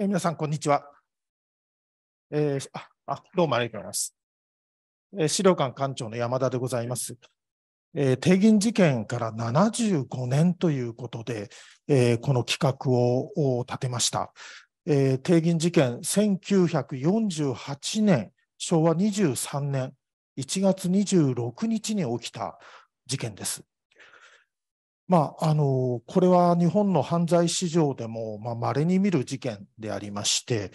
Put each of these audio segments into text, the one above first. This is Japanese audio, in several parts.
えー、皆さん、こんにちは。えー、ああどうもありがとうございます。えー、資料館館長の山田でございます。えー、定銀事件から75年ということで、えー、この企画を立てました。えー、定銀事件、1948年、昭和23年1月26日に起きた事件です。まあ、あのこれは日本の犯罪史上でもまれ、に見る事件でありまして、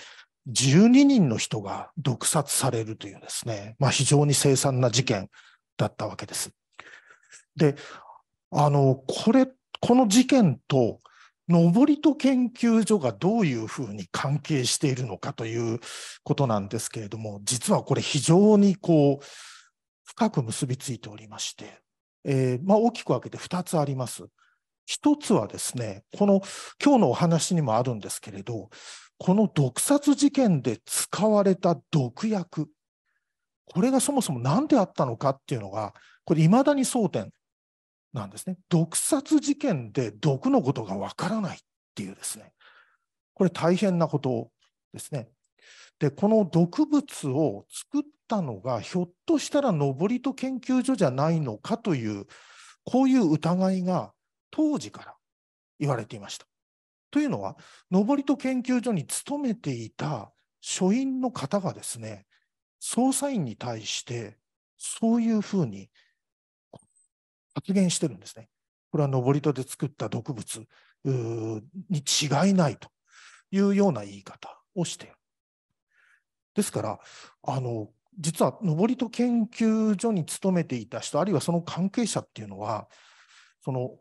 12人の人が毒殺されるというですね、まあ、非常に凄惨な事件だったわけです。で、あのこれ、この事件と、登戸研究所がどういうふうに関係しているのかということなんですけれども、実はこれ、非常にこう深く結びついておりまして。えー、まあ、大きく分けて2つあります。1つはですね、この今日のお話にもあるんですけれど、この毒殺事件で使われた毒薬、これがそもそも何であったのかっていうのが、これ、いまだに争点なんですね。毒殺事件で毒のことがわからないっていうですね、これ、大変なことですね。で、この毒物を作っったのが、ひょっとしたら登戸研究所じゃないのかという、こういう疑いが当時から言われていました。というのは、登戸研究所に勤めていた署員の方がですね、捜査員に対して、そういうふうに発言してるんですね。これは登戸で作った毒物に違いないというような言い方をしている。ですから、あの実は登戸研究所に勤めていた人あるいはその関係者っていうのはその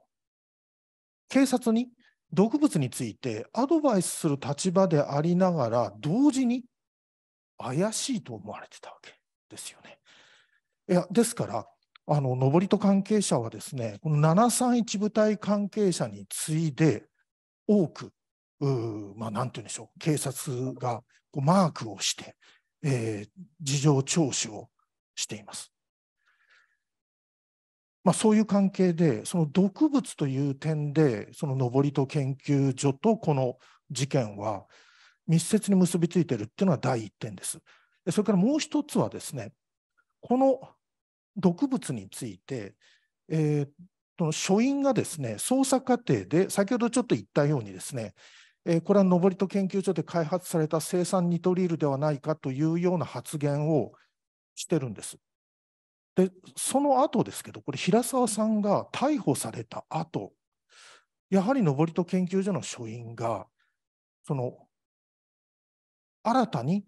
警察に毒物についてアドバイスする立場でありながら同時に怪しいと思われてたわけですよね。いやですからあの登戸関係者はですねこの731部隊関係者に次いで多くうまあ何て言うんでしょう警察がこうマークをしてえー、事情聴取をしています。まあ、そういう関係で、その毒物という点で、その登戸研究所とこの事件は密接に結びついているっていうのは第一点です。それからもう一つはですね、この毒物について、えー、書院がですね、捜査過程で、先ほどちょっと言ったようにですね、えこれは登戸研究所で開発された生産ニトリールではないかというような発言をしてるんです。で、その後ですけど、これ平沢さんが逮捕された後、やはり登戸研究所の所員が、その、新たに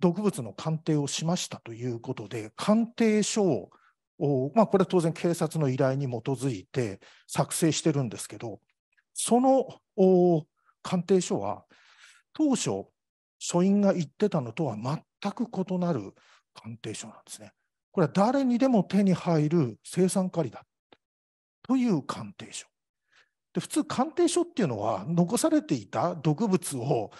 毒物の鑑定をしましたということで、鑑定書を、まあ、これは当然警察の依頼に基づいて作成してるんですけど、その鑑定書は当初書院が言ってたのとは全く異なる鑑定書なんですね。これは誰にでも手に入る生産カリだという鑑定書。で普通鑑定書っていうのは残されていた毒物を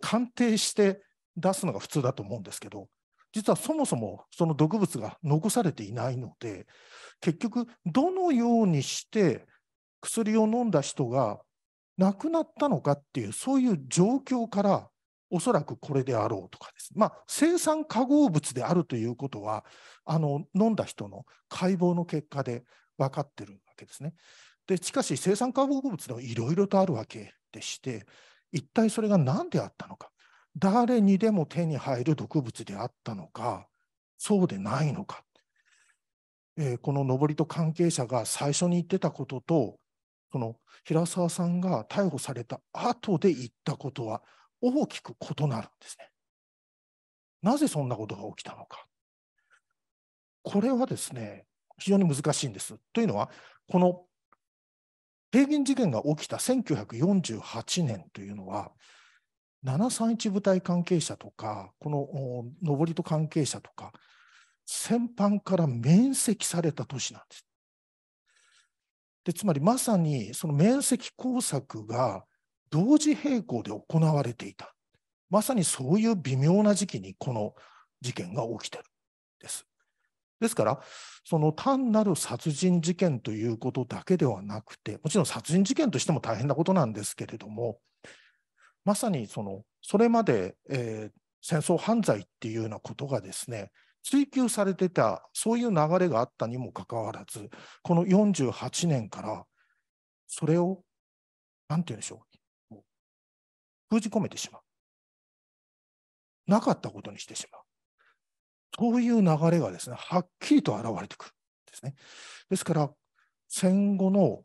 鑑定して出すのが普通だと思うんですけど実はそもそもその毒物が残されていないので結局どのようにして薬を飲んだ人が亡くなったのかっていうそういう状況からおそらくこれであろうとかです、まあ、生産化合物であるということはあの飲んだ人の解剖の結果で分かってるわけですね。でしかし生産化合物でいろいろとあるわけでして一体それが何であったのか誰にでも手に入る毒物であったのかそうでないのか、えー、この上りと関係者が最初に言ってたこととこの平沢さんが逮捕された後で言ったことは大きく異なるんですね。なぜそんなことが起きたのか。これはですね、非常に難しいんです。というのは、この帝銀事件が起きた1948年というのは、731部隊関係者とか、この上りと関係者とか、戦犯から免責された年なんです。でつまりまさにその面積工作が同時並行で行われていた。まさにそういう微妙な時期にこの事件が起きてるんです。ですから、その単なる殺人事件ということだけではなくて、もちろん殺人事件としても大変なことなんですけれども、まさにそのそれまで、えー、戦争犯罪っていうようなことがですね、追求されてたそういう流れがあったにもかかわらずこの48年からそれを何て言うんでしょう封じ込めてしまうなかったことにしてしまうそういう流れがですねはっきりと現れてくるんですねですから戦後の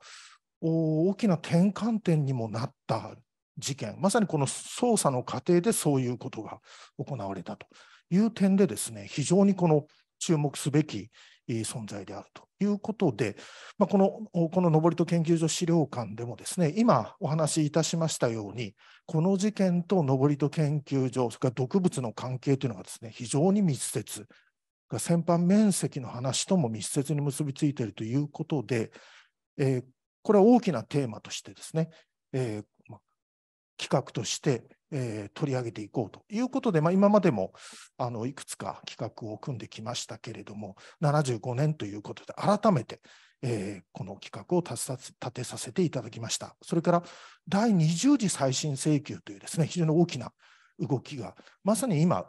大きな転換点にもなった事件まさにこの捜査の過程でそういうことが行われたという点でですね、非常にこの注目すべき存在であるということで、まあ、このこの登戸研究所資料館でもですね今お話しいたしましたようにこの事件と登戸研究所それから毒物の関係というのがですね非常に密接先般面積の話とも密接に結びついているということで、えー、これは大きなテーマとしてですね、えー、企画としてえー、取り上げていこうということで、まあ、今までもあのいくつか企画を組んできましたけれども、75年ということで、改めて、えー、この企画を立てさせていただきました。それから第20次再審請求というですね、非常に大きな動きが、まさに今、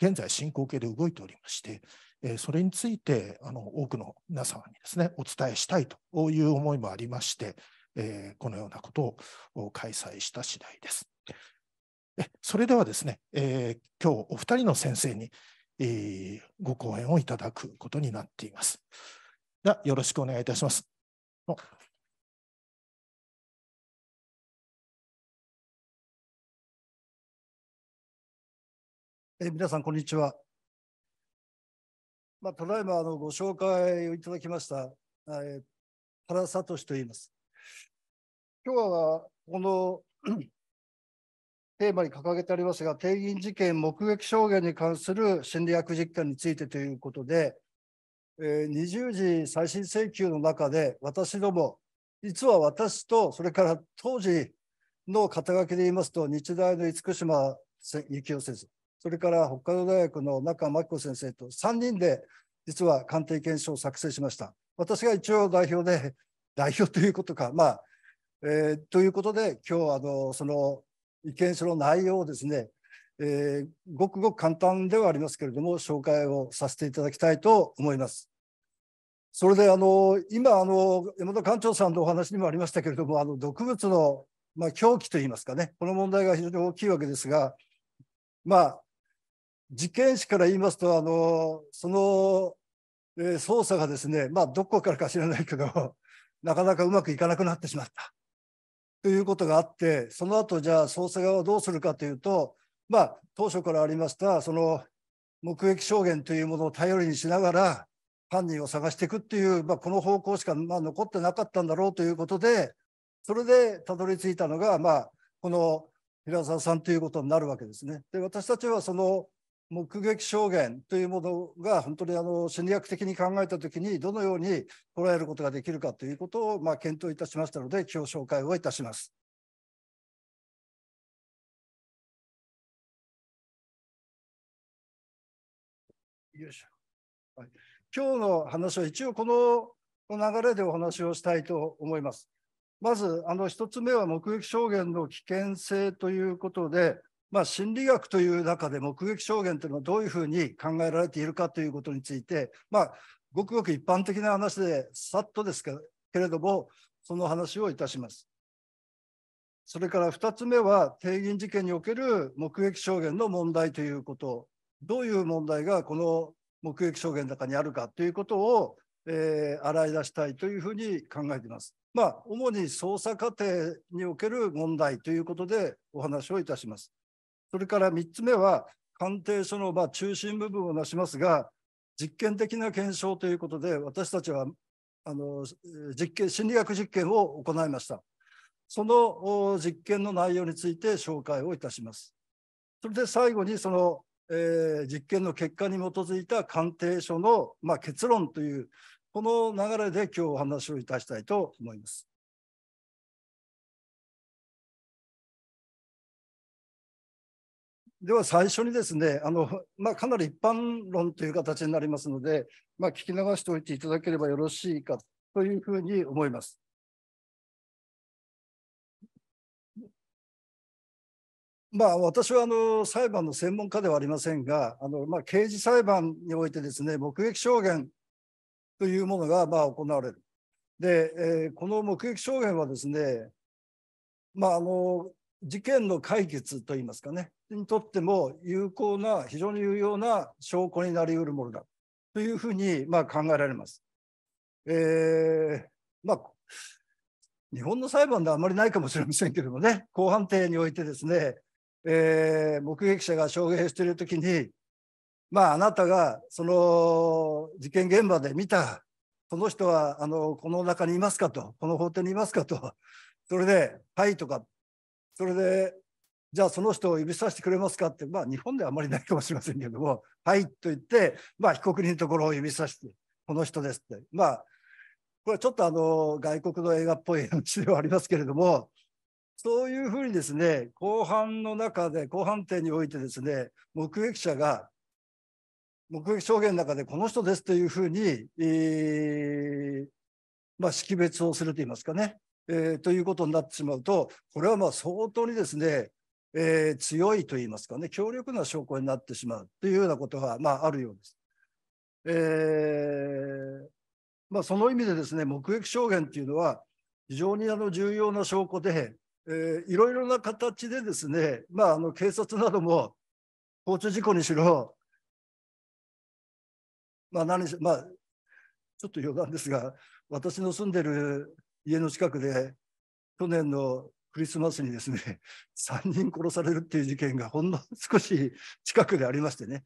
現在進行形で動いておりまして、えー、それについてあの多くの皆様にですね、お伝えしたいという思いもありまして、えー、このようなことを開催した次第です。それではですね、えー、今日お二人の先生に、えー、ご講演をいただくことになっています。ではよろしくお願いいたします。えー、皆さん、こんにちは。まあ、ただいまあのご紹介をいただきました、えー、原聡と言います。今日はこのテーマに掲げてありますが、定員事件目撃証言に関する心理薬実験についてということで、えー、20時再審請求の中で、私ども、実は私と、それから当時の肩書きで言いますと、日大の厳島幸雄先生、それから北海道大学の中真紀子先生と3人で、実は鑑定検証を作成しました。私が一応代表で、代表ということか、まあ、えー、ということで、今日あのその意見書の内容をですね、えー、ごくごく簡単ではありますけれども、紹介をさせていただきたいと思います。それであの今あの、山田館長さんのお話にもありましたけれども、あの毒物の、まあ、狂気といいますかね、この問題が非常に大きいわけですが、まあ、事件史から言いますと、あのその、えー、捜査がですね、まあ、どこからか知らないけど、なかなかうまくいかなくなってしまった。ということがあって、その後じゃあ捜査側はどうするかというと、まあ、当初からありましたその目撃証言というものを頼りにしながら犯人を探していくっていう、まあ、この方向しか、まあ、残ってなかったんだろうということで、それでたどり着いたのが、まあ、この平沢さんということになるわけですね。で私たちはその目撃証言というものが本当にあの戦略的に考えたときにどのように捉えることができるかということをまあ検討いたしましたので今日紹介をいたします。よいしょ、はい、今日の話は一応この流れでお話をしたいと思います。まずあの一つ目は目撃証言の危険性ということでまあ、心理学という中で目撃証言というのはどういうふうに考えられているかということについて、まあ、ごくごく一般的な話でさっとですけれどもその話をいたします。それから2つ目は定銀事件における目撃証言の問題ということどういう問題がこの目撃証言の中にあるかということを、えー、洗い出したいというふうに考えています。まあ、主に捜査過程における問題ということでお話をいたします。それから3つ目は、鑑定書のま中心部分をなしますが、実験的な検証ということで、私たちはあの実験心理学実験を行いました。その実験の内容について紹介をいたします。それで最後にその、えー、実験の結果に基づいた鑑定書の、まあ、結論というこの流れで今日お話をいたしたいと思います。では最初にですね、あのまあ、かなり一般論という形になりますので、まあ、聞き流しておいていただければよろしいかというふうに思います。まあ、私はあの裁判の専門家ではありませんが、あのまあ、刑事裁判においてですね、目撃証言というものがまあ行われる。で、えー、この目撃証言はですね、まあ、あの事件の解決といいますかね、にとっても有効な、非常に有用な証拠になりうるものだというふうにまあ考えられます。えーまあ、日本の裁判ではあまりないかもしれませんけれどもね、公判廷においてですね、えー、目撃者が証言しているときに、まあ、あなたがその事件現場で見た、この人はあのこの中にいますかと、この法廷にいますかと、それで、はいとか、それで、じゃあその人を指さしてくれますかって、まあ、日本ではあまりないかもしれませんけども、はいと言って、まあ、被告人のところを指さして、この人ですって、まあ、これちょっとあの外国の映画っぽい話ではありますけれども、そういうふうにですね、後半の中で、後半点においてですね、目撃者が、目撃証言の中でこの人ですというふうに、えー、まあ、識別をするといいますかね、えー、ということになってしまうと、これはまあ相当にですね、えー、強いといいますかね、強力な証拠になってしまうというようなことが、まあ、あるようです。えー、まあ、その意味でですね、目撃証言というのは、非常にあの重要な証拠で、えー、いろいろな形でですね、まあ、あの警察なども交通事故にしろ、まあ何しまあ、ちょっと余談ですが、私の住んでる家の近くで、去年のクリスマスにですね、3 人殺されるっていう事件がほんの少し近くでありましてね、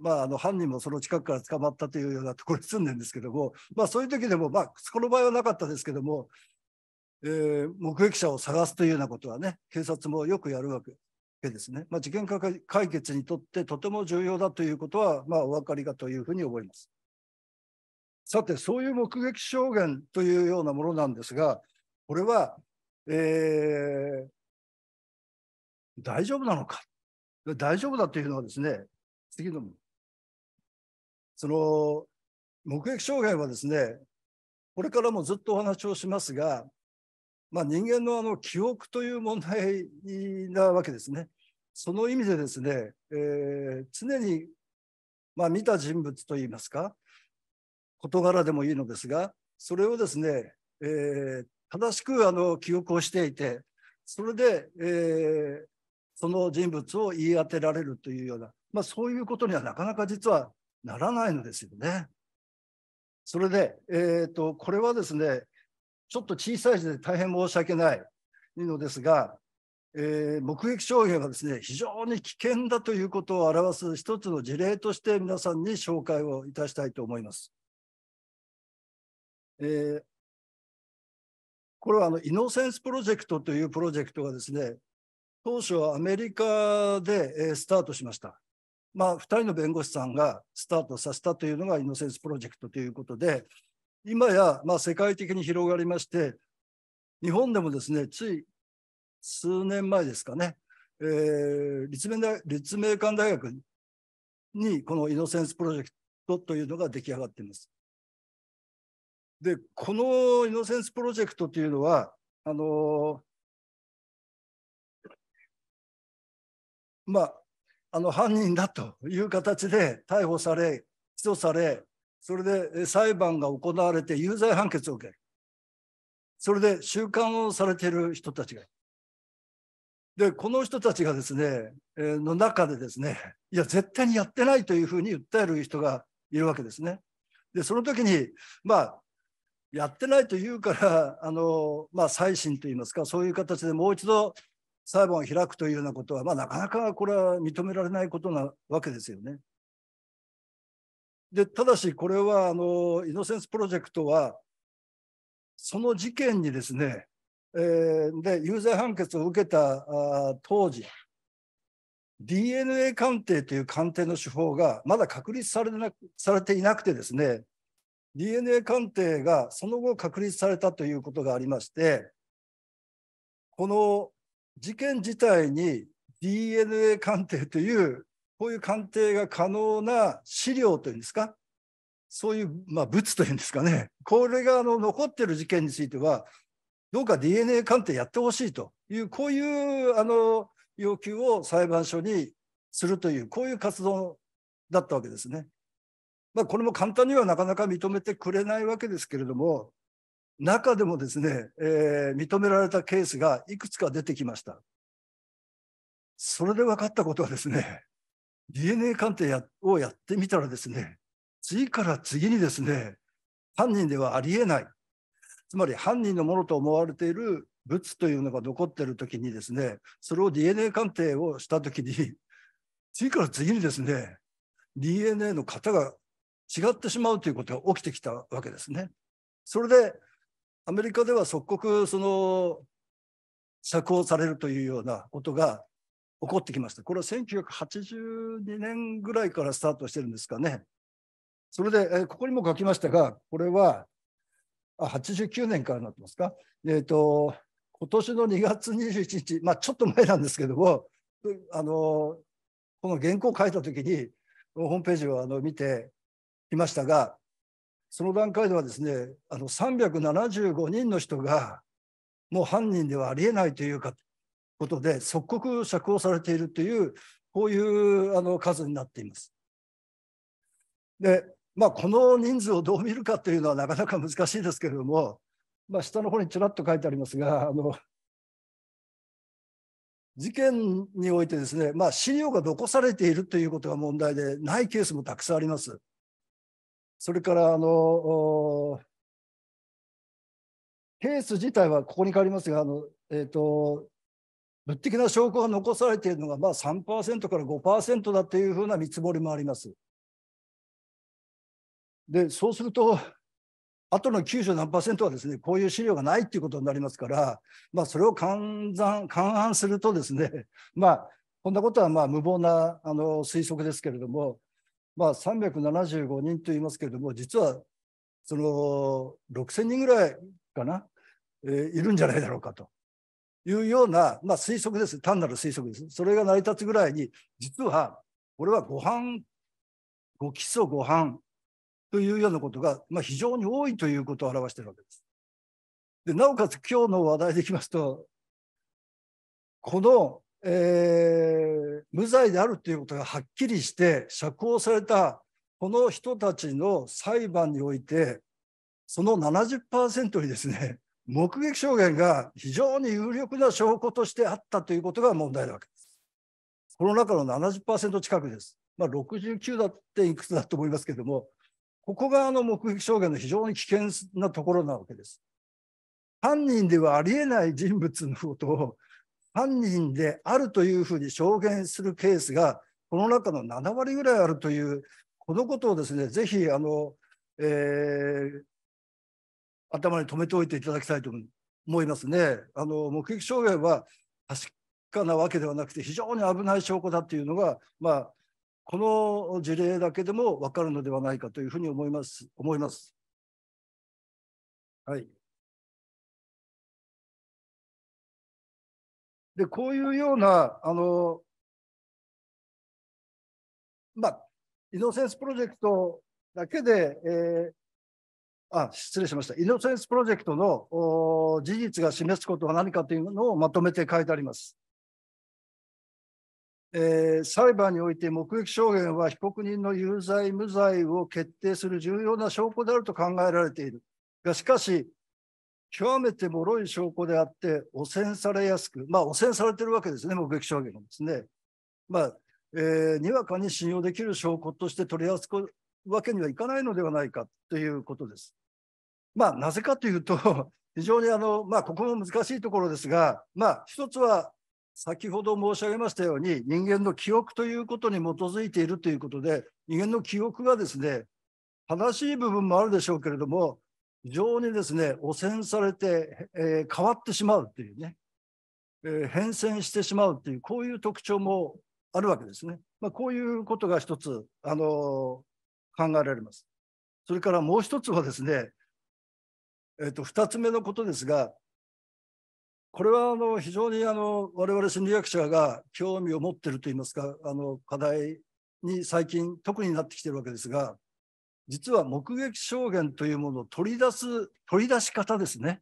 まあ、あの犯人もその近くから捕まったというようなところに住んでるんですけども、まあ、そういう時でも、まあ、この場合はなかったですけども、えー、目撃者を探すというようなことはね、警察もよくやるわけですね。まあ、事件解決にとってとても重要だということは、まあ、お分かりかというふうに思います。さて、そういう目撃証言というようなものなんですが、これはえー、大丈夫なのか大丈夫だというのはですね、次の、その、目撃障害はですね、これからもずっとお話をしますが、まあ、人間のあの記憶という問題なわけですね。その意味でですね、えー、常に、まあ、見た人物といいますか、事柄でもいいのですが、それをですね、えー、正しくあの記憶をしていて、それで、えー、その人物を言い当てられるというような、まあ、そういうことにはなかなか実はならないのですよね。それで、えーと、これはですね、ちょっと小さい字で大変申し訳ないのですが、えー、目撃証言がですね、非常に危険だということを表す一つの事例として皆さんに紹介をいたしたいと思います。えー、これはあのイノセンスプロジェクトというプロジェクトがですね、当初はアメリカで、えスタートしました。まあ、2人の弁護士さんがスタートさせたというのがイノセンスプロジェクトということで、今や、まあ、世界的に広がりまして、日本でもですね、つい数年前ですかね、えー、立命大立命館大学にこのイノセンスプロジェクトというのが出来上がっています。でこのイノセンスプロジェクトというのはあのまああの犯人だという形で逮捕され起訴されそれで裁判が行われて有罪判決を受けるそれで収監をされている人たちがでこの人たちがですね、えの中でですねいや絶対にやってないというふうに訴える人がいるわけですね。でその時にまあやってないというから、あのまあ、再審といいますか、そういう形でもう一度裁判を開くというようなことは、まあ、なかなかこれは認められないことなわけですよね。でただし、これはあのイノセンスプロジェクトは、その事件にですね、えー、で有罪判決を受けたあ当時、DNA 鑑定という鑑定の手法がまだ確立されなされていなくてですね、DNA 鑑定がその後確立されたということがありましてこの事件自体に DNA 鑑定というこういう鑑定が可能な資料というんですかそういう、まあ、物というんですかねこれがあの残ってる事件についてはどうか DNA 鑑定やってほしいというこういうあの要求を裁判所にするというこういう活動だったわけですね。まあ、これも簡単にはなかなか認めてくれないわけですけれども、中でもですね、えー、認められたケースがいくつか出てきました。それで分かったことはですね、DNA 鑑定をやってみたらですね、次から次にですね、犯人ではありえない、つまり犯人のものと思われている物というのが残っているときにですね、それを DNA 鑑定をしたときに、次から次にですね、DNA の型が違ってしまうということが起きてきたわけですね。それでアメリカでは即刻その釈放されるというようなことが起こってきました。これは1982年ぐらいからスタートしてるんですかね。それで、えここにも書きましたが、これはあ89年からになってますか。えっ、ー、と、今年の2月21日、まあ、ちょっと前なんですけども、あのこの原稿を書いたときに、ホームページをあの見て、いましたが、その段階ではですね、あの375人の人が、もう犯人ではありえないというかことで、即刻釈放されているという、こういうあの数になっています。で、まあ、この人数をどう見るかというのはなかなか難しいですけれども、まあ、下の方にちらっと書いてありますが、あの事件においてですね、まあ、資料が残されているということが問題でないケースもたくさんあります。それからあのケース自体はここに変わりますがあの、えーと、物的な証拠が残されているのが、まあ3、から5%だというふうな見積もりもあります。でそうするとあとの90何パーセントはですねこういう資料がないということになりますから、まあ、それを勘算勘案するとですね、まあ、こんなことはまあ無謀なあの推測ですけれども、まあ、375人と言いますけれども、実はその6000人ぐらいかな、えー、いるんじゃないだろうかというような、まあ、推測です、単なる推測です。それが成り立つぐらいに、実はこれはご飯、ご基礎ご飯というようなことが、まあ、非常に多いということを表しているわけです。でなおかつ今日の話題でいきますと、このえー、無罪であるということがはっきりして釈放されたこの人たちの裁判においてその70%にですね 目撃証言が非常に有力な証拠としてあったということが問題なわけです。この中の70%近くです。まあ、69だっていくつだと思いますけども、ここがあの目撃証言の非常に危険なところなわけです。犯人ではありえない人物のことを犯人であるというふうに証言するケースがこの中の7割ぐらいあるというこのことをですねぜひあの、えー、頭に留めておいていただきたいと思いますね。あの目撃証言は確かなわけではなくて非常に危ない証拠だというのが、まあ、この事例だけでも分かるのではないかというふうに思います。思いますはいでこういうようなあの、まあ、イノセンスプロジェクトだけで、えー、あ失礼しました、イノセンスプロジェクトの事実が示すことは何かというのをまとめて書いてあります。えー、裁判において目撃証言は被告人の有罪、無罪を決定する重要な証拠であると考えられている。がしかし、極めて脆い証拠であって汚染されやすく、まあ、汚染されてるわけですね目撃証言がですね、まあえー、にわかに信用できる証拠として取り扱うわけにはいかないのではないかということです。まあ、なぜかというと 非常にあの、まあ、ここも難しいところですが、まあ、一つは先ほど申し上げましたように人間の記憶ということに基づいているということで人間の記憶がですね正しい部分もあるでしょうけれども非常にですね汚染されて、えー、変わってしまうというね、えー、変遷してしまうというこういう特徴もあるわけですね。まあ、こういうことが一つ、あのー、考えられます。それからもう一つはですね、えー、と二つ目のことですがこれはあの非常にあの我々心理学者が興味を持っているといいますかあの課題に最近特になってきているわけですが実は目撃証言というものを取り出す、取り出し方ですね。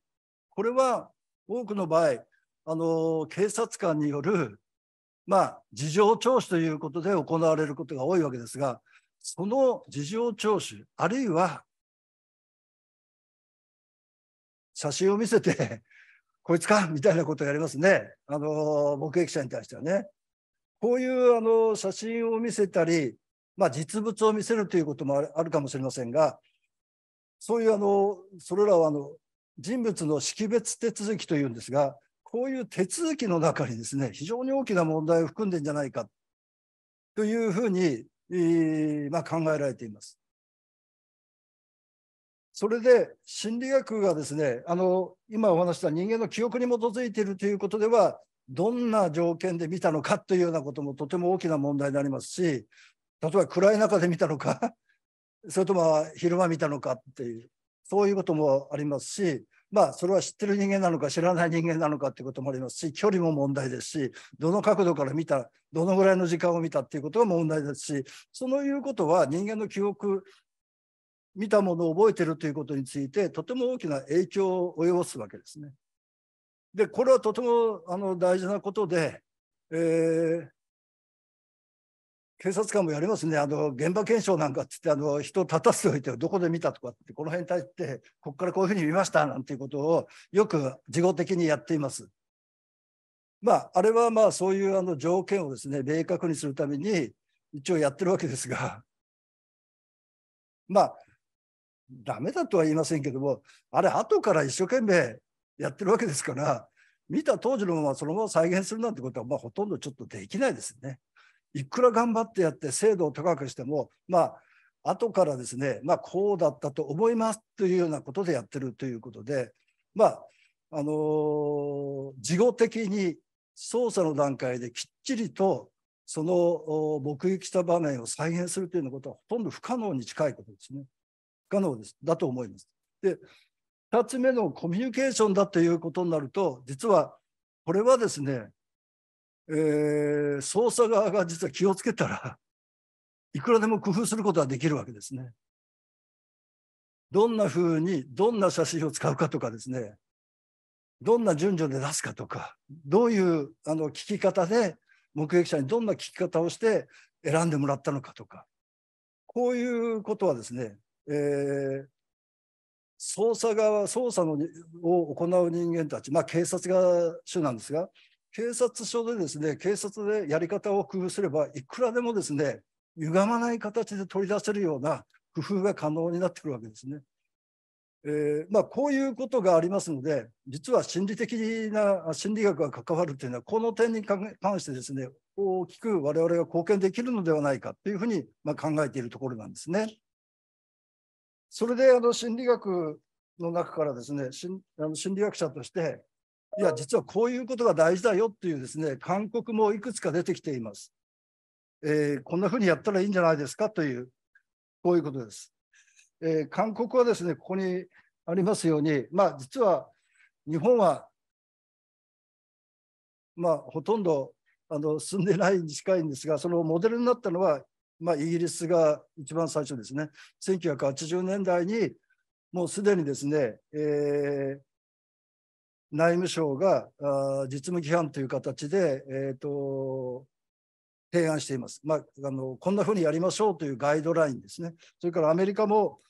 これは多くの場合、あの、警察官による、まあ、事情聴取ということで行われることが多いわけですが、その事情聴取、あるいは、写真を見せて、こいつかみたいなことをやりますね。あの、目撃者に対してはね。こういうあの写真を見せたり、まあ、実物を見せるということもあるかもしれませんが、そういうあのそれらはあの人物の識別手続きというんですが、こういう手続きの中にですね、非常に大きな問題を含んでんじゃないかというふうに、えー、まあ、考えられています。それで心理学がですね、あの今お話した人間の記憶に基づいているということでは、どんな条件で見たのかというようなこともとても大きな問題になりますし、例えば暗い中で見たのか それとも昼間見たのかっていうそういうこともありますしまあそれは知ってる人間なのか知らない人間なのかっていうこともありますし距離も問題ですしどの角度から見たどのぐらいの時間を見たっていうことが問題ですしそのいうことは人間の記憶見たものを覚えてるということについてとても大きな影響を及ぼすわけですね。でこれはとてもあの大事なことで、えー、警察官もやりますね、あの現場検証なんかつってあの、人を立たせておいて、どこで見たとかって、この辺に対して、ここからこういうふうに見ましたなんていうことを、よく事後的にやっています。まあ、あれはまあそういうあの条件をですね、明確にするために、一応やってるわけですが、まあ、ダメだとは言いませんけども、あれ、後から一生懸命やってるわけですから、見た当時のままそのまま再現するなんてことは、まほとんどちょっとできないですね。いくら頑張ってやって精度を高くしても、まあ、後からですね、まあ、こうだったと思いますというようなことでやってるということで、まあ、あのー、事後的に捜査の段階できっちりとその目撃した場面を再現するというようなことはほとんど不可能に近いことですね。不可能ですだと思います。で2つ目のコミュニケーションだということになると実はこれはですねえー、捜査側が実は気をつけたら いくらでも工夫することはできるわけですね。どんなふうにどんな写真を使うかとかですねどんな順序で出すかとかどういうあの聞き方で目撃者にどんな聞き方をして選んでもらったのかとかこういうことはですね、えー、捜査側捜査のを行う人間たち、まあ、警察が主なんですが警察署でですね、警察でやり方を工夫すれば、いくらでもですね、歪まない形で取り出せるような工夫が可能になってくるわけですね。えー、まあ、こういうことがありますので、実は心理的な心理学が関わるというのは、この点に関してですね、大きく我々が貢献できるのではないかというふうに、ま考えているところなんですね。それであの心理学の中からですね、あの心理学者として、いや、実はこういうことが大事だよっていうですね、勧告もいくつか出てきています。えー、こんなふうにやったらいいんじゃないですかという、こういうことです。えー、勧告はですね、ここにありますように、まあ、実は日本は、まあ、ほとんどあの進んでないに近いんですが、そのモデルになったのは、まあ、イギリスが一番最初ですね、1980年代にもうすでにですね、えー、内務省が実務規範という形で、えーと、提案しています、まああの。こんなふうにやりましょうというガイドラインですね。それからアメリカも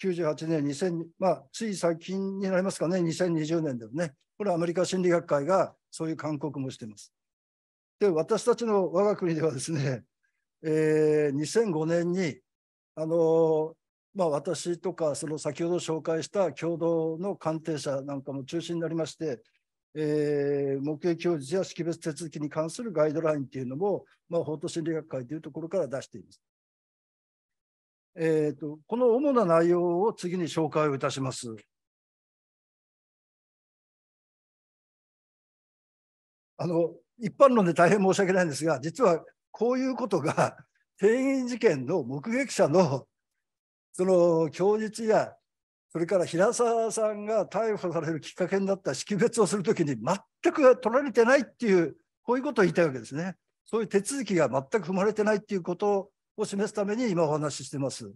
98年、2000まあ、つい最近になりますかね、2020年でもね、これアメリカ心理学会がそういう勧告もしています。で、私たちの我が国ではですね、えー、2005年にあのまあ、私とか、その先ほど紹介した共同の鑑定者なんかも中心になりまして、えー、目撃供述や識別手続きに関するガイドラインというのも、まあ、法と心理学会というところから出しています。えーと、とこの主な内容を次に紹介をいたします。あの一般論で大変申し訳ないんですが、実はこういうことが、定 員事件の目撃者のその供述やそれから平沢さんが逮捕されるきっかけになった識別をするときに全く取られてないっていうこういうことを言いたいわけですね。そういう手続きが全く踏まれてないっていうことを示すために今お話ししてます。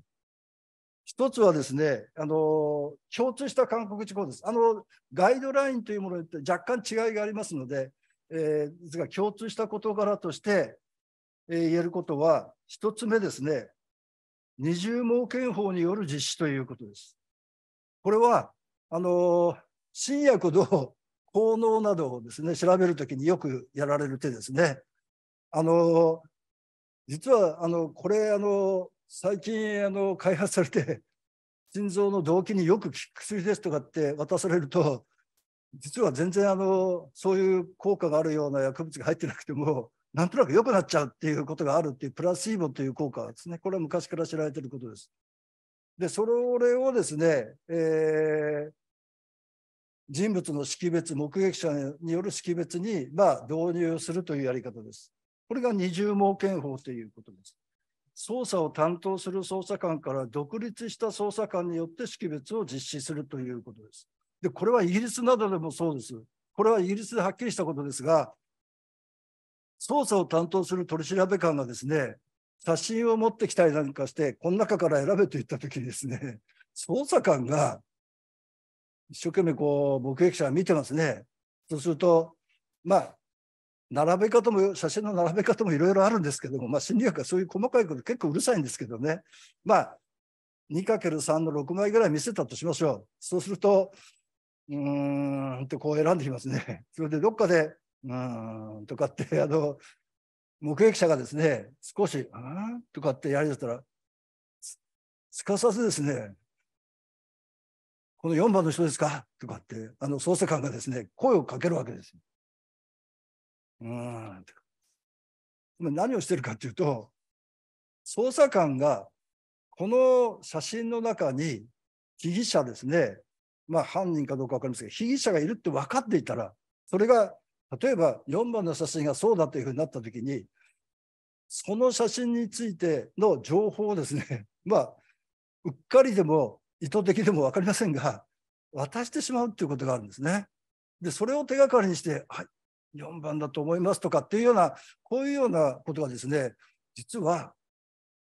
一つはですね、あの共通した韓国事項です。あのガイドラインというものによって若干違いがありますので、えー、ですが共通した事柄として、えー、言えることは、一つ目ですね、二重盲検法による実施ということです。これはあの新薬の効能などをですね調べるときによくやられる手ですね。あの実はあのこれあの最近あの開発されて心臓の動機によく効く薬ですとかって渡されると実は全然あのそういう効果があるような薬物が入ってなくてもなんとなく良くなっちゃうっていうことがあるっていうプラシーボという効果ですね。これは昔から知られていることです。で、それをですね、えー、人物の識別、目撃者による識別に、まあ、導入するというやり方です。これが二重盲検法ということです。捜査を担当する捜査官から独立した捜査官によって識別を実施するということです。で、これはイギリスなどでもそうです。これはイギリスではっきりしたことですが、捜査を担当する取調べ官がですね、写真を持ってきたりなんかして、この中から選べと言ったときにですね、捜査官が一生懸命こう目撃者見てますね。そうすると、まあ、並べ方も、写真の並べ方もいろいろあるんですけども、まあ、心理学はそういう細かいこと結構うるさいんですけどね。まあ、2×3 の6枚ぐらい見せたとしましょう。そうすると、うーんってこう選んできますね。それでどっかでうんとかって あの目撃者がですね少し「うん?」とかってやりだしたらすかさずですね「この4番の人ですか?」とかってあの捜査官がですね声をかけるわけですよ。うん何をしてるかっていうと捜査官がこの写真の中に被疑者ですねまあ犯人かどうか分かりませんけど被疑者がいるって分かっていたらそれが例えば4番の写真がそうだというふうになった時にその写真についての情報をですね まあうっかりでも意図的でも分かりませんが渡してしまうということがあるんですね。でそれを手がかりにして「はい4番だと思います」とかっていうようなこういうようなことがですね実は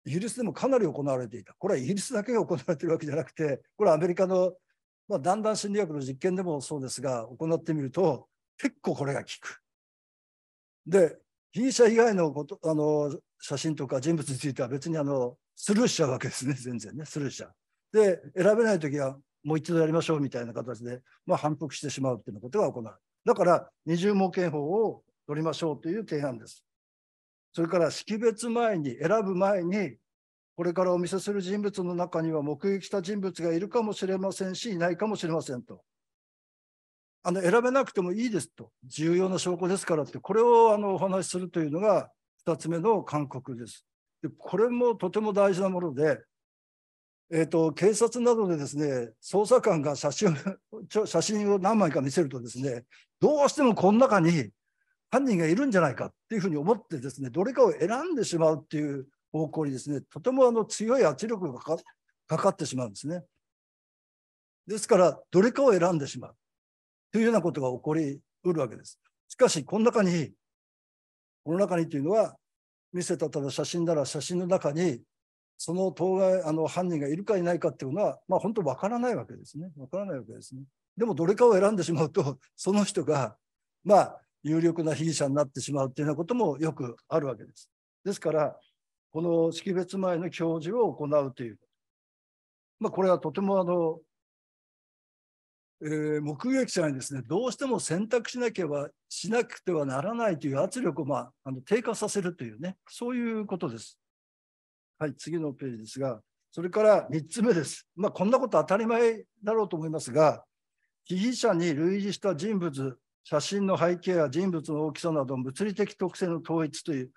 イギリスでもかなり行われていたこれはイギリスだけが行われているわけじゃなくてこれはアメリカの、まあ、だんだん心理学の実験でもそうですが行ってみると結構これが効く。で、被疑者以外のことあの写真とか人物については別にあのスルーしちゃうわけですね、全然ね、スルーしちゃう。で、選べないときはもう一度やりましょうみたいな形で、まあ、反復してしまうっていうことが行われる。だから、二重盲検法を取りましょうという提案です。それから識別前に、選ぶ前に、これからお見せする人物の中には目撃した人物がいるかもしれませんし、いないかもしれませんと。あの選べなくてもいいですと、重要な証拠ですからって、これをあのお話しするというのが2つ目の勧告です。でこれもとても大事なもので、えーと、警察などでですね捜査官が写真写真を何枚か見せるとですねどうしてもこの中に犯人がいるんじゃないかっていうふうに思ってですねどれかを選んでしまうっていう方向にですねとてもあの強い圧力がかかってしまうんですね。ですからどれかを選んでしまう。というようなことが起こりうるわけです。しかし、この中に、この中にというのは、見せたただ写真なら写真の中に、その当該あの犯人がいるかいないかっていうのは、まあ、本当わからないわけですね。わからないわけですね。でも、どれかを選んでしまうと、その人が、まあ、有力な被疑者になってしまうっていうようなこともよくあるわけです。ですから、この識別前の表示を行うという、まあ、これはとてもあのえー、目撃者にですねどうしても選択しなければしなくてはならないという圧力を、まあ、あの低下させるというねそういうことです。はい次のページですがそれから3つ目です。まあ、こんなこと当たり前だろうと思いますが被疑者に類似した人物写真の背景や人物の大きさなど物理的特性の統一という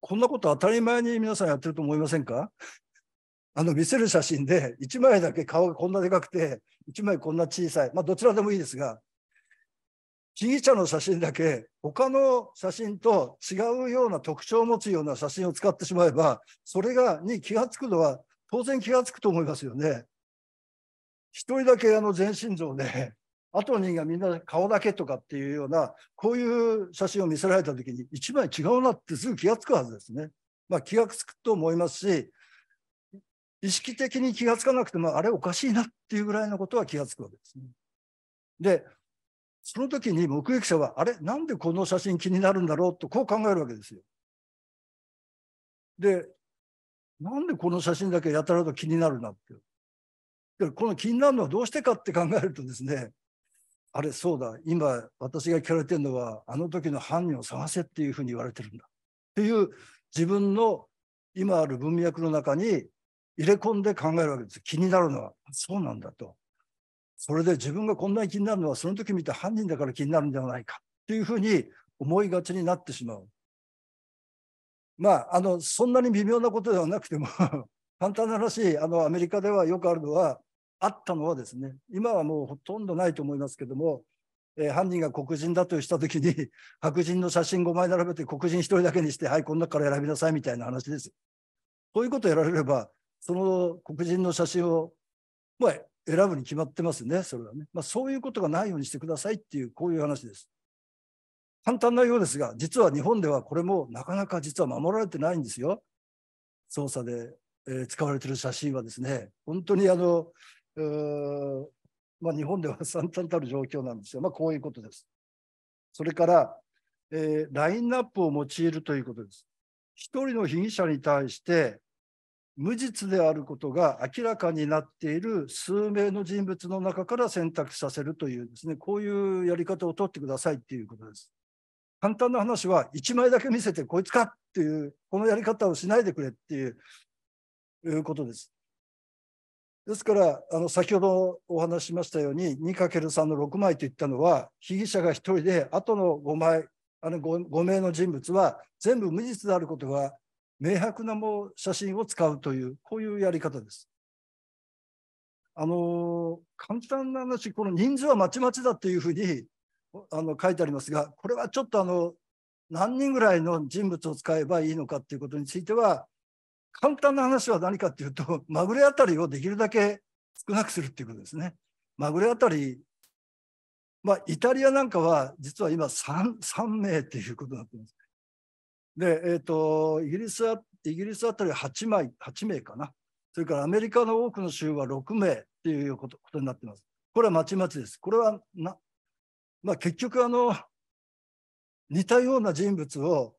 こんなこと当たり前に皆さんやってると思いませんかあの見せる写真で1枚だけ顔がこんなでかくて1枚こんな小さいまあどちらでもいいですが被疑者の写真だけ他の写真と違うような特徴を持つような写真を使ってしまえばそれがに気が付くのは当然気が付くと思いますよね。一人だけあの全身像でと人がみんな顔だけとかっていうようなこういう写真を見せられた時に一枚違うなってすぐ気が付くはずですね。まあ、気が付くと思いますし意識的に気がつかなくても、あれおかしいなっていうぐらいのことは気がつくわけですね。で、その時に目撃者は、あれなんでこの写真気になるんだろうと、こう考えるわけですよ。で、なんでこの写真だけやたらと気になるなって。でこの気になるのはどうしてかって考えるとですね、あれ、そうだ、今、私が聞かれてるのは、あの時の犯人を探せっていうふうに言われてるんだ。っていう、自分の今ある文脈の中に入れ込んで考えるわけです。気になるのは、そうなんだと。それで自分がこんなに気になるのは、その時見た犯人だから気になるんではないかというふうに思いがちになってしまう。まあ、あの、そんなに微妙なことではなくても 簡単な話、あの、アメリカではよくあるのは、あったのはですね、今はもうほとんどないと思いますけども、えー、犯人が黒人だとした時に、白人の写真5枚並べて黒人1人だけにして、はい、この中から選びなさいみたいな話です。こういうことをやられれば、その黒人の写真を、まあ、選ぶに決まってますね、それはね。まあ、そういうことがないようにしてくださいっていう、こういう話です。簡単なようですが、実は日本ではこれもなかなか実は守られてないんですよ。捜査で、えー、使われてる写真はですね、本当にあの、まあ、日本では惨憺たる状況なんですよ。まあ、こういうことです。それから、えー、ラインナップを用いるということです。一人の被疑者に対して、無実であることが明らかになっている数名の人物の中から選択させるというですね、こういうやり方を取ってくださいっていうことです。簡単な話は、1枚だけ見せてこいつかっていう、このやり方をしないでくれっていういうことです。ですから、あの先ほどお話しましたように、2×3 の6枚といったのは、被疑者が1人で、あとの5枚、あの 5, 5名の人物は全部無実であることが明白なも写真を使うという、こういうやり方です。あの簡単な話、この人数はまちまちだというふうにあの書いてありますが、これはちょっとあの何人ぐらいの人物を使えばいいのかということについては、簡単な話は何かというと、まぐれあたりをできるだけ少なくするということですね。まぐれあたり、まあ、イタリアなんかは実は今 3, 3名ということになってます。で、えーと、イギリスはイギリスあたり8枚8名かな、それからアメリカの多くの州は6名っていうことことになってます。これはまちまちです。これはな、まあ、結局あの、似たような人物を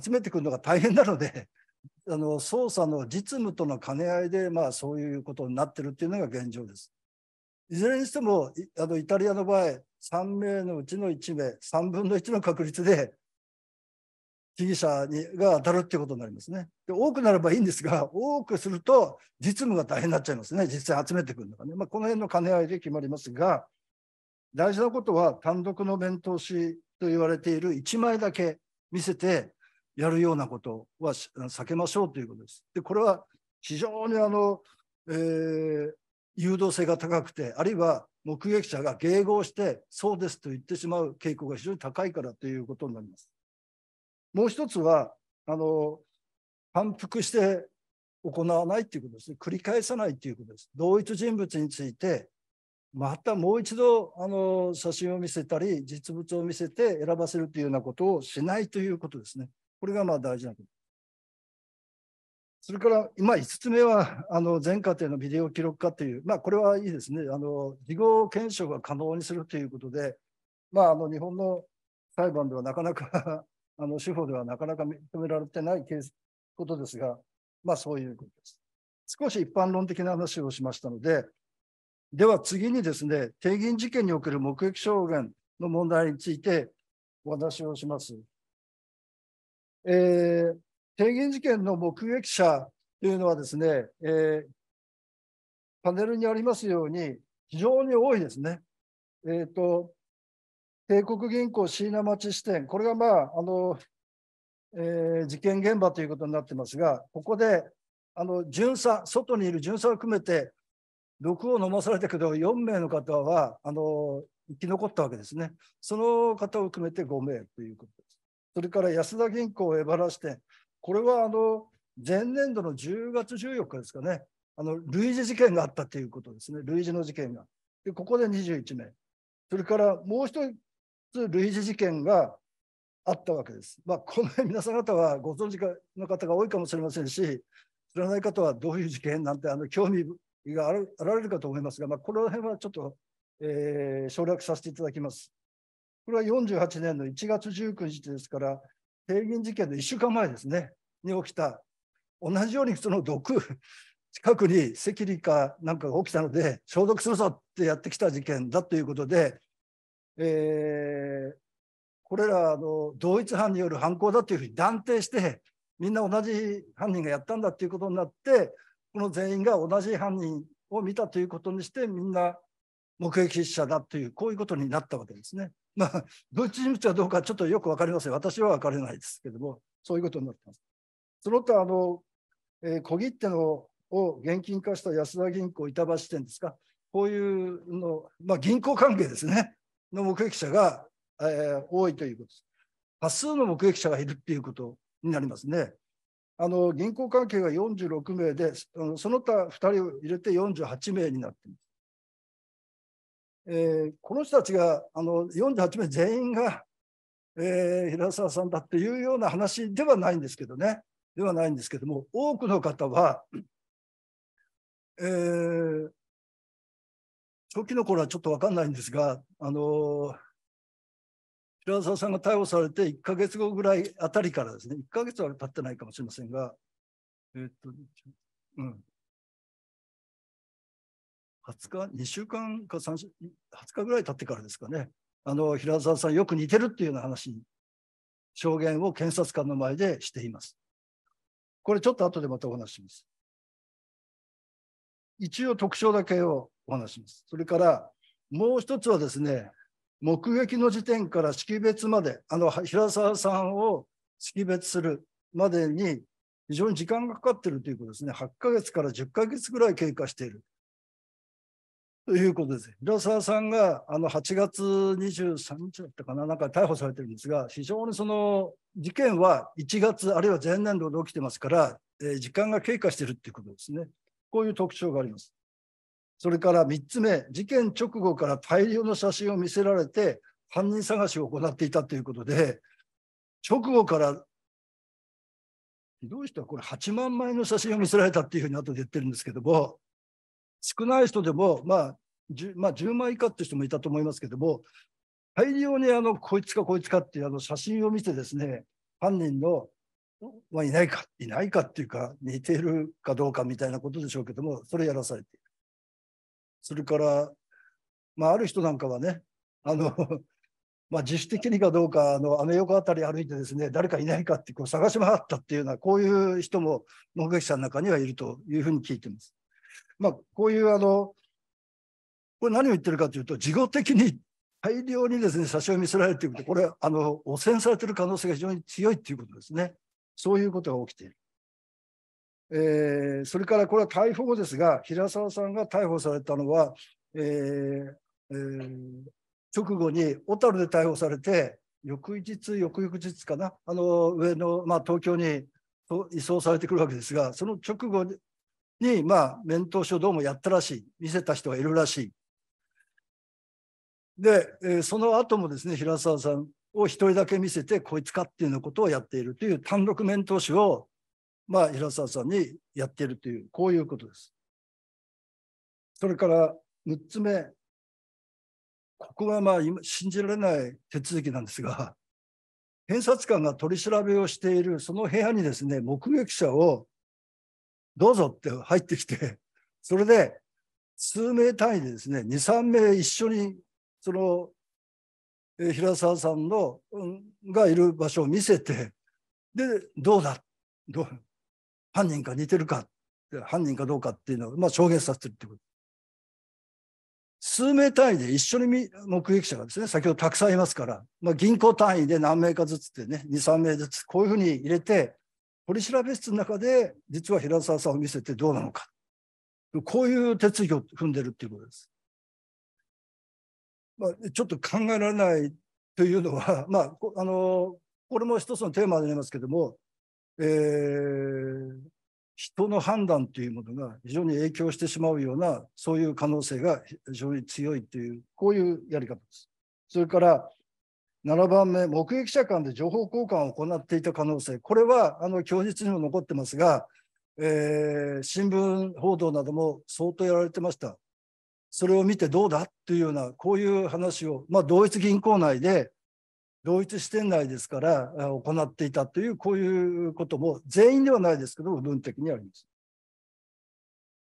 集めてくるのが大変なので、あの捜査の実務との兼ね合いで、まあ、そういうことになってるっていうのが現状です。いずれにしても、あのイタリアの場合、3名のうちの1名、3分の1の確率で被疑者にが当たるっていうことになりますね。で多くなればいいんですが、多くすると実務が大変になっちゃいますね、実際集めてくるのがね。まあ、この辺の兼ね合いで決まりますが、大事なことは単独の弁当紙と言われている1枚だけ見せてやるようなことは避けましょうということです。でこれは非常にあの、えー、誘導性が高くて、あるいは目撃者が迎合して、そうですと言ってしまう傾向が非常に高いからということになります。もう一つはあの反復して行わないということですね繰り返さないということです同一人物についてまたもう一度あの写真を見せたり実物を見せて選ばせるというようなことをしないということですねこれがまあ大事なことそれから、まあ、5つ目はあの全家庭のビデオ記録化という、まあ、これはいいですねあの事後検証が可能にするということで、まあ、あの日本の裁判ではなかなかあの司法ではなかなか認められてないケースことですが、まあそういうことです。少し一般論的な話をしましたので、では次にですね、定銀事件における目撃証言の問題についてお話をします。えー、定銀事件の目撃者というのはですね、えー、パネルにありますように非常に多いですね。えっ、ー、と、帝国銀行椎名町支店、これがまあ、あの、えー、事件現場ということになってますが、ここで、あの、巡査、外にいる巡査を含めて、毒を飲まされたけど、4名の方は、あの、生き残ったわけですね。その方を含めて5名ということです。それから安田銀行江原支店、これはあの前年度の10月14日ですかね、あの類似事件があったということですね、類似の事件が。でここで21名。それからもう一人と類似事件があったわけです。まあ、この辺皆さん方はご存知の方が多いかもしれませんし、知らない方はどういう事件なんてあの興味があられるかと思いますが、まあ、この辺はちょっと、えー、省略させていただきます。これは48年の1月19日ですから、帝銀事件の1週間前ですね、に起きた、同じようにその毒、近くに赤痢かなんかが起きたので、消毒するぞってやってきた事件だということで、えー、これらの同一犯による犯行だというふうに断定してみんな同じ犯人がやったんだということになってこの全員が同じ犯人を見たということにしてみんな目撃者だというこういうことになったわけですね。まあ、同一人物はどうかちょっとよく分かりません。私は分からないですけども、そういうことになってます。その他あの、えー、小切手のを現金化した安田銀行板橋店ですか、こういうの、まあ、銀行関係ですね、の目撃者が、えー、多いということです。多数の目撃者がいるっていうことになりますね。あの銀行関係が46名で、その他2人を入れて48名になっています。えー、この人たちがあの48名全員が、えー、平沢さんだっていうような話ではないんですけどね、ではないんですけども、多くの方は、えー、初期の頃はちょっと分かんないんですが、あの平沢さんが逮捕されて1か月後ぐらいあたりからですね、1か月は経ってないかもしれませんが、えー、っと、うん。20日、2週間か3週、20日ぐらい経ってからですかね、あの、平沢さんよく似てるっていうような話に、証言を検察官の前でしています。これちょっと後でまたお話します。一応特徴だけをお話します。それからもう一つはですね、目撃の時点から識別まで、あの平沢さんを識別するまでに非常に時間がかかっているということですね。8ヶ月から10ヶ月ぐらい経過している。ということです。平沢さんがあの8月23日だったかな、なんか逮捕されてるんですが、非常にその事件は1月、あるいは前年度で起きてますから、えー、時間が経過しているということですね。こういう特徴があります。それから3つ目、事件直後から大量の写真を見せられて、犯人探しを行っていたということで、直後からひどい人はこれ8万枚の写真を見せられたっていうふうに後で言ってるんですけども、少ない人でも、まあ 10, まあ、10枚以下っていう人もいたと思いますけども、大量にあのこいつかこいつかっていうあの写真を見てですね、犯人の、まあ、いないか、いないかっていうか、似てるかどうかみたいなことでしょうけども、それやらされている。それから、まあ、ある人なんかはね、あの まあ、自主的にかどうか、あの、アメ横あたり歩いてですね、誰かいないかってこう探し回ったっていうような、こういう人も目撃者の中にはいるというふうに聞いてます。まあ、こういう、あの、これ何を言ってるかというと、事後的に大量にですね、差し読みすられるということ、これ、あの、汚染されてる可能性が非常に強いということですね。そういうことが起きている。えー、それからこれは逮捕後ですが、平沢さんが逮捕されたのは、えーえー、直後に小樽で逮捕されて、翌日、翌々日かな、あの上の、まあ、東京に移送されてくるわけですが、その直後に、まあ、面頭書どうもやったらしい、見せた人がいるらしい。で、えー、その後もですね、平沢さんを一人だけ見せて、こいつかっていうようなことをやっているという単独面頭書をまあ、平沢さんにやってるという、こういうことです。それから6つ目、ここはまあ今信じられない手続きなんですが、検察官が取り調べをしているその部屋にですね、目撃者をどうぞって入ってきて、それで数名単位でですね、2、3名一緒にその平沢さんのがいる場所を見せてでどうだどう犯人か似てるか、犯人かどうかっていうのを、まあ、証言させてるってこと。数名単位で一緒に目撃者がですね、先ほどたくさんいますから、まあ、銀行単位で何名かずつってね、2、3名ずつ、こういうふうに入れて、取調べ室の中で、実は平沢さんを見せてどうなのか。こういう手続きを踏んでるっていうことです。まあ、ちょっと考えられないというのは、まあ、あの、これも一つのテーマになりますけども、えー、人の判断というものが非常に影響してしまうような、そういう可能性が非常に強いという、こういうやり方です。それから、7番目、目撃者間で情報交換を行っていた可能性、これはあの供述にも残ってますが、えー、新聞報道なども相当やられてました。それを見てどうだというような、こういう話を、まあ、同一銀行内で同一視点内ですから行っていたというこういうことも全員ではないですけど部分的にあります。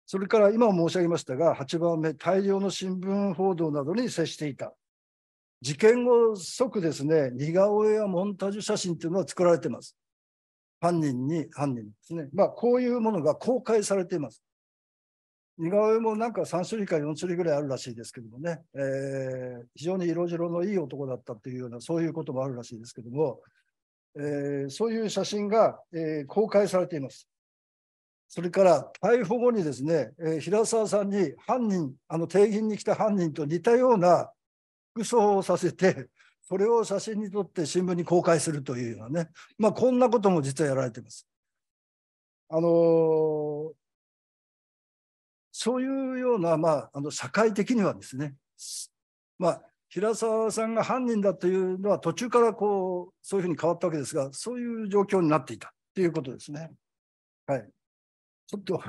それから今申し上げましたが8番目大量の新聞報道などに接していた事件後即ですね似顔絵やモンタージュ写真というのは作られています。犯人に犯人ですね、まあ、こういうものが公開されています。似顔絵もなんか3種類か4種類ぐらいあるらしいですけどもね、えー、非常に色白のいい男だったっていうような、そういうこともあるらしいですけども、えー、そういう写真が、えー、公開されています。それから逮捕後にですね、えー、平沢さんに犯人、あの定銀に来た犯人と似たような服装をさせて、それを写真に撮って新聞に公開するというようなね、まあ、こんなことも実はやられています。あのーそういうような、まあ、あの社会的にはですね、まあ、平沢さんが犯人だというのは途中からこうそういうふうに変わったわけですが、そういう状況になっていたということですね。はい、ちょっと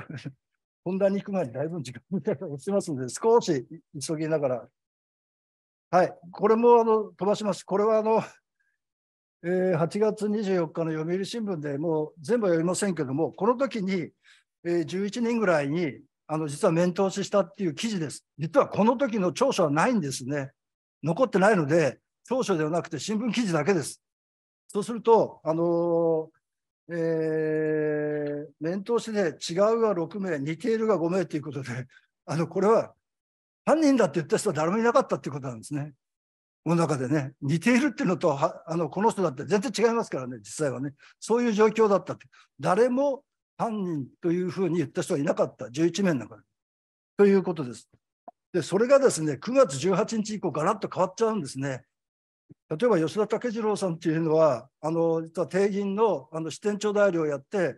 本題に行く前にだいぶ時間が落ちますので、少し急ぎながら。はい、これもあの飛ばします。これはあの、えー、8月24日の読売新聞でもう全部は読みませんけども、この時に、えー、11人ぐらいにあの実は面通ししたっていう記事です。実はこの時の調書はないんですね。残ってないので、調書ではなくて新聞記事だけです。そうすると、あのー、えー、面通しで違うが6名、似ているが5名ということで、あのこれは犯人だって言った人は誰もいなかったっていうことなんですね。この中でね、似ているっていうのとあの、この人だって全然違いますからね、実際はね、そういう状況だったって。誰も犯人というふうに言った人はいなかった、11名の中で。ということです。で、それがですね、9月18日以降、ガラッと変わっちゃうんですね。例えば吉田武次郎さんというのは、あの実は帝銀のあの支店長代理をやって、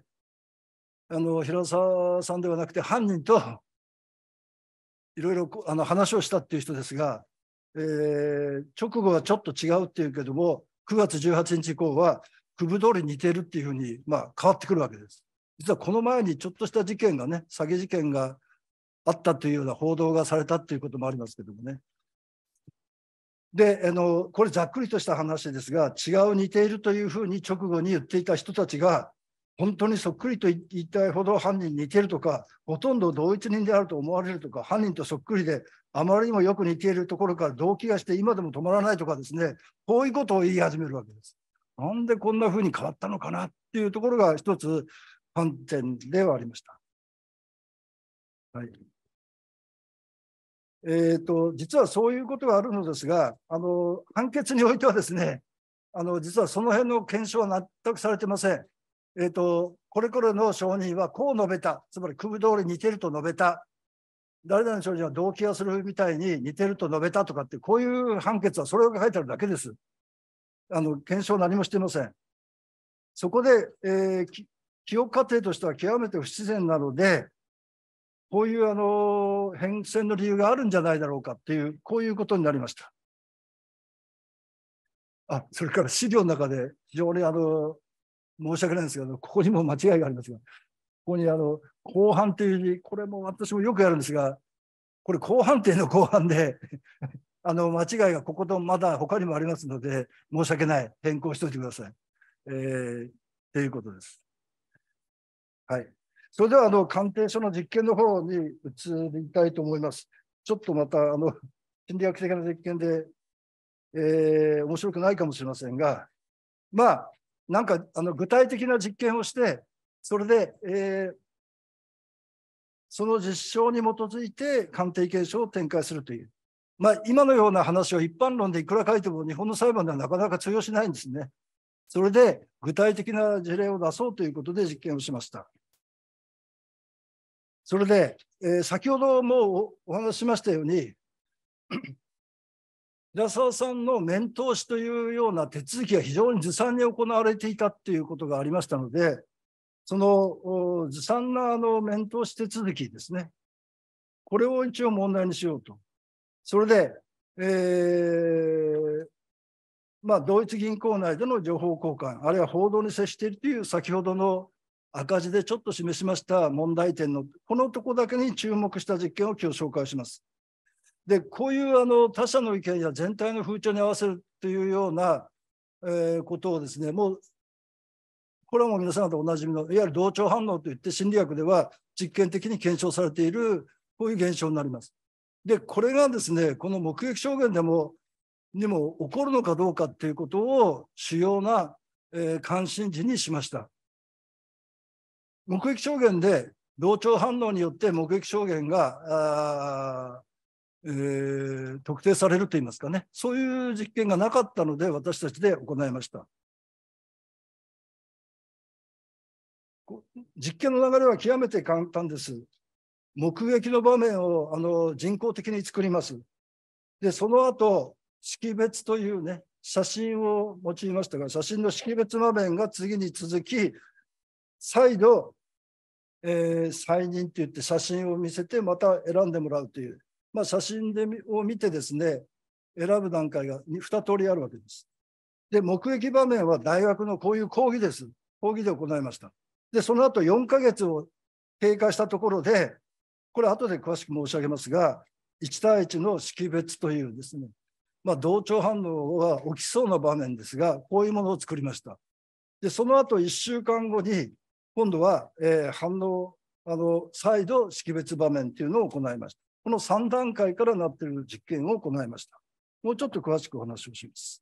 あの平沢さんではなくて、犯人といろいろ話をしたっていう人ですが、えー、直後はちょっと違うっていうけども、9月18日以降は、区部通り似てるっていうふうに、まあ、変わってくるわけです。実はこの前にちょっとした事件がね、詐欺事件があったというような報道がされたということもありますけどもね。であのこれざっくりとした話ですが違う似ているというふうに直後に言っていた人たちが本当にそっくりと言いたいほど犯人に似ているとかほとんど同一人であると思われるとか犯人とそっくりであまりにもよく似ているところから動機がして今でも止まらないとかですねこういうことを言い始めるわけです。なんでこんなふうに変わったのかなっていうところが一つ反転ではありました。はい。えー、と、実はそういうことがあるのですが、あの、判決においてはですね、あの、実はその辺の検証は納得されてません。えっ、ー、と、これこれの証人はこう述べた、つまり首ど通り似てると述べた、誰々の証人は動機がするみたいに似てると述べたとかって、こういう判決はそれが書いてあるだけです。あの、検証何もしてません。そこで、えー、記憶過程としては極めて不自然なので、こういうあの変遷の理由があるんじゃないだろうかっていう、こういうことになりました。あ、それから資料の中で非常にあの、申し訳ないんですけど、ここにも間違いがありますが、ここにあの、後半っていう、これも私もよくやるんですが、これ後半っていうの後半で あの、間違いがこことまだ他にもありますので、申し訳ない。変更しておいてください。えー、っていうことです。はい。それでは、あの、鑑定書の実験の方に移りたいと思います。ちょっとまた、あの、心理学的な実験で、えー、面白くないかもしれませんが、まあ、なんか、あの、具体的な実験をして、それで、えー、その実証に基づいて鑑定検証を展開するという。まあ、今のような話を一般論でいくら書いても日本の裁判ではなかなか通用しないんですね。それで具体的な事例を出そうということで実験をしました。それで、えー、先ほどもお話しましたように、平 沢さんの面通しというような手続きが非常にずさんに行われていたということがありましたので、そのずさんなあの面通し手続きですね、これを一応問題にしようと。それで、えー、まあ、同一銀行内での情報交換、あるいは報道に接しているという先ほどの赤字でちょっと示しました問題点のこのとこだけに注目した実験を今日紹介します。でこういうあの他者の意見や全体の風潮に合わせるというような、えことをですねもうこれはもう皆さんとおなじみのいわゆる同調反応といって心理学では実験的に検証されているこういう現象になります。でこれがですねこの目撃証言でもにも起こるのかどうかということを主要な、関心事にしました。目撃証言で同調反応によって目撃証言が、えー、特定されるといいますかね、そういう実験がなかったので私たちで行いました。実験の流れは極めて簡単です。目撃の場面をあの人工的に作ります。で、その後、識別というね、写真を用いましたが、写真の識別場面が次に続き、再度、えー、再認といって写真を見せて、また選んでもらうという、まあ、写真でを見てですね、選ぶ段階が 2, 2通りあるわけです。で、目撃場面は大学のこういう講義です。講義で行いました。で、その後4ヶ月を経過したところで、これ後で詳しく申し上げますが、1対1の識別というですね、まあ、同調反応が起きそうな場面ですが、こういうものを作りました。で、その後1週間後に、今度は、えー、反応、あの、再度識別場面というのを行いました。この3段階からなっている実験を行いました。もうちょっと詳しくお話をします。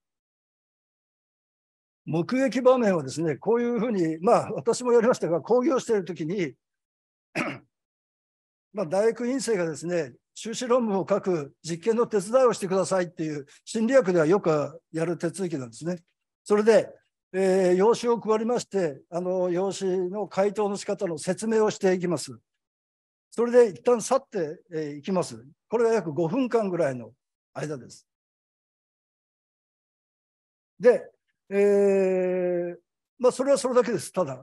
目撃場面はですね、こういうふうに、まあ私もやりましたが、講義をしているときに、まあ大学院生がですね、修士論文を書く実験の手伝いをしてくださいっていう心理学ではよくやる手続きなんですね。それで、えー、用紙を配りましてあの用紙の回答の仕方の説明をしていきます。それで一旦去ってい、えきます。これが約5分間ぐらいの間です。で、えーまあ、それはそれだけです、ただ。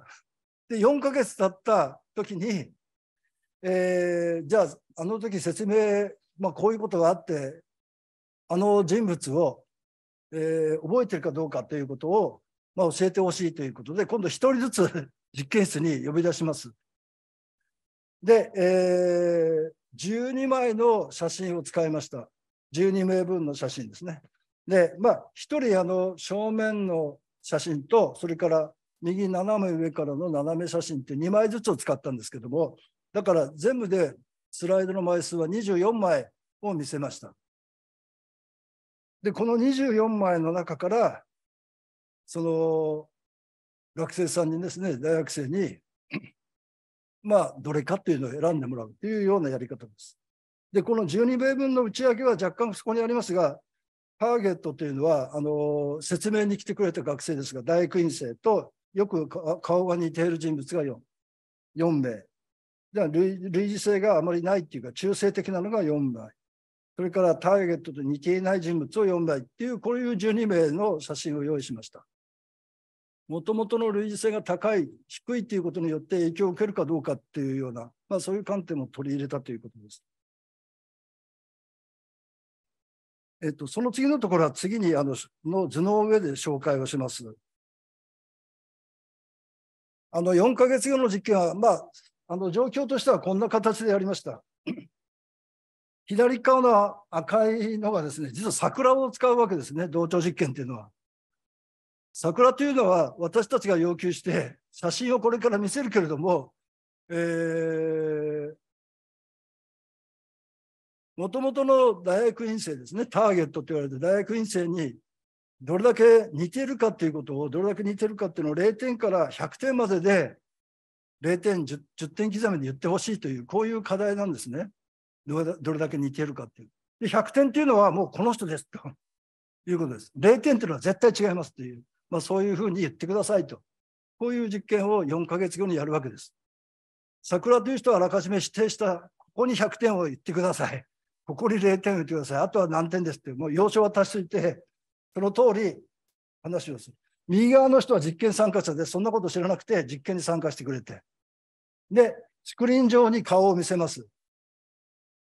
で、4ヶ月経った時に、えー、じゃああの時説明、まあ、こういうことがあってあの人物を、えー、覚えてるかどうかということを、まあ、教えてほしいということで今度1人ずつ 実験室に呼び出します。で、えー、12枚の写真を使いました。12名分の写真ですね。で、まあ、1人あの正面の写真と、それから右斜め上からの斜め写真って2枚ずつを使ったんですけども、だから全部でスライドの枚数は24枚を見せました。で、この24枚の中から、その学生さんにですね、大学生に、まあ、どれかというのを選んでもらうというようなやり方です。で、この12米分の内訳は若干そこにありますが、ターゲットというのは、あの、説明に来てくれた学生ですが、大学院生とよく顔が似ている人物が 4, 4名。類似性があまりないっていうか、中性的なのが4枚。それからターゲットと似ていない人物を4枚っていう、こういう12名の写真を用意しました。もともとの類似性が高い、低いっていうことによって影響を受けるかどうかっていうような、まあ、そういう観点も取り入れたということです。えっと、その次のところは次にあのの図の上で紹介をします。あの4か月後の実験は、まあ、あの状況としてはこんな形でやりました。左側の赤いのがですね、実は桜を使うわけですね、同調実験っていうのは。桜というのは私たちが要求して写真をこれから見せるけれども、えー、もともとの大学院生ですね、ターゲットと言われて大学院生にどれだけ似てるかっていうことを、どれだけ似てるかっていうのを0点から100点までで0点 10, 10, 点刻みで言ってほしいというこういう課題なんですねどれだけ似てるかっていうで100点っていうのはもうこの人ですということです0点っていうのは絶対違いますという、まあ、そういうふうに言ってくださいとこういう実験を4ヶ月後にやるわけです桜という人はあらかじめ指定したここに100点を言ってくださいここに0点を言ってくださいあとは何点ですってもう要所は足しといてその通り話をする右側の人は実験参加者でそんなこと知らなくて実験に参加してくれてで、スクリーン上に顔を見せます。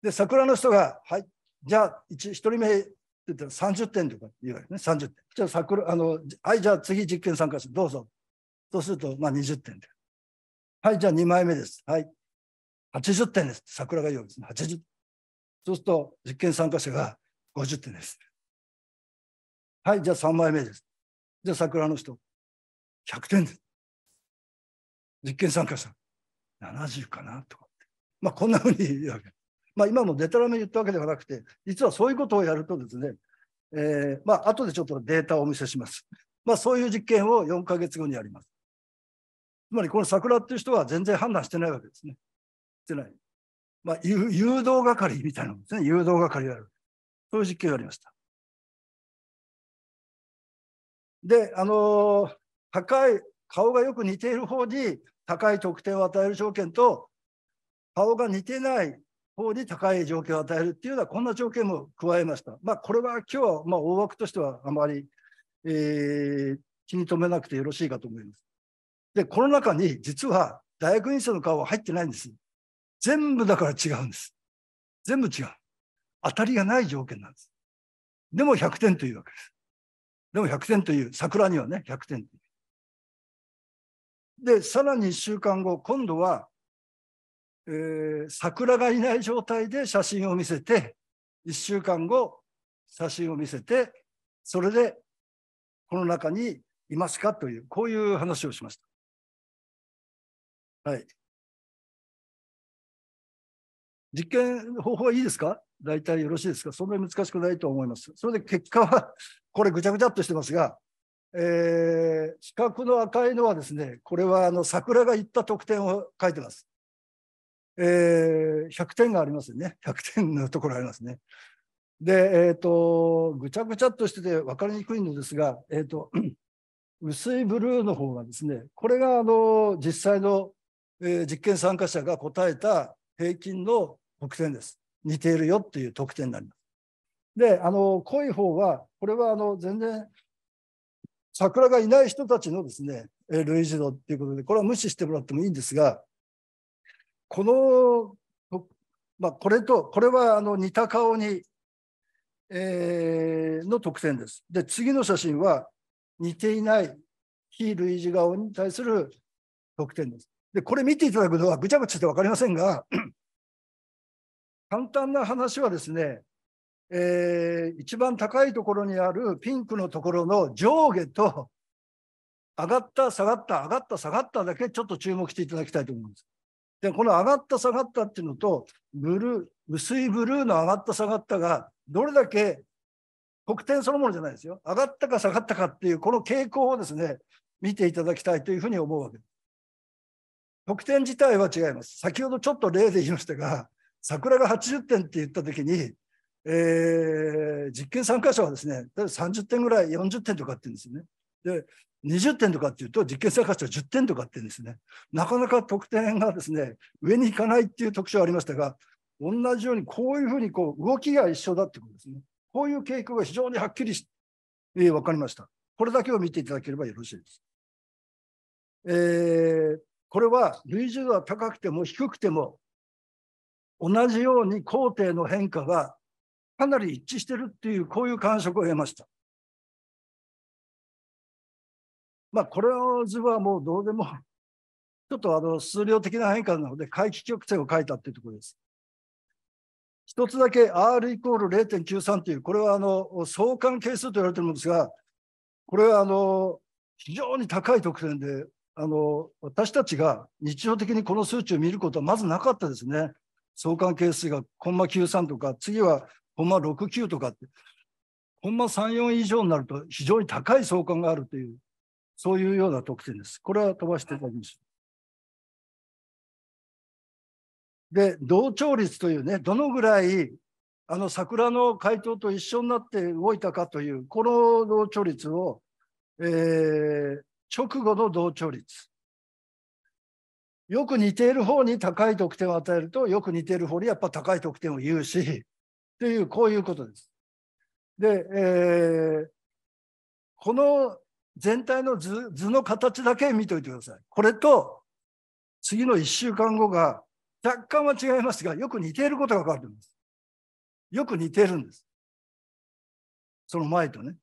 で、桜の人が、はい、じゃあ1、1人目って言ったら30点とか言われるね、30点。じゃあ桜、あの、はい、じゃあ次実験参加者、どうぞ。そうすると、まあ20点で。はい、じゃあ2枚目です。はい。80点です。桜が言うわけですね。80。そうすると、実験参加者が50点です。はい、じゃあ3枚目です。じゃあ桜の人、100点です。実験参加者、70かなとかって。まあ、こんなふうに言うわけ。まあ、今もデタラメ言ったわけではなくて、実はそういうことをやるとですね、えー、まあ、後でちょっとデータをお見せします。まあ、そういう実験を4か月後にやります。つまり、この桜っていう人は全然判断してないわけですね。してない。まあ、誘導係みたいなものですね。誘導係をやる。そういう実験をやりました。で、あのー、高い、顔がよく似ている方に高い得点を与える条件と、顔が似てない方に高い条件を与えるっていうのは、こんな条件も加えました。まあ、これは今日は、ま大枠としてはあまり、えー、気に留めなくてよろしいかと思います。で、この中に実は大学院生の顔は入ってないんです。全部だから違うんです。全部違う。当たりがない条件なんです。でも100点というわけです。でも100点という、桜にはね、100点という。で、さらに1週間後、今度は、えー、桜がいない状態で写真を見せて、1週間後、写真を見せて、それで、この中にいますかという、こういう話をしました。はい。実験方法はいいですか大体よろしいですかそんなに難しくないと思います。それで結果は、これぐちゃぐちゃっとしてますが、えー、四角の赤いのはですね、これはあの桜が言った得点を書いてます。えー、100点がありますよね。100点のところありますね。で、えっ、ー、と、ぐちゃぐちゃっとしてて分かりにくいのですが、えっ、ー、と、薄いブルーの方がですね、これがあの実際の、えー、実験参加者が答えた平均の得点です。似ているよっていう得点になります。で、あの、濃い方は、これはあの全然桜がいない人たちのですね、類似度っていうことで、これは無視してもらってもいいんですが、この、まあ、これと、これはあの似た顔に、えー、の特典です。で、次の写真は、似ていない非類似顔に対する特典です。で、これ見ていただくのはぐちゃぐちゃって分かりませんが、簡単な話はですね、えー、一番高いところにあるピンクのところの上下と上がった下がった上がった下がっただけちょっと注目していただきたいと思うんです。でこの上がった下がったっていうのとブルー薄いブルーの上がった下がったがどれだけ黒点そのものじゃないですよ上がったか下がったかっていうこの傾向をですね見ていただきたいというふうに思うわけです。得点自体は違います。先ほどちょっと例で言いましたが、桜が80点って言ったときに、えー、実験参加者はですね、30点ぐらい、40点とかって言うんですよね。で、20点とかっていうと、実験参加者は10点とかって言うんですね。なかなか得点がですね、上に行かないっていう特徴はありましたが、同じようにこういうふうにこう動きが一緒だってことですね。こういう傾向が非常にはっきりし、えー、分かりました。これだけを見ていただければよろしいです。えー、これは類似度は高くても低くても同じように工程の変化がかなり一致してるっていうこういう感触を得ました。まあこれの図はもうどうでもちょっとあの数量的な変化なので回帰曲線を書いたっていうところです。一つだけ R イコール0.93という、これはあの相関係数と言われてるんですが、これはあの非常に高い得点で、あの私たちが日常的にこの数値を見ることはまずなかったですね。相関係数がコンマ93とか、次はほんま6 9とかって、ほんま3、4以上になると非常に高い相関があるという、そういうような特点です。これは飛ばしていただきます。で、同調率というね、どのぐらいあの桜の回答と一緒になって動いたかという、この同調率を、えー、直後の同調率。よく似ている方に高い得点を与えると、よく似ている方にやっぱ高い得点を言うし、というこういうことです。で、えー、この全体の図図の形だけ見ておいてください。これと次の1週間後が若干は違いますが、よく似ていることが分かるています。よく似ているんです。その前とね。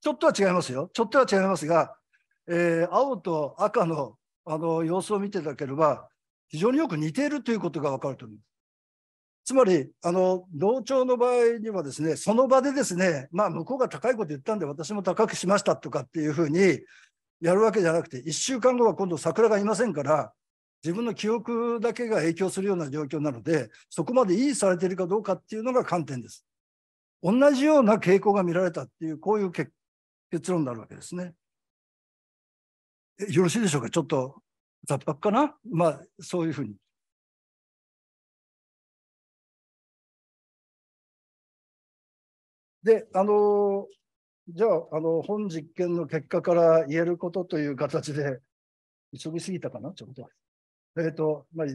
ちょっとは違いますよ。ちょっとは違いますが、えー、青と赤のあの様子を見ていただければ、非常によく似ているということが分かると思います。つまり、あの、同調の場合にはですね、その場でですね、まあ、向こうが高いこと言ったんで、私も高くしましたとかっていうふうにやるわけじゃなくて、1週間後は今度桜がいませんから、自分の記憶だけが影響するような状況なので、そこまでいいされているかどうかっていうのが観点です。同じような傾向が見られたっていう、こういう結論になるわけですね。よろしいでしょうかちょっと雑白かなまあ、そういうふうに。で、あの、じゃあ、あの、本実験の結果から言えることという形で、急ぎすぎたかな、ちょっと。えっ、ー、と、まあ、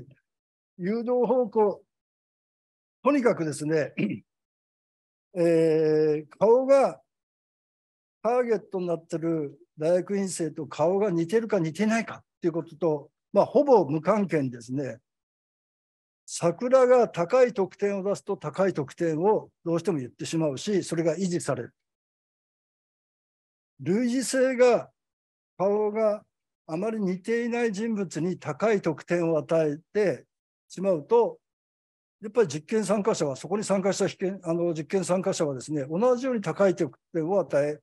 誘導方向、とにかくですね、えー、顔がターゲットになってる大学院生と顔が似てるか似てないかっていうことと、まあ、ほぼ無関係にですね、桜が高い得点を出すと高い得点をどうしても言ってしまうし、それが維持される。類似性が顔があまり似ていない人物に高い得点を与えてしまうと、やっぱり実験参加者は、そこに参加した被験あの実験参加者はですね、同じように高い得点を与え、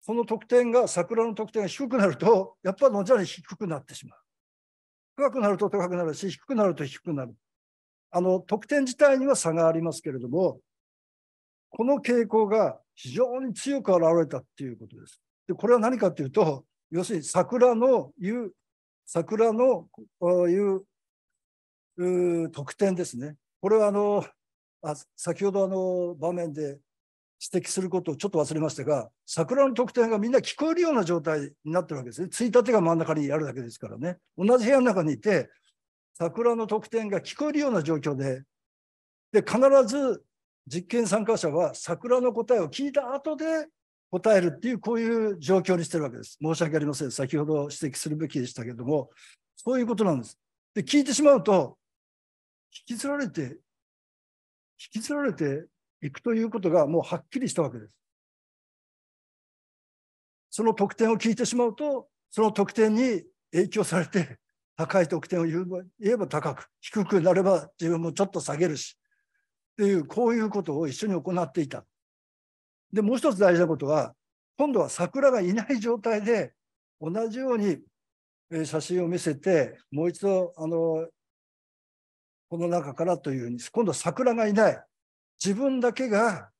その得点が、桜の得点が低くなると、やっぱりのじゃに低くなってしまう。高くなると高くなるし、低くなると低くなる。あの得点自体には差がありますけれども、この傾向が非常に強く表れたっていうことです。でこれは何かというと、要するに桜のいう、桜のいう特典ですね。これはあのあ先ほどあの場面で指摘することをちょっと忘れましたが、桜の特典がみんな聞こえるような状態になってるわけですね。ついたてが真ん中にあるだけですからね。同じ部屋の中にいて、桜の特典が聞こえるような状況で、で、必ず実験参加者は桜の答えを聞いた後で答えるっていう、こういう状況にしてるわけです。申し訳ありません。先ほど指摘するべきでしたけれども、そういうことなんです。で、聞いてしまうと、引きずられて、引きずられていくということがもうはっきりしたわけです。その特典を聞いてしまうと、その特典に影響されて、高い得点を言えば高く低くなれば自分もちょっと下げるしっていうこういうことを一緒に行っていた。でもう一つ大事なことは今度は桜がいない状態で同じように写真を見せてもう一度あのこの中からというふうに今度は桜がいない自分だけが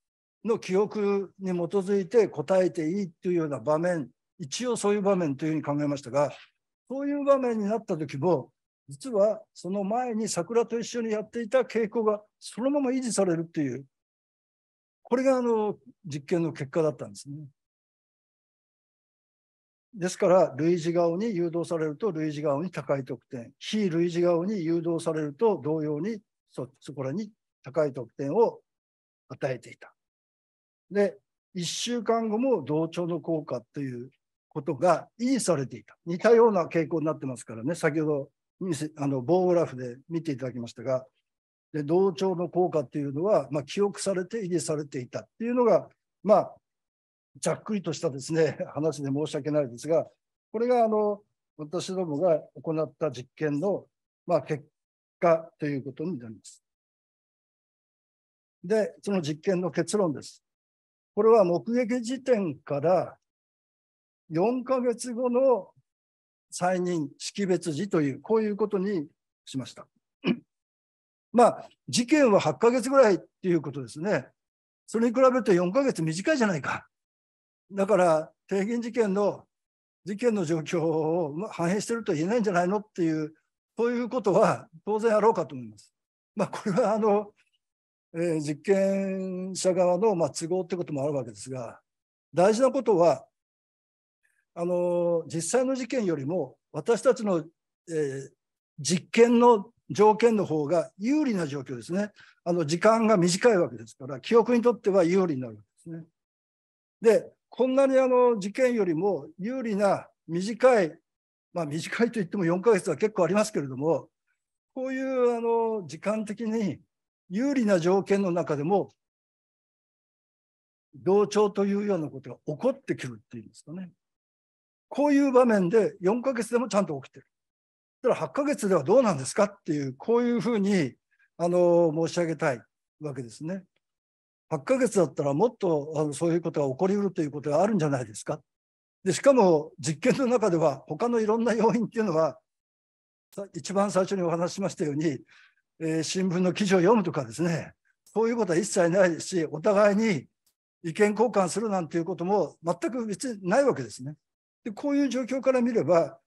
の記憶に基づいて答えていいというような場面一応そういう場面というふうに考えましたがそういう場面になった時も、実はその前に桜と一緒にやっていた傾向がそのまま維持されるっていう、これがあの実験の結果だったんですね。ですから、類似顔に誘導されると類似顔に高い得点、非類似顔に誘導されると同様にそこらに高い得点を与えていた。で、1週間後も同調の効果ということが維持されていた。似たような傾向になってますからね、先ほどあの棒グラフで見ていただきましたが、で同調の効果っていうのは、まあ、記憶されて維持されていたっていうのが、まあ、ざっくりとしたですね、話で申し訳ないですが、これがあの私どもが行った実験の、まあ、結果ということになります。で、その実験の結論です。これは目撃時点から4ヶ月後の再任識別時という、こういうことにしました。まあ、事件は8ヶ月ぐらいっていうことですね。それに比べて4ヶ月短いじゃないか。だから、提言事件の事件の状況を反映していると言えないんじゃないのっていう、そういうことは当然あろうかと思います。まあ、これはあの、えー、実験者側のまあ都合ってこともあるわけですが、大事なことは、あの実際の事件よりも私たちの、えー、実験の条件の方が有利な状況ですねあの時間が短いわけですから記憶にとっては有利になるわけですね。でこんなにあの事件よりも有利な短いまあ短いといっても4ヶ月は結構ありますけれどもこういうあの時間的に有利な条件の中でも同調というようなことが起こってくるっていうんですかね。こういう場面で4ヶ月でもちゃんと起きてる。だから8ヶ月ではどうなんですかっていう、こういうふうにあの申し上げたいわけですね。8ヶ月だったらもっとあのそういうことが起こりうるということがあるんじゃないですか。でしかも実験の中では他のいろんな要因っていうのは一番最初にお話ししましたように、えー、新聞の記事を読むとかですねそういうことは一切ないですしお互いに意見交換するなんていうことも全く別にないわけですね。でこういう状況から見れば、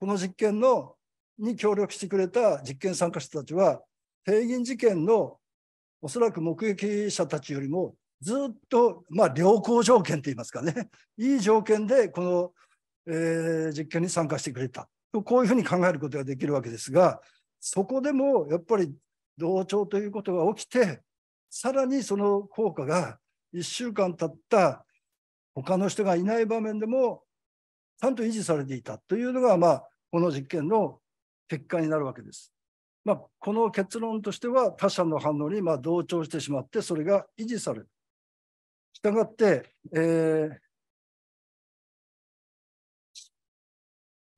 この実験のに協力してくれた実験参加者たちは、ギン事件のおそらく目撃者たちよりもずっと、まあ、良好条件といいますかね、いい条件でこの、えー、実験に参加してくれたと、こういうふうに考えることができるわけですが、そこでもやっぱり同調ということが起きて、さらにその効果が1週間経った他の人がいない場面でもちゃんと維持されていたというのが、まあ、この実験の結果になるわけです。まあ、この結論としては他者の反応にまあ同調してしまってそれが維持される。したがって、えー、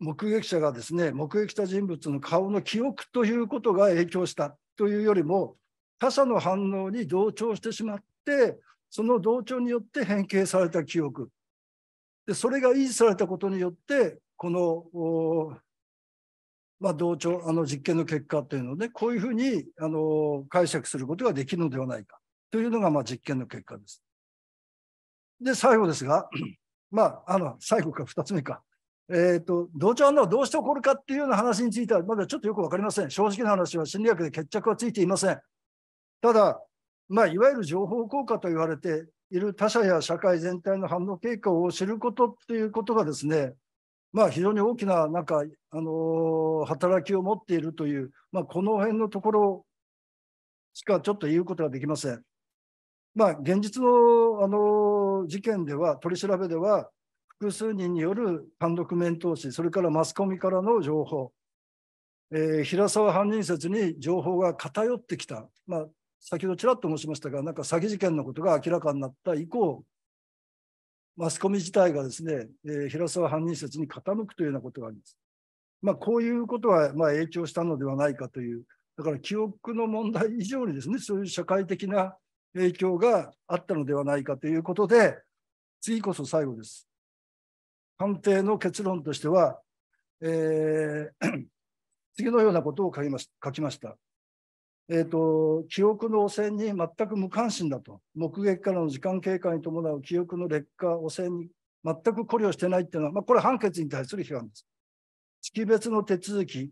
目撃者がですね目撃した人物の顔の記憶ということが影響したというよりも他者の反応に同調してしまってその同調によって変形された記憶でそれが維持されたことによってこの、まあ、同調あの実験の結果というので、ねこういうふうにあの解釈することができるのではないかというのが、まあ、実験の結果です。で最後ですが、まあ、あの最後か2つ目か。えーと、と同調反応はどうして起こるかっていうような話についてはまだちょっとよく分かりません。正直な話は心理学で決着はついていません。ただ、まあ、いわゆる情報効果と言われている他者や社会全体の反応傾向を知ることっていうことがですね、まあ、非常に大きななんか、あの働きを持っているという、まあ、この辺のところしかちょっと言うことができません。まあ、現実の、あの事件では、取り調べでは、複数人による単独面通し、それからマスコミからの情報、えー、平沢犯人説に情報が偏ってきた、まあ、先ほどちらっと申しましたが、なんか詐欺事件のことが明らかになった以降、マスコミ自体がですね、えー、平沢犯人説に傾くというようなことがあります。まあ、こういうことはまあ影響したのではないかという、だから記憶の問題以上にですね、そういう社会的な影響があったのではないかということで、次こそ最後です。判定の結論としては、えー、次のようなことを書きました。えーと、記憶の汚染に全く無関心だと、目撃からの時間経過に伴う記憶の劣化、汚染に全く考慮してないっていうのは、まあ、これ判決に対する批判です。月別の手続き、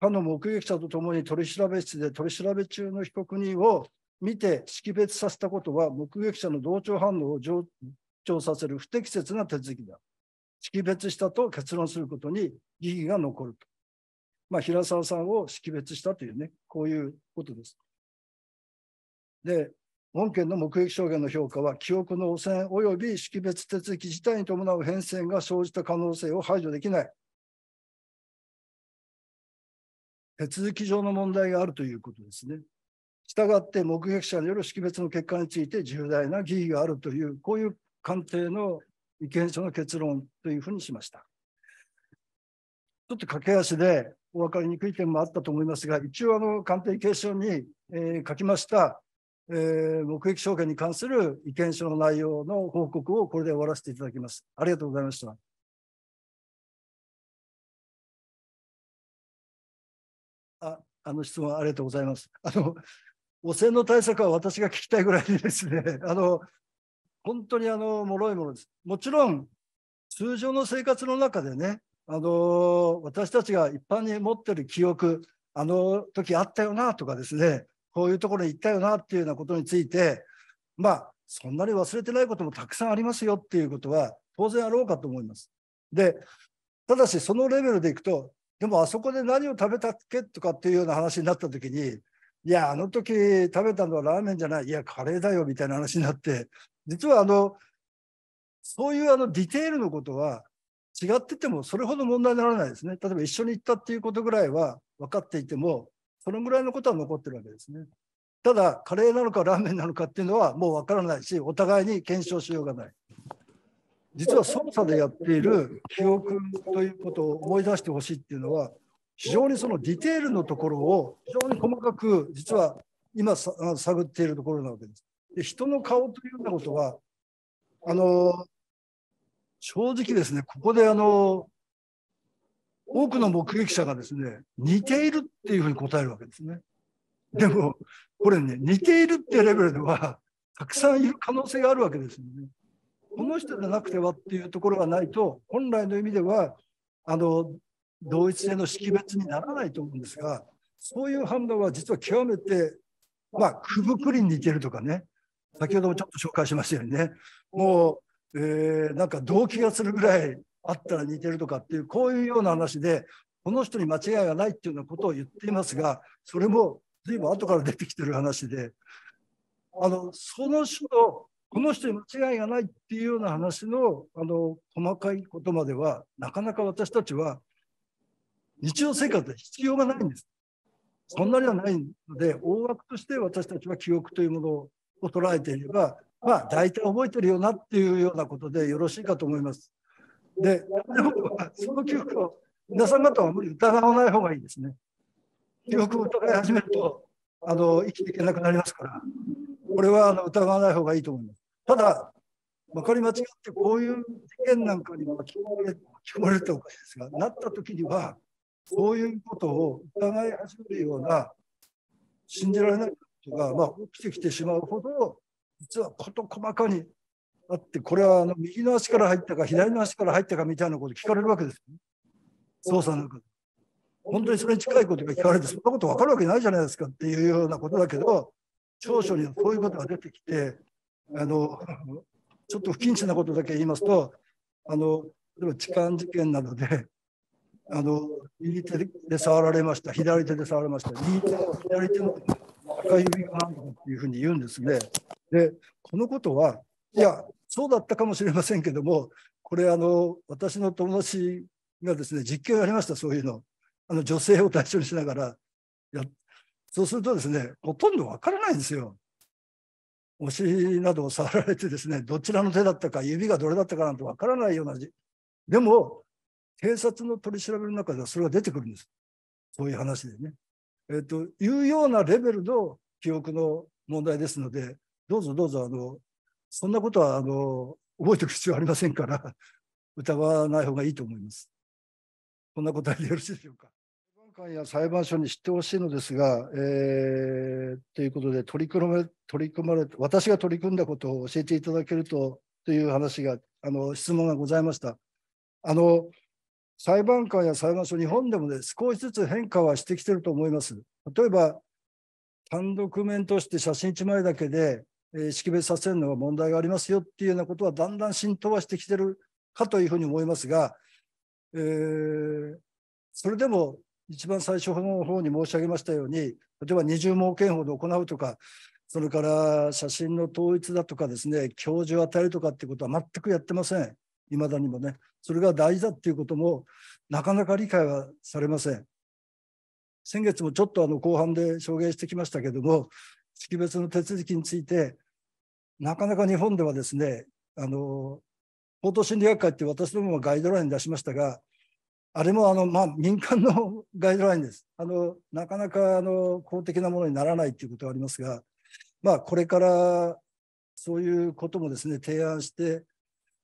他の目撃者とともに取り調べ室で取り調べ中の被告人を見て識別させたことは、目撃者の同調反応を上調させる不適切な手続きだ。識別したと結論することに疑義が残ると。まあ、平沢さんを識別したというね、こういうことです。で、本件の目撃証言の評価は、記憶の汚染及び識別手続き自体に伴う変遷が生じた可能性を排除できない。手続き上の問題があるということですね。したがって目撃者による識別の結果について重大な疑義があるという、こういう鑑定の意見書の結論というふうにしました。ちょっと駆け足でお分かりにくい点もあったと思いますが、一応あの鑑定警視に、えー、書きました、えー、目撃証言に関する意見書の内容の報告をこれで終わらせていただきます。ありがとうございました。ああの質問ありがとうございます。あの汚染の対策は私が聞きたいぐらいですね、あの本当にあの脆いものです。もちろん、通常の生活の中でね、あの私たちが一般に持ってる記憶あの時あったよなとかですねこういうところに行ったよなっていうようなことについてまあそんなに忘れてないこともたくさんありますよっていうことは当然あろうかと思います。でただしそのレベルでいくとでもあそこで何を食べたっけとかっていうような話になった時にいやあの時食べたのはラーメンじゃないいやカレーだよみたいな話になって実はあのそういうあのディテールのことは違っててもそれほど問題にならないですね。例えば一緒に行ったっていうことぐらいは分かっていても、そのぐらいのことは残ってるわけですね。ただ、カレーなのかラーメンなのかっていうのはもう分からないし、お互いに検証しようがない。実は捜査でやっている記憶ということを思い出してほしいっていうのは、非常にそのディテールのところを非常に細かく、実は今探っているところなわけです。で人の顔というようなことは、あの正直ですね、ここであの、多くの目撃者がですね、似ているっていうふうに答えるわけですね。でも、これね、似ているってレベルでは、たくさんいる可能性があるわけですよね。この人でなくてはっていうところがないと、本来の意味では、あの、同一性の識別にならないと思うんですが、そういう判断は実は極めて、まあ、くぶくりに似てるとかね、先ほどもちょっと紹介しましたようにね、もうえー、なんか動機がするぐらいあったら似てるとかっていうこういうような話でこの人に間違いがないっていうようなことを言っていますがそれも随分後から出てきてる話であのその人この人に間違いがないっていうような話のあの細かいことまではなかなか私たちは日常生活で必要がないんです。そんなにはないので大枠として私たちは記憶というものを捉えていればまあ、大体覚えてるよなっていうようなことでよろしいかと思います。で、でもその記憶を皆さん方は無理疑わない方がいいですね。記憶を疑い始めるとあの生きていけなくなりますから、これはあの疑わない方がいいと思います。ただ、分かり間違ってこういう事件なんかに巻き込まれ巻き込まれおかしいですが、なった時には、そういうことを疑い始めるような、信じられないことが、まあ、起きてきてしまうほど、実は事細かにだってこれはあの右の足から入ったか左の足から入ったかみたいなこと聞かれるわけですよ、ね、捜査の中で。本当にそれに近いことが聞かれてそんなこと分かるわけないじゃないですかっていうようなことだけど長所にはそういうことが出てきてあのちょっと不謹慎なことだけ言いますとあの例えば痴漢事件などであの右手で触られました左手で触られました右手と左手の赤指が何とかっていうふうに言うんですね。でこのことはいやそうだったかもしれませんけどもこれあの私の友達がですね実況やりましたそういうのあの女性を対象にしながらやそうするとですねほとんど分からないんですよ。お尻などを触られてですねどちらの手だったか指がどれだったかなんて分からないようなでも警察の取り調べの中ではそれが出てくるんですそういう話でね。えっ、ー、というようなレベルの記憶の問題ですのでどうぞどうぞあのそんなことはあの覚えておく必要ありませんから 疑わない方がいいと思います。こんな答えでよろしいでしょうか。裁判官や裁判所に知ってほしいのですが、えー、ということで取り組め取り組まれ私が取り組んだことを教えていただけるとという話があの質問がございました。あの裁判官や裁判所、日本でも、ね、少しずつ変化はしてきてると思います。例えば、単独面として写真1枚だけでえ識別させるのは問題がありますよっていうようなことはだんだん浸透はしてきてるかというふうに思いますが、えー、それでも一番最初の方に申し上げましたように例えば二重盲検法で行うとかそれから写真の統一だとかですね教授を与えるとかってことは全くやってませんいまだにもねそれが大事だっていうこともなかなか理解はされません先月もちょっとあの後半で証言してきましたけども識別の手続きについて、なかなか日本ではですね、あの、高等心理学会って私どももガイドライン出しましたが、あれもあの、まあ、民間の ガイドラインです。あの、なかなかあの公的なものにならないということはありますが、まあ、これからそういうこともですね、提案して、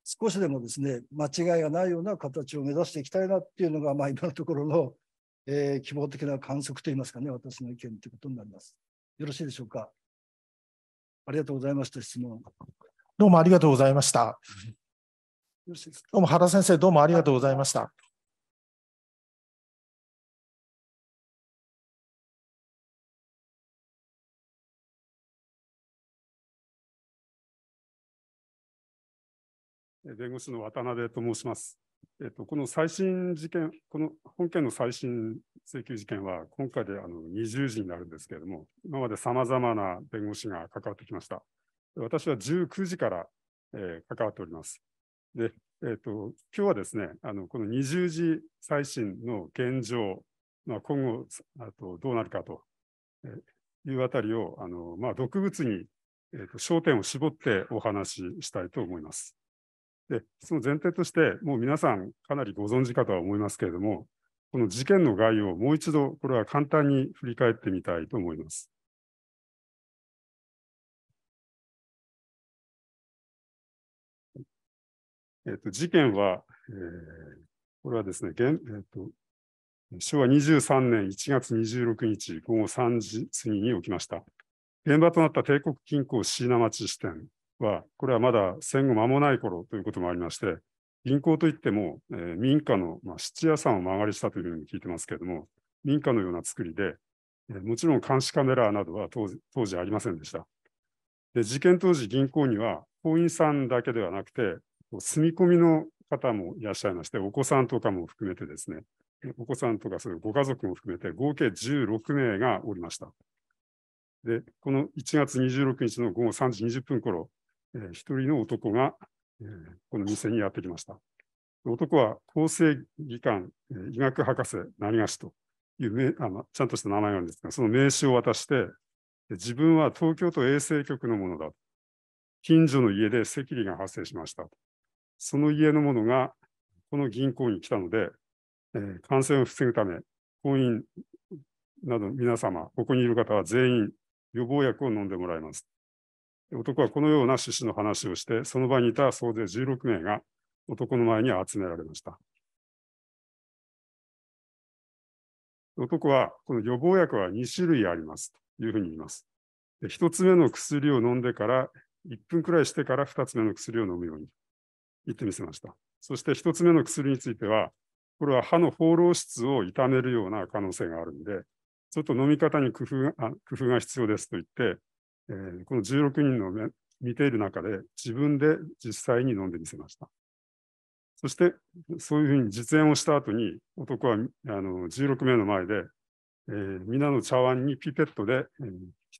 少しでもですね、間違いがないような形を目指していきたいなっていうのが、まあ、今のところの、えー、希望的な観測といいますかね、私の意見ということになります。よろしいでしょうか。ありがとうございました、質問。どうもありがとうございました。どうも原先生、どうもありがとうございました。弁護士の渡辺と申します。えっと、この再審事件、この本件の再審請求事件は、今回であの20時になるんですけれども、今までさまざまな弁護士が関わってきました。私は19時から、えー、関わっております。で、えっと、今日はですね、あのこの20時再審の現状、まあ、今後あとどうなるかと、えー、いうあたりを、あのまあ、毒物に、えー、と焦点を絞ってお話ししたいと思います。でその前提として、もう皆さんかなりご存知かとは思いますけれども、この事件の概要をもう一度、これは簡単に振り返ってみたいと思います。えっと、事件は、えー、これはですね、現えっと、昭和23年1月26日午後3時過ぎに起きました。現場となった帝国銀行椎名町支店、は、これはまだ戦後間もない頃ということもありまして、銀行といっても、えー、民家の、まあ、質屋さんを間借りしたというふうに聞いてますけれども、民家のような作りで、えー、もちろん監視カメラなどは当時当時ありませんでした。で事件当時、銀行には行員さんだけではなくて、住み込みの方もいらっしゃいまして、お子さんとかも含めてですね、お子さんとかそういうご家族も含めて合計16名がおりました。で、この1月26日の午後3時20分頃、えー、一人の男が、えー、この店にやってきました。男は厚生技官、えー、医学博士、何がしというあのちゃんとした名前があるんですが、その名刺を渡して、自分は東京都衛生局のものだ。近所の家で赤痢が発生しました。その家の者がこの銀行に来たので、えー、感染を防ぐため、婚姻など皆様、ここにいる方は全員予防薬を飲んでもらいます。男はこのような趣旨の話をして、その場にいた総勢16名が男の前に集められました。男は、この予防薬は2種類ありますというふうに言います。で1つ目の薬を飲んでから、1分くらいしてから2つ目の薬を飲むように言ってみせました。そして1つ目の薬については、これは歯の放浪質を痛めるような可能性があるんで、ちょっと飲み方に工夫が工夫が必要ですと言って、えー、この16人の見ている中で自分で実際に飲んでみせました。そしてそういうふうに実演をした後に男はあの16名の前で、えー、皆の茶碗にピペットで、えー、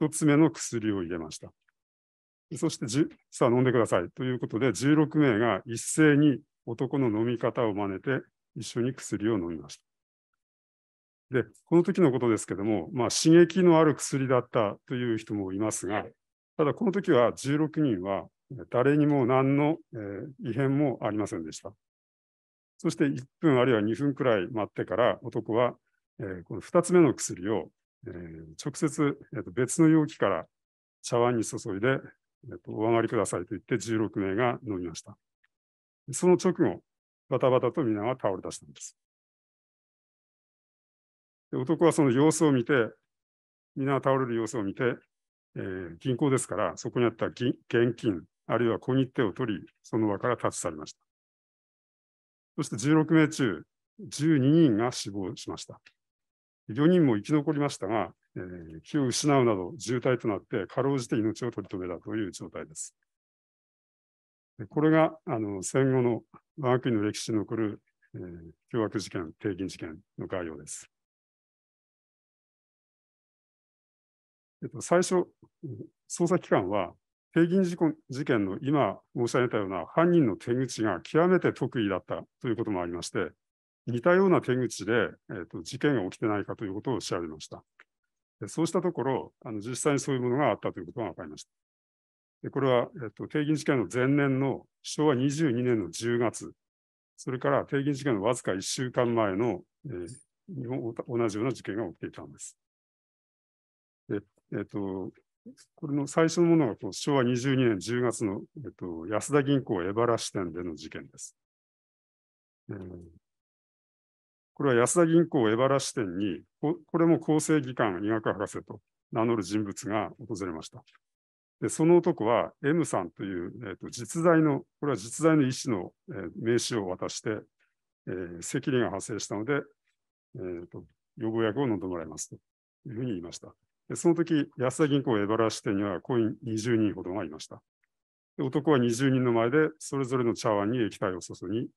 1つ目の薬を入れました。そしてさあ飲んでくださいということで16名が一斉に男の飲み方を真似て一緒に薬を飲みました。で、この時のことですけども、まあ、刺激のある薬だったという人もいますが、ただこの時は16人は誰にも何の、えー、異変もありませんでした。そして1分あるいは2分くらい待ってから男は、えー、この2つ目の薬を、えー、直接、えー、と別の容器から茶碗に注いで、えー、とお上がりくださいと言って16名が飲みました。その直後、バタバタと皆が倒れ出したんです。で男はその様子を見て、皆倒れる様子を見て、えー、銀行ですから、そこにあった現金、あるいは小切手を取り、その場から立ち去りました。そして16名中、12人が死亡しました。4人も生き残りましたが、えー、気を失うなど重体となってかろうじて命を取り留めたという状態です。これがあの戦後の我が国の歴史に残る、えー、凶悪事件、帝銀事件の概要です。っと、最初、捜査機関は、平均事事件の今申し上げたような犯人の手口が極めて特異だったということもありまして、似たような手口で、えーと、事件が起きてないかということを調べました。そうしたところあの、実際にそういうものがあったということが分かりました。でこれは、えーと、定銀事件の前年の昭和22年の10月、それから定銀事件のわずか1週間前の、えー、同じような事件が起きていたんです。でえっと、これの最初のものが昭和22年10月の、えっと、安田銀行江原支店での事件です。えー、これは安田銀行江原支店にこ、これも厚生技官医学博士と名乗る人物が訪れました。でその男は M さんという、えーと、実在の、これは実在の医師の、えー、名刺を渡して、えー、責任が発生したので、えーと、と予防薬を飲んでもらいますというふうに言いました。その時、安田銀行江原支店にはコイン20人ほどがいました。男は20人の前でそれぞれの茶碗に液体を注ぎ、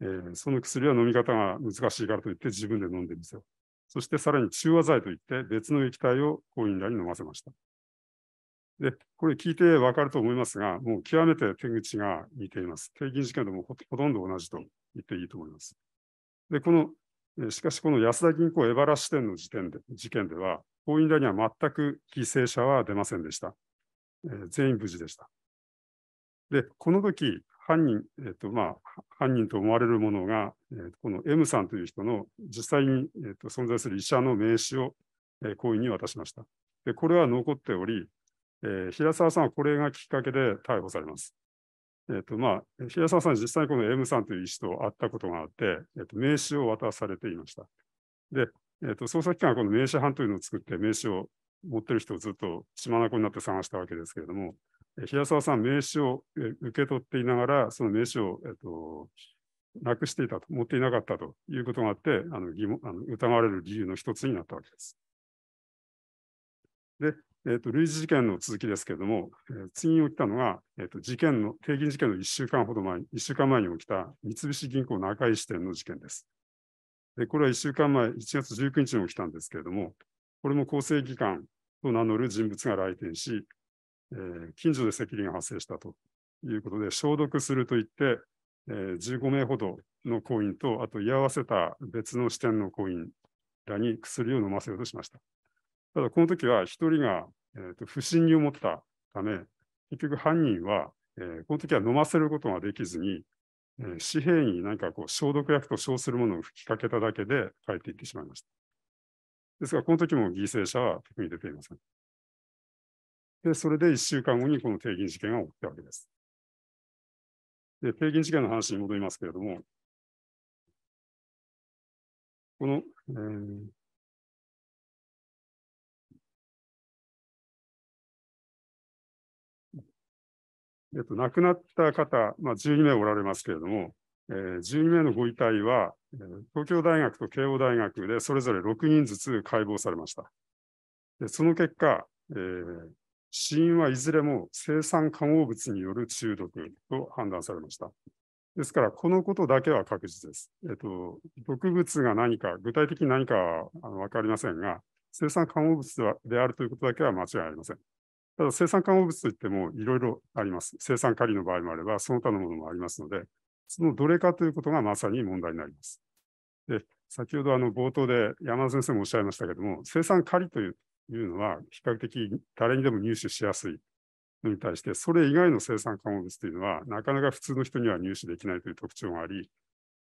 えー、その薬は飲み方が難しいからといって自分で飲んでみせよそしてさらに中和剤といって別の液体をコインらに飲ませました。で、これ聞いてわかると思いますが、もう極めて手口が似ています。定金事件でもほとんど同じと言っていいと思います。で、この、しかしこの安田銀行江原支店の時点で事件では、法院らには全く犠牲者は出ませんでした。えー、全員無事でした。で、この時、犯人、えっ、ー、と、まあ、犯人と思われるものが、えー、この M さんという人の実際に、えーと、存在する医者の名刺を、えー、行為に渡しました。で、これは残っており、えー、平沢さんはこれがきっかけで逮捕されます。えーとまあ、平沢さんは実際にこの M さんという医師と会ったことがあって、えーと名刺を渡されていました。で、えーと、捜査機関はこの名刺版というのを作って名刺を持ってる人をずっと血眼になって探したわけですけれども、平沢さん、名刺を受け取っていながら、その名刺を、えっと、なくしていたと、持っていなかったということがあって、あの疑問あの疑われる理由の一つになったわけです。で、えっと、類似事件の続きですけれども、えー、次に起きたのが、えっと、事件の、定銀事件の1週間ほど前、1週間前に起きた三菱銀行の赤い支店の事件です。これは1週間前、1月19日に起きたんですけれども、これも厚生機関と名乗る人物が来店し、えー、近所で赤痢が発生したということで、消毒するといって、えー、15名ほどの行員と、あと居合わせた別の支店の行員らに薬を飲ませようとしました。ただ、この時は1人が、えーと不審に思ったため、結局犯人は、えー、この時は飲ませることができずに、紙幣になんかこう消毒薬と称するものを吹きかけただけで帰っていってしまいました。ですが、この時も犠牲者は特に出ていません。で、それで1週間後にこの定銀事件が起きたわけです。で、定銀事件の話に戻りますけれども、この、えー、えっと、亡くなった方、まあ、12名おられますけれども、えー、12名のご遺体は、えー、東京大学と慶応大学でそれぞれ6人ずつ解剖されました。でその結果、えー、死因はいずれも生産化合物による中毒と判断されました。ですから、このことだけは確実です。えっと、毒物が何か、具体的に何かは分かりませんが、生産化合物であるということだけは間違いありません。ただ生産化合物といってもいろいろあります。生産カリの場合もあれば、その他のものもありますので、そのどれかということがまさに問題になります。で先ほどあの冒頭で山田先生もおっしゃいましたけども、生産カリというのは比較的誰にでも入手しやすいのに対して、それ以外の生産化合物というのは、なかなか普通の人には入手できないという特徴があり、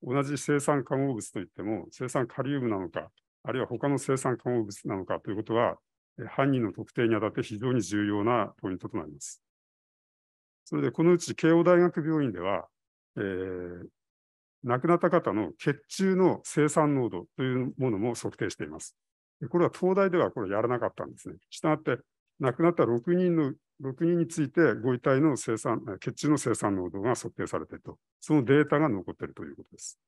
同じ生産化合物といっても、生産カリウムなのか、あるいは他の生産化合物なのかということは犯人の特定にあたって非常に重要なポイントとなります。それで、このうち慶応大学病院では、えー、亡くなった方の血中の生産濃度というものも測定しています。これは東大ではこれやらなかったんですね。したがって、亡くなった6人の6人について、ご遺体の生産血中の生産濃度が測定されていると、そのデータが残っているということです。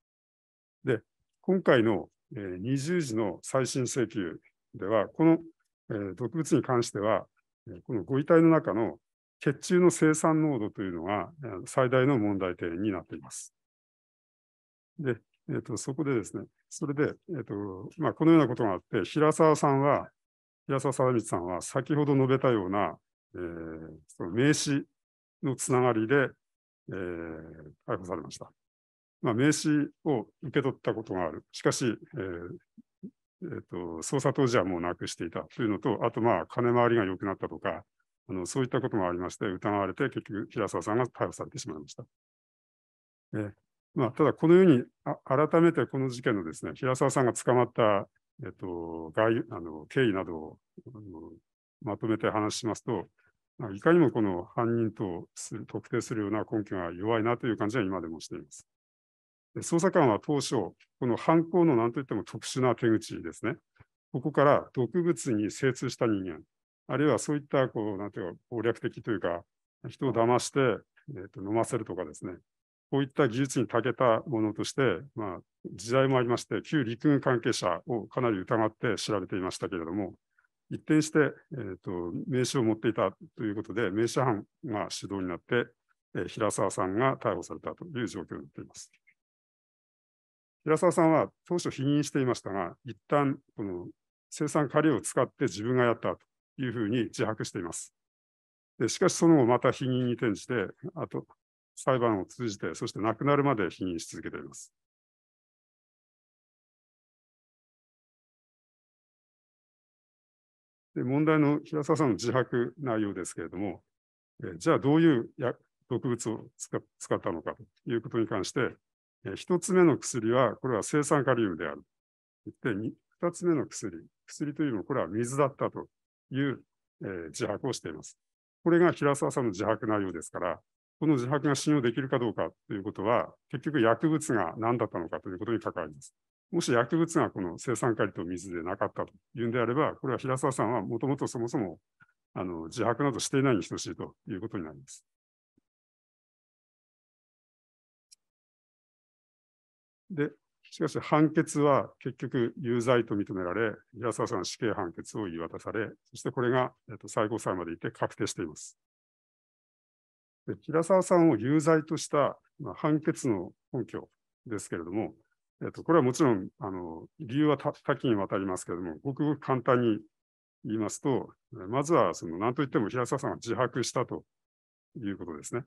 で、今回の20時の再審請求では、このえー、毒物に関しては、このご遺体の中の血中の生産濃度というのが最大の問題点になっています。で、えーと、そこでですね、それで、えーとまあ、このようなことがあって、平沢さんは、平沢貞光さんは先ほど述べたような、えー、その名刺のつながりで、えー、逮捕されました。まあ、名刺を受け取ったことがある。しかし、えー、えーと、捜査当時はもうなくしていたというのと、あと、まあ、金回りが良くなったとかあの、そういったこともありまして、疑われて、結局、平沢さんが逮捕されてしまいました。えーまあ、ただ、このようにあ、改めてこの事件のですね、平沢さんが捕まった、えっ、ー、と、概あの経緯などをまとめて話しますと、いかにもこの犯人と特定するような根拠が弱いなという感じは今でもしています。捜査官は当初、この犯行のなんといっても特殊な手口ですね、ここから毒物に精通した人間、あるいはそういったこうなんていうか暴略的というか、人を騙して、えー、と飲ませるとかですね、こういった技術に長けたものとして、まあ、時代もありまして、旧陸軍関係者をかなり疑って調べていましたけれども、一転して、えーと、と名刺を持っていたということで、名刺犯が主導になって、えー、平沢さんが逮捕されたという状況になっています。平沢さんは当初否認していましたが、一旦この生産過料を使って自分がやったというふうに自白しています。でしかし、その後また否認に転じて、あと裁判を通じて、そして亡くなるまで否認し続けています。で問題の平沢さんの自白内容ですけれども、えじゃあどういう毒物を使ったのかということに関して、1つ目の薬は、これは青酸カリウムである。言って、2つ目の薬、薬というのは、これは水だったという、えー、自白をしています。これが平沢さんの自白内容ですから、この自白が信用できるかどうかということは、結局薬物が何だったのかということに関わります。もし薬物がこの青酸カリと水でなかったというんであれば、これは平沢さんはもともとそもそもあの自白などしていないに等しいということになります。で、しかし判決は結局有罪と認められ、平沢さん死刑判決を言い渡され、そしてこれが、えっと、最高裁まで行って確定しています。で平沢さんを有罪とした、まあ、判決の根拠ですけれども、えっと、これはもちろんあの理由は多岐にわたりますけれども、ごくごく簡単に言いますと、まずはそのんといっても平沢さんは自白したということですね。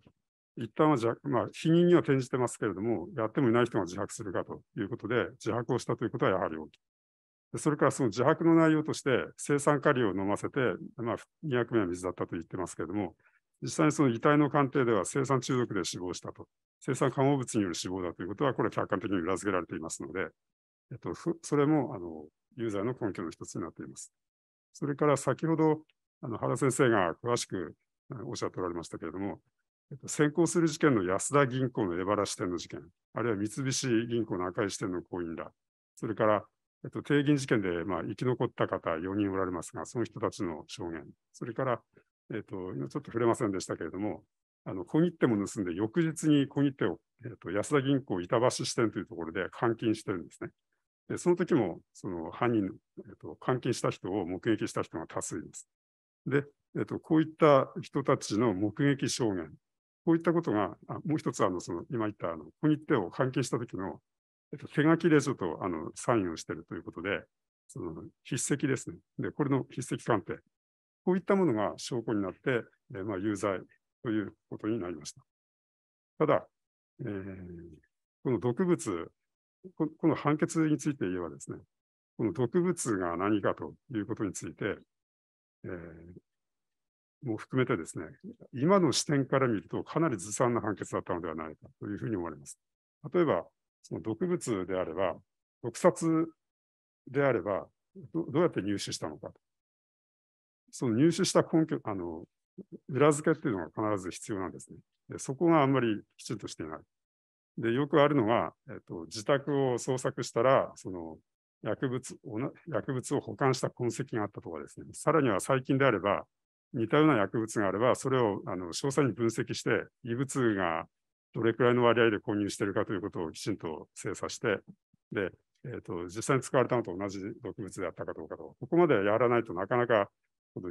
一旦は自白、まあ、否認には転じてますけれども、やってもいない人が自白するかということで、自白をしたということはやはり大きい。それからその自白の内容として、生酸カリを飲ませて、まあ、200名は水だったと言ってますけれども、実際にその遺体の鑑定では生産中毒で死亡したと、生産化合物による死亡だということは、これ客観的に裏付けられていますので、えっと、それもあの有罪の根拠の一つになっています。それから先ほどあの原先生が詳しくおっしゃっておられましたけれども、先行する事件の安田銀行の江原支店の事件、あるいは三菱銀行の赤い支店の行員ら、それから、えっと、定銀事件で、まあ、生き残った方4人おられますが、その人たちの証言、それから、えっと、今ちょっと触れませんでしたけれども、あの小切手も盗んで、翌日に小切手を、えっと、安田銀行板橋支店というところで監禁してるんですね。でその時もそ犯人、えっと、監禁した人を目撃した人が多数います。で、えっと、こういった人たちの目撃証言、こういったことが、あもう一つあのその、今言ったあのコ手を関係した時の、えっと、手書きでちょっとあのサインをしているということで、その筆跡ですね。で、これの筆跡鑑定。こういったものが証拠になって、えまあ、有罪ということになりました。ただ、えー、この毒物こ、この判決について言えばですね、この毒物が何かということについて、えー、も含めてですね、今の視点から見るとかなりずさんな判決だったのではないかというふうに思われます。例えば、その毒物であれば、毒殺であればど、どうやって入手したのかその入手した根拠、あの、裏付けっていうのが必ず必要なんですね。でそこがあんまりきちんとしていない。で、よくあるのは、えっと、自宅を捜索したら、その薬物薬物を保管した痕跡があったとかですね、さらには最近であれば、似たような薬物があれば、それをあの詳細に分析して、異物がどれくらいの割合で購入しているかということをきちんと精査して、で、えーと、と実際に使われたのと同じ毒物であったかどうかと、ここまでやらないとなかなか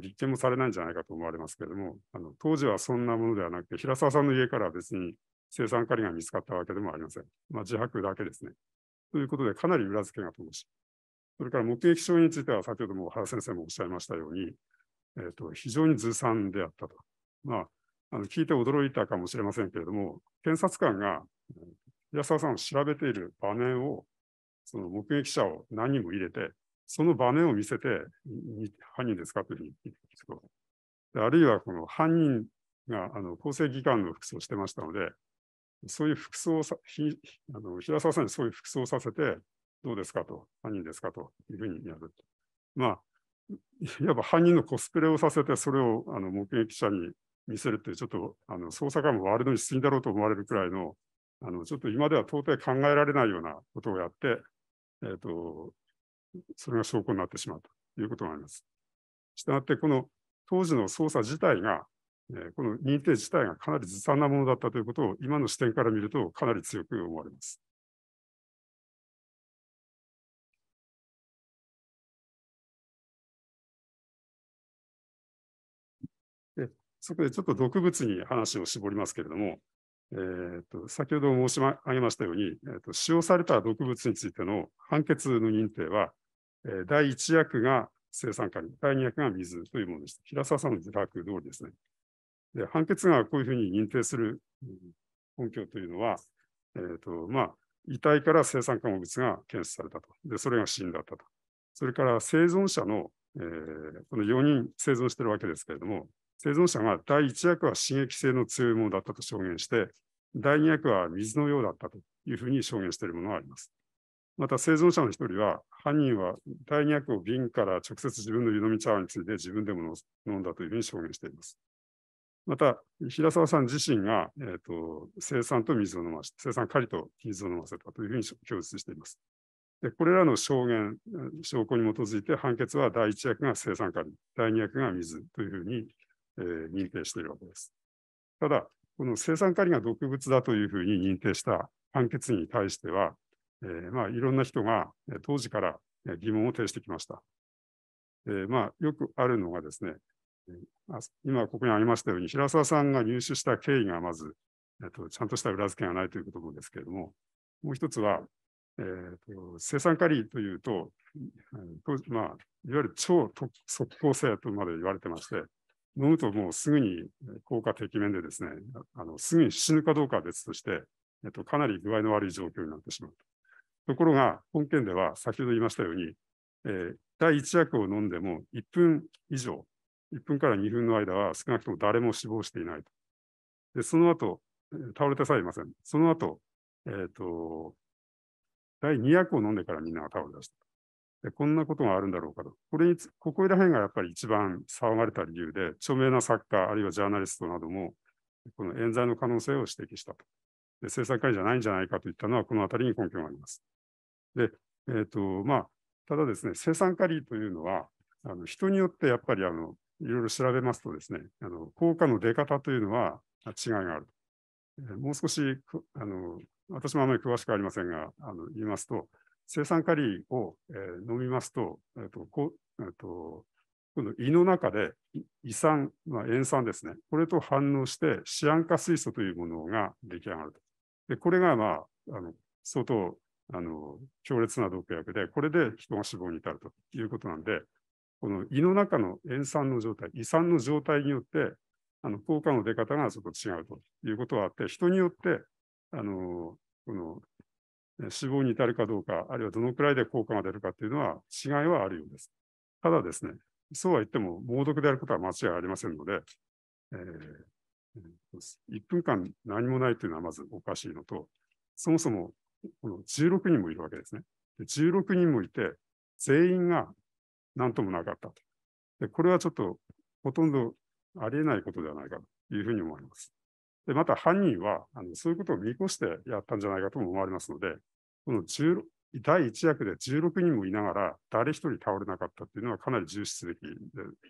立件もされないんじゃないかと思われますけれども、あの当時はそんなものではなくて、平沢さんの家からは別に生産カリが見つかったわけでもありません。まあ、自白だけですね。ということで、かなり裏付けが乏しい。それから目撃証人については、先ほども原先生もおっしゃいましたように、えーと、非常にずさんであったと。まあ、あの聞いて驚いたかもしれませんけれども、検察官が平沢さんを調べている場面を、その目撃者を何人も入れて、その場面を見せて、犯人ですかというふうに言ってきたあるいはこの犯人があの厚生技官の服装をしてましたので、そういう服装をさひあの、平沢さんにそういう服装をさせて、どうですかと、犯人ですかというふうにやる。まあ、いわば 犯人のコスプレをさせて、それをあの目撃者に見せるっていう、ちょっとあの捜査官もワールドに進すぎだろうと思われるくらいの、あのちょっと今では到底考えられないようなことをやって、えーと、とそれが証拠になってしまうということがあります。したがって、この当時の捜査自体が、えー、この認定自体がかなりずさんなものだったということを、今の視点から見ると、かなり強く思われます。そこでちょっと毒物に話を絞りますけれども、えーと、先ほど申し上げましたように、えーと、使用された毒物についての判決の認定は、えー、第1薬が生産管理、第2薬が水というものでした。平沢さんの自白通りですね。で判決がこういうふうに認定する根拠というのは、えーとまあ、遺体から生産化物が検出されたとで、それが死んだったと。それから生存者の、えー、この4人生存しているわけですけれども、生存者が第1役は刺激性の強いものだったと証言して、第2役は水のようだったというふうに証言しているものがあります。また生存者の一人は、犯人は第2役を瓶から直接自分の湯飲み茶碗について自分でも飲んだというふうに証言しています。また、平沢さん自身が、えーと、生産と水を飲ませ、生産狩りと水を飲ませたというふうに供述しています。でこれらの証言、証拠に基づいて判決は第1役が生産狩り、第2役が水というふうにえ認定しているわけです。ただ、この生産カリが毒物だというふうに認定した判決に対しては、えー、まあ、いろんな人が当時から疑問を呈してきました。えー、まあ、よくあるのがですね、今ここにありましたように、平沢さんが入手した経緯がまず、えっと、ちゃんとした裏付けがないということもですけれども、もう一つは、えーと、生産カリというと、えーとまあ、いわゆる超速効性とまで言われてまして、飲むともうすぐに効果的面でですね、あのすぐに死ぬかどうかは別として、えっと、かなり具合の悪い状況になってしまうと。ところが、本件では先ほど言いましたように、えー、第1薬を飲んでも1分以上、1分から2分の間は少なくとも誰も死亡していないと。で、その後、倒れてさえいません。その後、えっ、ー、と、第2薬を飲んでからみんなが倒れ出した。でこんなことがあるんだろうかと。これにここら辺がやっぱり一番騒がれた理由で、著名な作家、あるいはジャーナリストなども、この冤罪の可能性を指摘したと。で政策会じゃないんじゃないかといったのは、この辺りに根拠があります。で、えーとまあ、ただですね、生産カリーというのは、あの人によってやっぱりあのいろいろ調べますとですね、あの効果の出方というのは違いがある。えー、もう少しあの、私もあまり詳しくありませんが、あの言いますと、生酸カリを、えー、飲みますと、えーとこえーと、この胃の中で胃酸、まあ、塩酸ですね、これと反応してシアン化水素というものが出来上がると。でこれが、まあ、あの相当あの強烈な毒薬で、これで人が死亡に至るということなんで、この胃の中の塩酸の状態、胃酸の状態によって、あの効果の出方がちょっと違うということはあって、人によって、あのこの死亡に至るかどうか、あるいはどのくらいで効果が出るかというのは違いはあるようです。ただですね、そうは言っても猛毒であることは間違いありませんので、えー、1分間何もないというのはまずおかしいのと、そもそもこの16人もいるわけですね。で16人もいて、全員が何ともなかったと。でこれはちょっとほとんどありえないことではないかというふうに思われます。でまた犯人はあのそういうことを見越してやったんじゃないかとも思われますので、この第1役で16人もいながら、誰一人倒れなかったっていうのは、かなり重視すべき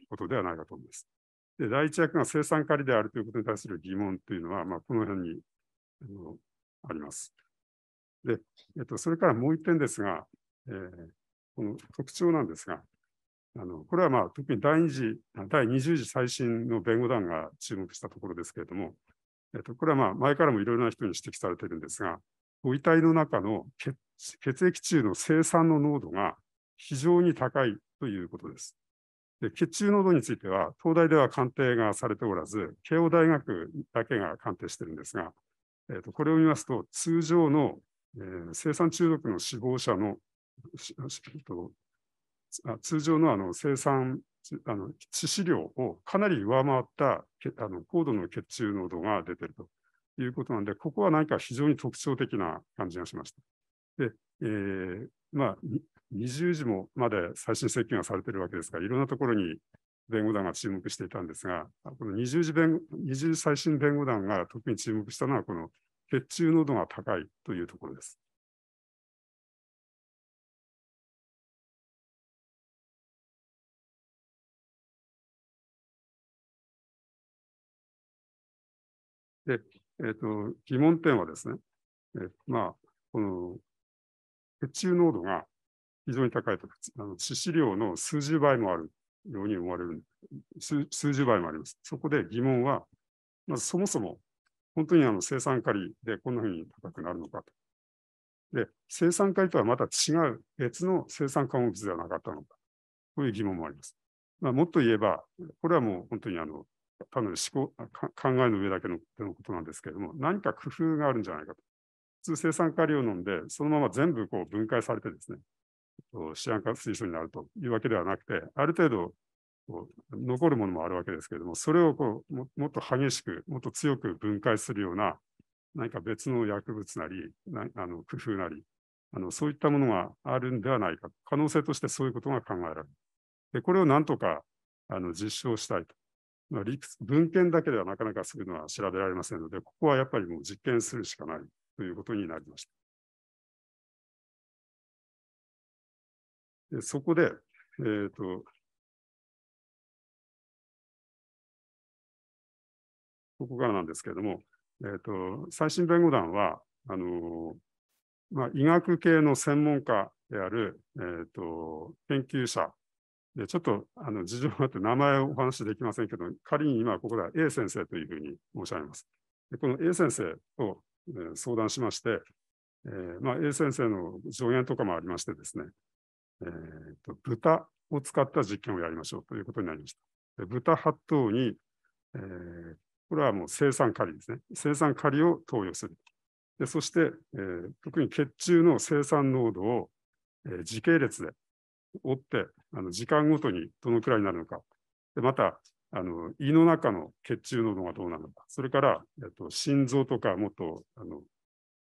ことではないかと思います。で第1役が生産仮であるということに対する疑問というのは、まあ、この辺にあのあります。で、えっと、それからもう1点ですが、えー、この特徴なんですが、あのこれはまあ特に第2次第20次最新の弁護団が注目したところですけれども、えっと、これはまあ前からもいろいろな人に指摘されているんですが、ご遺体の中の血血液中の生酸の濃度が非常に高いということです。で血中濃度については、東大では鑑定がされておらず、慶応大学だけが鑑定してるんですが、えー、とこれを見ますと、通常の、えー、生産中毒の死亡者の、あ通常のあの生産あの致死量をかなり上回ったあの高度の血中濃度が出ているということなんで、ここは何か非常に特徴的な感じがしました。で、えー、まあ、20時もまで最新設計がされているわけですが、いろんなところに弁護団が注目していたんですが、この20時弁20時最新弁護団が特に注目したのは、この血中濃度が高いというところです。で、えっ、と、疑問点はですね、えまあ、この血中濃度が非常に高いと、あの致死量の数十倍もあるように思われる数、数十倍もあります。そこで疑問は、まずそもそも本当にあの生産カリでこんなふうに高くなるのかと。で、生産カリとはまた違う別の生産化合物ではなかったのか。こういう疑問もあります。まあ、もっと言えば、これはもう本当にあの単なる思考考えの上だけののことなんですけれども、何か工夫があるんじゃないかと。普通、生産カリを飲んで、そのまま全部こう分解されてですね、シアン化水素になるというわけではなくて、ある程度こう残るものもあるわけですけれども、それをこうもっと激しく、もっと強く分解するような、何か別の薬物なり、なあの工夫なりあの、そういったものがあるんではないか、可能性としてそういうことが考えられる。でこれをなんとかあの実証したいとまあ、理屈文献だけではなかなかそういうのは調べられませんので、ここはやっぱりもう実験するしかないということになりました。でそこで、えっ、ー、と、ここからなんですけれども、えっ、ー、と、最新弁護団は、あの、まあ、医学系の専門家である、えっ、ー、と、研究者で、ちょっとあの事情があって名前をお話しできませんけど、仮に今ここでは A 先生というふうに申し上げます。でこの A 先生と、えー、相談しまして、えーまあ、A 先生の助言とかもありましてですね、えーと、豚を使った実験をやりましょうということになりました。で豚8頭に、えー、これはもう生産カリですね。生産カリを投与する。でそして、えー、特に血中の生産濃度を、えー、時系列で追って、あの時間ごとにどのくらいになるのか、でまたあの胃の中の血中濃度がどうなのか、それから、えっと、心臓とか、もっとあの、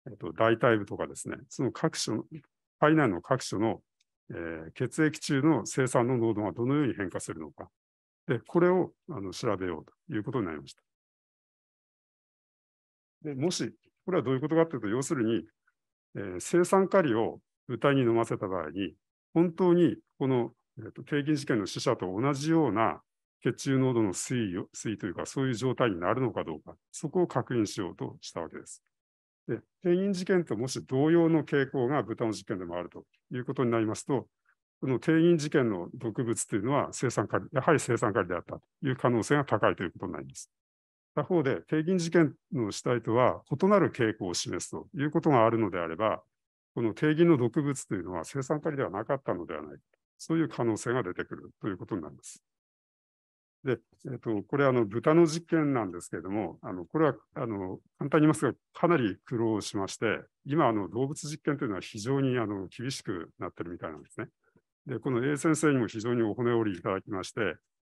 えっと、大腿部とかですね、その各所、体内の各所の、えー、血液中の生産の濃度がどのように変化するのか、でこれをあの調べようということになりました。でもし、これはどういうことかというと、要するに、えー、生酸カリを豚に飲ませた場合に、本当にこの、えーと、と経験試の死者と同じような血中濃度の推移を推移というか、そういう状態になるのかどうか、そこを確認しようとしたわけです。で、定員事件ともし同様の傾向が豚の事件でもあるということになりますと、この定員事件の毒物というのは生産カリ、やはり生産カリであったという可能性が高いということになります。他方で、定員事件の死体とは異なる傾向を示すということがあるのであれば、この定義の毒物というのは生産体ではなかったのではない。か、そういう可能性が出てくるということになります。で、えーと、これあの、豚の実験なんですけれども、あのこれはあの簡単に言いますが、かなり苦労しまして、今あの、動物実験というのは非常にあの厳しくなってるみたいなんですね。で、この A 先生にも非常にお骨折りいただきまして、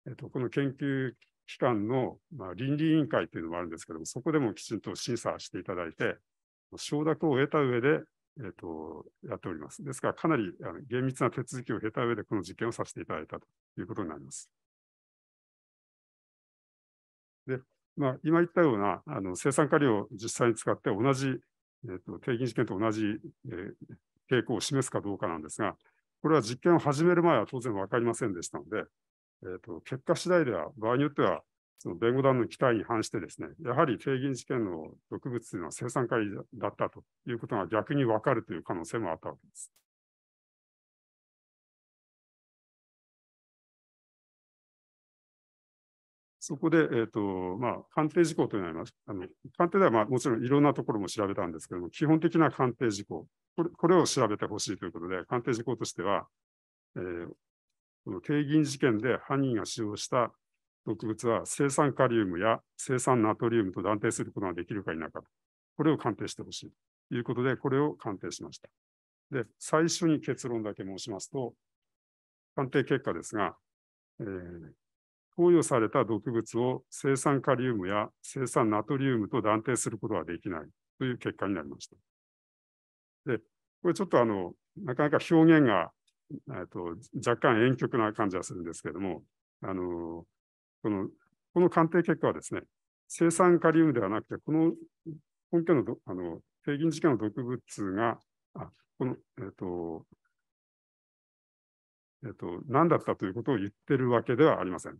えーと、とこの研究機関の、まあ、倫理委員会というのもあるんですけども、そこでもきちんと審査していただいて、承諾を得た上で、えーと、やっております。ですから、かなりあの厳密な手続きを経た上で、この実験をさせていただいたということになります。で、まあ、今言ったようなあの生産過量を実際に使って、同じ、えーと、定義実験と同じ、えー、傾向を示すかどうかなんですが、これは実験を始める前は当然分かりませんでしたので、えーと結果次第では、場合によっては、その弁護団の期待に反してですね、やはり帝銀事件の毒物というのは生産会だったということが逆に分かるという可能性もあったわけです。そこで、えーとまあ、鑑定事項というのはあります。あの鑑定では、まあ、もちろんいろんなところも調べたんですけども、基本的な鑑定事項、これこれを調べてほしいということで、鑑定事項としては、えー、この定銀事件で犯人が使用した毒物は生酸カリウムや生産ナトリウムと断定することができるか否か、これを鑑定してほしいということで、これを鑑定しました。で、最初に結論だけ申しますと、鑑定結果ですが、えー、投与された毒物を生酸カリウムや生酸ナトリウムと断定することはできないという結果になりました。で、これちょっとあの、なかなか表現が、えーと、と若干婉曲な感じがするんですけれども、あのこの、この鑑定結果はですね、生産カリウムではなくて、この本家のどあの平均時間の毒物が、あこの、えっ、ー、と、えっ、ー、と、何だったということを言ってるわけではありません。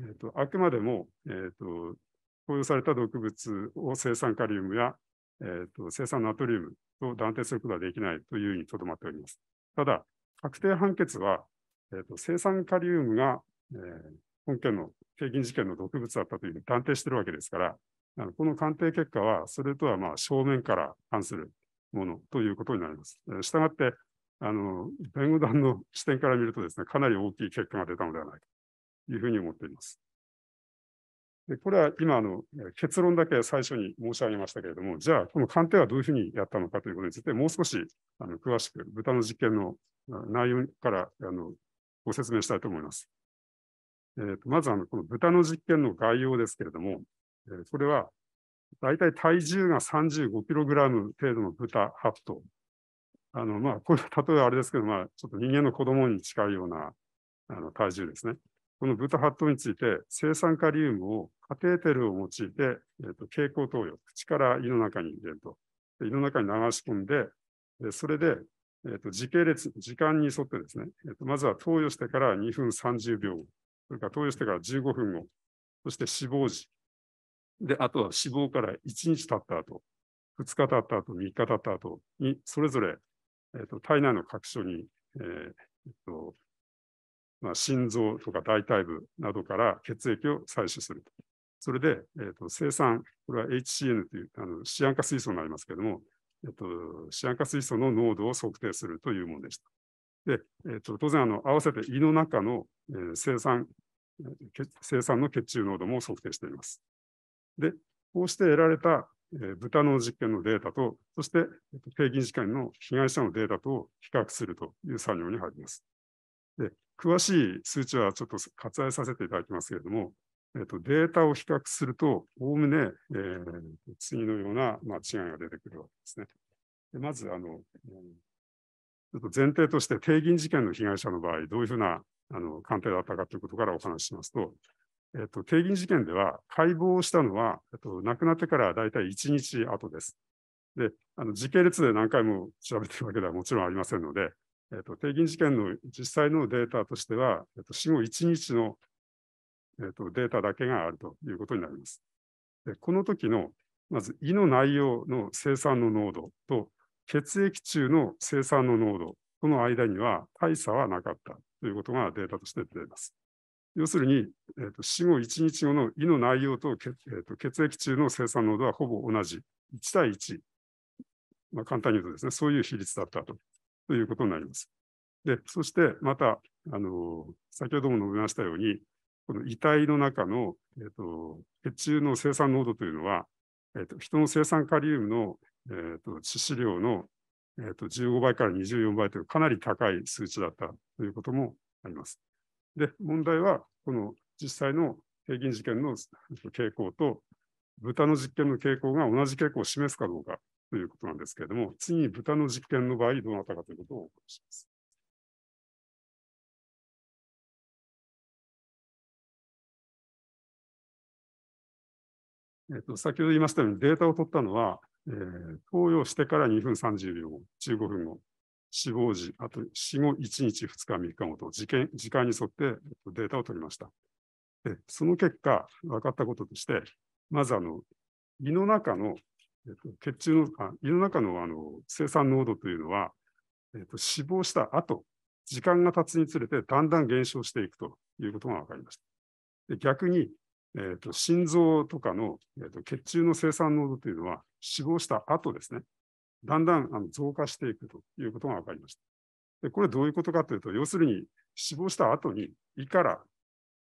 えっ、ー、と、あくまでも、えっ、と、投与された毒物を生産カリウムや、えーと、生産ナトリウムと断定することはできないというにとどまっております。ただ、確定判決は、えーと、と生産カリウムが、えー、本件の平均事件の毒物だったというふうに断定してるわけですから、あのこの鑑定結果は、それとはまあ正面から反するものということになります。したがって、あの弁護団の視点から見るとですね、かなり大きい結果が出たのではないかというふうに思っています。でこれは今あの、結論だけ最初に申し上げましたけれども、じゃあ、この鑑定はどういうふうにやったのかということについて、もう少しあの詳しく、豚の実験の内容からあのご説明したいと思います。えー、とまずあの、この豚の実験の概要ですけれども、えー、これは、大体体重が3 5ラム程度の豚8頭。あの、まあ、これ例えばあれですけど、まあ、ちょっと人間の子供に近いようなあの体重ですね。この豚8頭について、生酸カリウムをカテーテルを用いて、えーと、蛍光投与、口から胃の中に入れると。胃の中に流し込んで、でそれで、えーと、時系列、時間に沿ってですね、えーと、まずは投与してから2分30秒それから投与してから15分後、そして死亡時、で、あとは死亡から1日経った後、2日経った後、3日経った後に、それぞれ、えーと、体内の各所に、えー、えー、とまあ、心臓とか大腿部などから血液を採取すると。それで、えーと、生産、これは HCN というあのシアン化水素になりますけれども、えーと、シアン化水素の濃度を測定するというものでした。で、えーと、と当然あの、合わせて胃の中の、えー、生産生産の血中濃度も測定しています。で、こうして得られた、えー、豚の実験のデータと、そして平均時間の被害者のデータと比較するという作業に入ります。で詳しい数値はちょっと割愛させていただきますけれども、えっと、データを比較すると、おおむね、えー、次のような、まあ、違いが出てくるわけですね。でまずあの、えー、ちょっと前提として、低銀事件の被害者の場合、どういうふうなあの鑑定だったかということからお話ししますと、えっと、警備事件では解剖したのは、えっと、亡くなってからだいたい1日後です。で、あの時系列で何回も調べてるわけではもちろんありませんので、えっと、定銀事件の実際のデータとしては、えっと、死後1日の、えっと、データだけがあるということになります。でこの時の、まず胃の内容の生産の濃度と血液中の生産の濃度との間には大差はなかったということがデータとして出ます。要するに、えーと、死後1日後の胃の内容と,、えーと、血液中の生産濃度はほぼ同じ、1対1、まあ、簡単に言うとですね、そういう比率だったとということになります。で、そしてまた、あの先ほども述べましたように、この遺体の中の、えーと血中の生産濃度というのは、えー、と人の生産カリウムの、えー、と致死量のえー、と15倍から24倍というかなり高い数値だったということもあります。で、問題は、この実際の平均事件の傾向と、豚の実験の傾向が同じ傾向を示すかどうかということなんですけれども、次に豚の実験の場合、どうなったかということをお話しします。えっと、先ほど言いましたようにデータを取ったのは、えー、投与してから2分30秒後、15分後、死亡時、あと死後1日、2日、3日後と時間時間に沿ってデータを取りました。でその結果、分かったこととして、まずあの胃の中の、えっと、血中のあ胃の中のあの生産濃度というのは、えっと、死亡した後、時間が経つにつれてだんだん減少していくということが分かりました。で逆にえーと、心臓とかの、えーと、血中の生産濃度というのは死亡した後ですね、だんだんあの増加していくということが分かりました。でこれどういうことかというと、要するに死亡した後に胃から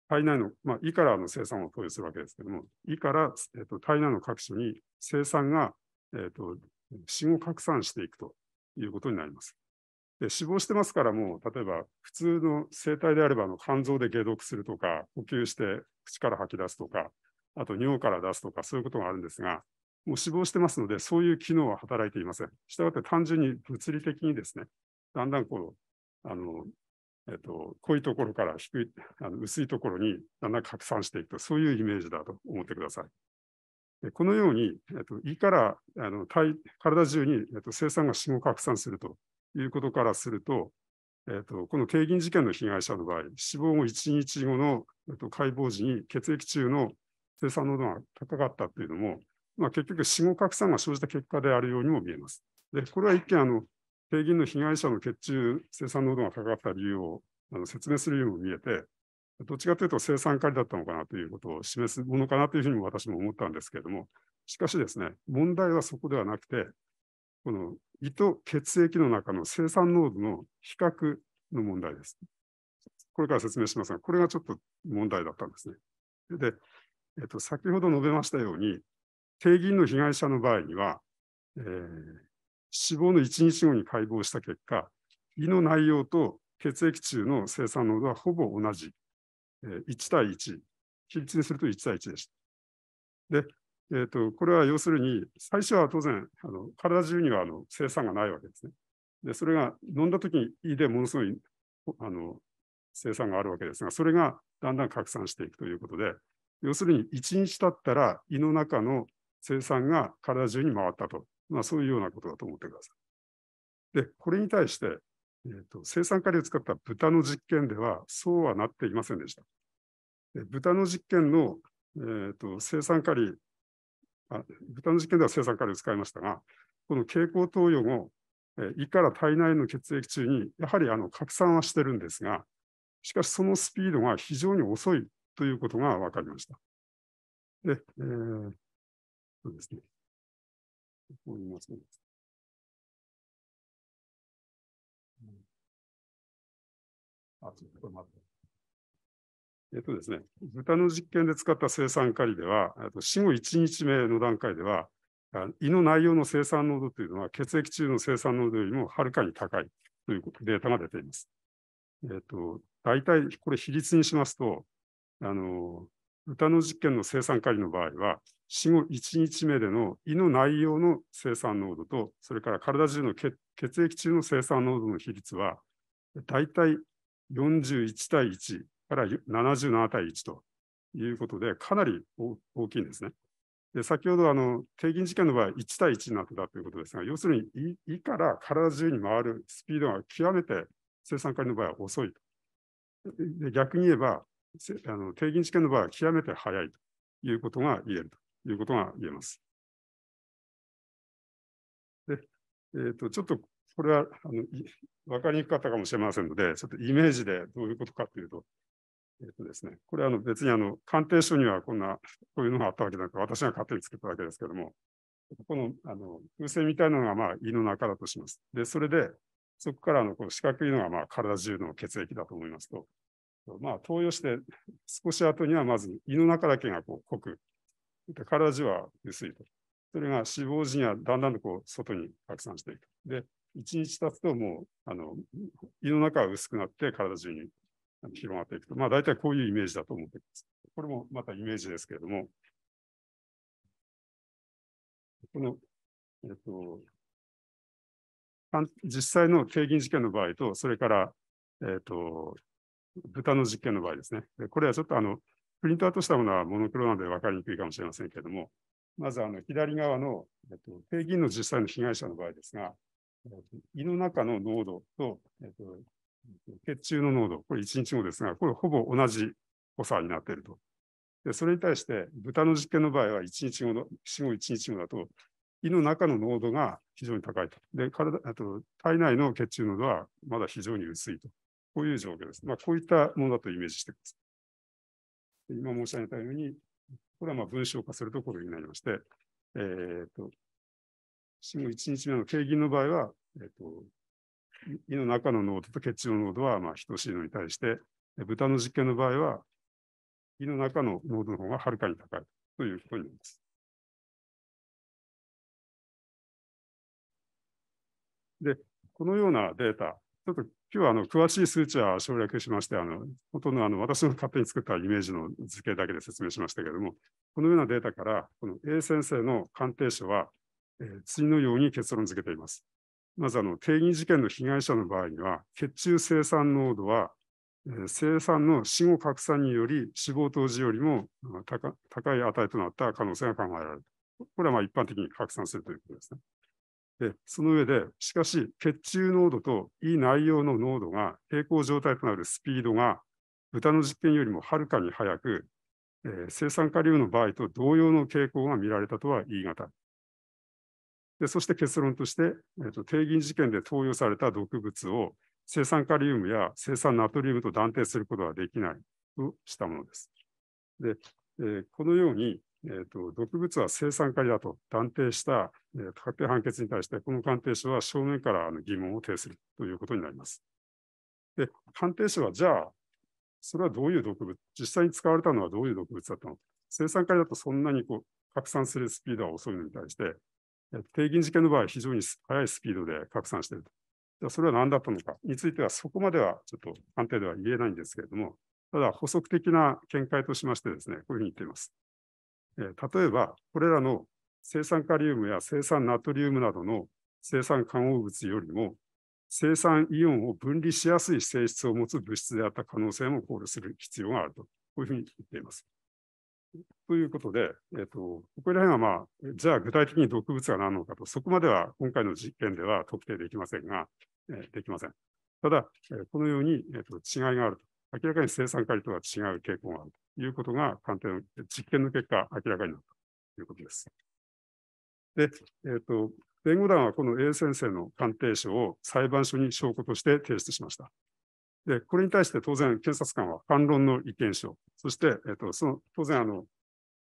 体内の、まあ、胃からの生産を投与するわけですけども、胃から、えーと、と体内の各所に生産が、えー、と死後拡散していくということになります。で死亡してますからもう例えば普通の生体であればの肝臓で解毒するとか呼吸して口から吐き出すとかあと尿から出すとかそういうことがあるんですがもう死亡してますのでそういう機能は働いていません。したがって単純に物理的にですねだんだんこうあの、えっと、濃いところから低いあの薄いところにだんだん拡散していくとそういうイメージだと思ってください。このように、えっと、胃からあの体中に、えっと、生産が死後拡散するということからすると、えーと、この帝銀事件の被害者の場合、死亡後1日後の、えーと、解剖時に血液中の生産濃度が高かったというのも、まあ、結局、死後拡散が生じた結果であるようにも見えます。でこれは一見あの、帝銀の被害者の血中生産濃度が高かった理由をあの説明するようにも見えて、どっちかというと生産管理だったのかなということを示すものかなというふうにも私も思ったんですけれども、しかしですね、問題はそこではなくて、この胃と血液の中の生産濃度の比較の問題です。これから説明しますが、これがちょっと問題だったんですね。で、えっと、先ほど述べましたように、低銀の被害者の場合には、えー、死亡の1日後に解剖した結果、胃の内容と血液中の生産濃度はほぼ同じ、えー、1対1、比率にすると1対1でした。で、えーと、これは要するに、最初は当然、あの体中にはあの生産がないわけですね。で、それが飲んだ時に胃でものすごいあの生産があるわけですが、それがだんだん拡散していくということで、要するに1日経ったら胃の中の生産が体中に回ったと、まあ、そういうようなことだと思ってください。で、これに対して、えーと、生産カリを使った豚の実験ではそうはなっていませんでした。で豚の実験の、えーと、と生産カリあ豚の実験では生産カリを使いましたが、この蛍光投与後、胃から体内の血液中にやはりあの拡散はしてるんですが、しかしそのスピードが非常に遅いということが分かりました。で、えー、そうですね。ここにますね。あ、ちょっと待って。えっとですね、豚の実験で使った生産カリでは、死後1日目の段階では、胃の内容の生産濃度というのは血液中の生産濃度よりもはるかに高いというデータが出ています。えっと、大体これ比率にしますと、あの豚の実験の生産カリの場合は、死後1日目での胃の内容の生産濃度と、それから体中の血液中の生産濃度の比率は、大体41対1から77対1ということで、かなり大きいんですね。で先ほどあの定銀事件の場合、1対1になってたということですが、要するに、胃から体中に回るスピードが極めて生産管理の場合は遅いで逆に言えば、あの定銀事件の場合は極めて早いということが言えるということが言えます。でえーと、とちょっとこれはあの分かりにくかったかもしれませんので、ちょっとイメージでどういうことかというと、えとですね、これはあの別にあの鑑定書にはこんな、こういうのがあったわけじゃなく、私が勝手に作ったわけですけども、このあの風船みたいなのがまあ胃の中だとします。で、それで、そこからのこ四角いのがまあ体中の血液だと思いますと、まあ、投与して少し後にはまず胃の中だけがこう濃く、で体中は薄いと。それが脂肪にはだんだんとこう外に拡散していく。で、1日経つともうあの胃の中は薄くなって体中に広がっていくと、まあ大体こういうイメージだと思ってます。これもまたイメージですけれども、この、えっと、実際の定銀事件の場合と、それから、えっと、豚の実験の場合ですね。これはちょっとあの、プリントアウトしたものはモノクロなので分かりにくいかもしれませんけれども、まずあの左側の、えっと、定義の実際の被害者の場合ですが、胃の中の濃度と、えっと、血中の濃度、これ1日後ですが、これほぼ同じ誤差になっていると。でそれに対して、豚の実験の場合は1日後の、死後1日後だと、胃の中の濃度が非常に高いと。で、体あと体内の血中濃度はまだ非常に薄いと。こういう状況です。まあ、こういったものだとイメージしてください。今申し上げたように、これはまあ文章化するところになりまして、えー、っと死後1日目の軽減の場合は、えー、っと胃の中の濃度と血中の濃度はまあ等しいのに対して、豚の実験の場合は、胃の中の濃度の方がはるかに高いということになります。で、このようなデータ、ちょっと今日はあの詳しい数値は省略しまして、あの本当のあの私の勝手に作ったイメージの図形だけで説明しましたけれども、このようなデータから、この A 先生の鑑定書は、えー、次のように結論付けています。まずあの定義事件の被害者の場合には、血中生産濃度は、えー、生産の死後拡散により死亡当時よりも高い値となった可能性が考えられる。これはまあ一般的に拡散するということですね。でその上で、しかし血中濃度と胃内容の濃度が平行状態となるスピードが豚の実験よりもはるかに速く、えー、生産下流の場合と同様の傾向が見られたとは言い難い。でそして結論として、えーと、定銀事件で投与された毒物を生産カリウムや生産ナトリウムと断定することはできないとしたものです。で、えー、このように、えーと、毒物は生産カリだと断定した、えー、確定判決に対して、この鑑定書は正面からの疑問を呈するということになります。で、鑑定書はじゃあ、それはどういう毒物、実際に使われたのはどういう毒物だったの生産カリだとそんなにこう拡散するスピードは遅いのに対して、低銀次系の場合、非常に速いスピードで拡散していると。じゃそれは何だったのかについては、そこまではちょっと判定では言えないんですけれども、ただ補足的な見解としましてですね、こういうふうに言っています。えー、例えば、これらの生酸カリウムや生酸ナトリウムなどの生酸化合物よりも、生酸イオンを分離しやすい性質を持つ物質であった可能性も考慮する必要があると、こういうふうに言っています。ということで、えっと、ここら辺は、まあ、じゃあ具体的に毒物が何なのかと、そこまでは今回の実験では特定できませんが、えできません。ただ、えこのように、えっと、違いがあると。明らかに生産カリとは違う傾向があるということが鑑定の実験の結果、明らかになったということです。で、えっと、弁護団はこの A 先生の鑑定書を裁判所に証拠として提出しました。で、これに対して当然、検察官は反論の意見書、そして、えっとその当然あの、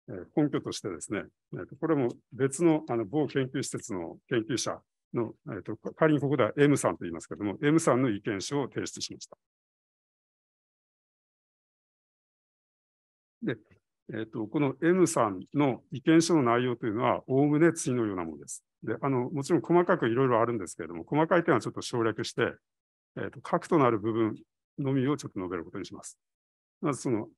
え根拠としてですね、えっとこれも別のあの某研究施設の研究者の、えっと仮にここでは M さんと言いますけれども、M さんの意見書を提出しました。で、えっと、この M さんの意見書の内容というのは、おおむね次のようなものです。であのもちろん細かくいろいろあるんですけれども、細かい点はちょっと省略して、えーと核となる部分のみをちょっと述べることにします。まずその、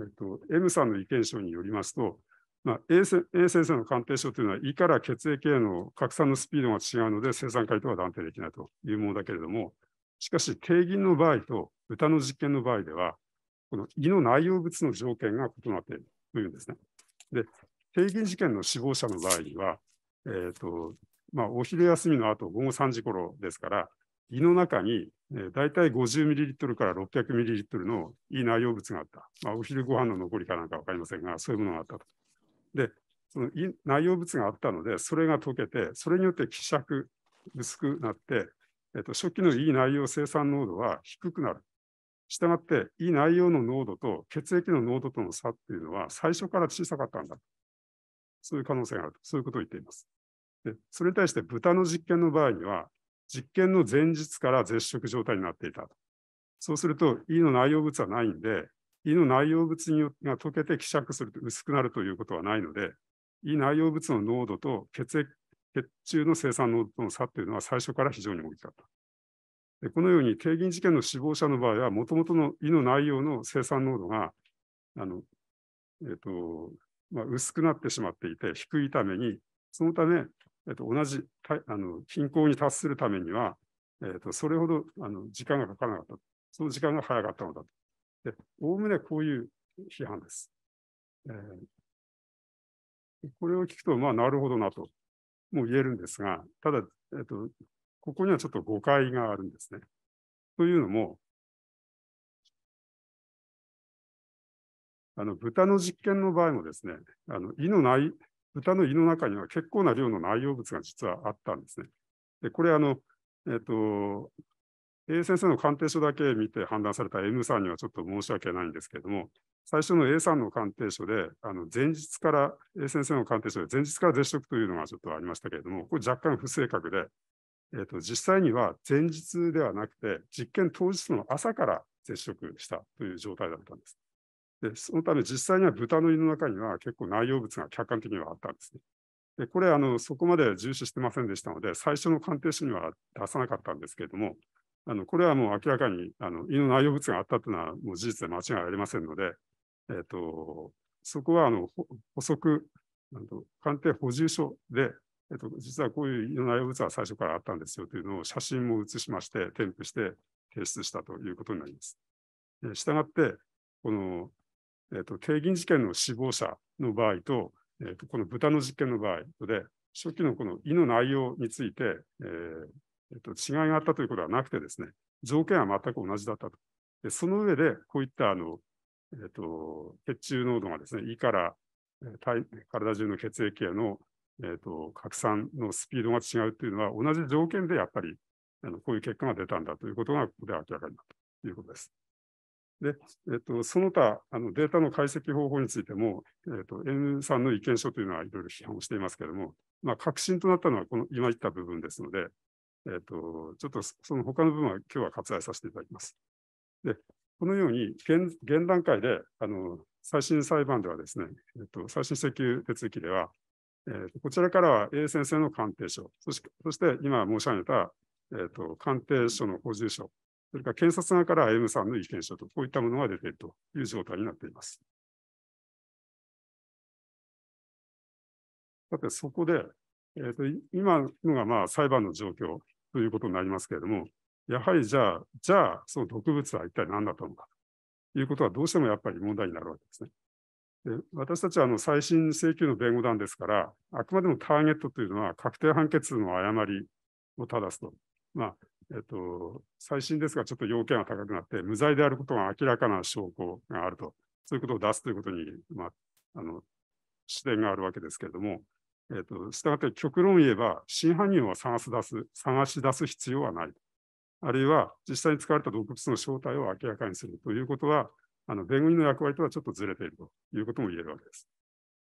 えっと、M さんの意見書によりますと、まあ、A, 先生の鑑定書というのは胃から血液への拡散のスピードが違うので生産回答は断定できないというものだけれども、しかし、低銀の場合と豚の実験の場合では、この胃の内容物の条件が異なっているというんですね。で、低銀事件の死亡者の場合には、えーとまあ、お昼休みの後午後3時頃ですから、胃の中にえー、大体 50ml から 600ml のいい内容物があった。まあ、お昼ご飯の残りかなんか分かりませんが、そういうものがあったと。で、そのい内容物があったので、それが溶けて、それによって希釈、薄くなって、えっ、ー、と、初期のいい内容生産濃度は低くなる。したがって、いい内容の濃度と血液の濃度との差っていうのは最初から小さかったんだ。そういう可能性があると。そういうことを言っています。でそれに対して豚の実験の場合には、実験の前日から絶食状態になっていたと。そうすると、胃の内容物はないんで、胃の内容物が溶けて希釈すると薄くなるということはないので、胃内容物の濃度と血液血中の生産濃度との差というのは最初から非常に大きかった。でこのように、低銀事件の死亡者の場合は、もともとの胃の内容の生産濃度があの、えーとまあ、薄くなってしまっていて、低いために、そのため、えっと、同じあの均衡に達するためには、えっと、それほどあの時間がかからなかった。その時間が早かったのだと。で、おおむねこういう批判です。えー、これを聞くと、まあ、なるほどなと、もう言えるんですが、ただ、えっと、ここにはちょっと誤解があるんですね。というのも、あの豚の実験の場合もですね、あの胃のい豚の胃の中には結構な量の内容物が実はあったんですね。でこれあの、えっ、と、A 先生の鑑定書だけ見て判断された M さんにはちょっと申し訳ないんですけれども、最初の A さんの鑑定書で、あの前日から、A 先生の鑑定書で前日から絶食というのがちょっとありましたけれども、これ若干不正確で、えと実際には前日ではなくて、実験当日の朝から絶食したという状態だったんです。で、そのため実際には豚の胃の中には結構内容物が客観的にはあったんですね。でこれあの、そこまで重視してませんでしたので、最初の鑑定書には出さなかったんですけれども、あのこれはもう明らかにあの胃の内容物があったというのはもう事実で間違いありませんので、えーと、そこはあの補足鑑定補充書で、えっと、実はこういう胃の内容物は最初からあったんですよというのを写真も写しまして、添付して提出したということになります。したがって、このえーと、定軽事件の死亡者の場合と、えーと、この豚の実験の場合で、初期のこの胃の内容について、えーえーと、と違いがあったということはなくてですね、条件は全く同じだったと。でその上で、こういったあの、えー、と血中濃度がですね、胃から体体中の血液への、えー、と拡散のスピードが違うというのは、同じ条件でやっぱりあのこういう結果が出たんだということが、ここで明らかになったということです。で、えっと、その他あのデータの解析方法についても、えっと、N さんの意見書というのはいろいろ批判をしていますけれども、まあ、核心となったのはこの今言った部分ですので、えっと、ちょっとその他の部分は今日は割愛させていただきます。でこのように現現段階であの最新裁判ではですね、えっと、最新請求手続きでは、えー、とこちらからは A 先生の鑑定書、そしてそして今申し上げた、えー、と鑑定書の補充書それから検察側から IM さんの意見書と、こういったものが出ているという状態になっています。さて、そこで、えーと、と今のがまあ裁判の状況ということになりますけれども、やはりじゃあ、じゃあ、その毒物は一体何だったのかということは、どうしてもやっぱり問題になるわけですね。で私たちはあの再審請求の弁護団ですから、あくまでもターゲットというのは確定判決の誤りを正すと、まあ、えっと、最新ですが、ちょっと要件が高くなって、無罪であることが明らかな証拠があると、そういうことを出すということに、まあ、あの視点があるわけですけれども、えっと、したがって極論言えば、真犯人を探す出す探し出す必要はない。あるいは、実際に使われた毒物の正体を明らかにするということは、あの弁護人の役割とはちょっとずれているということも言えるわけです。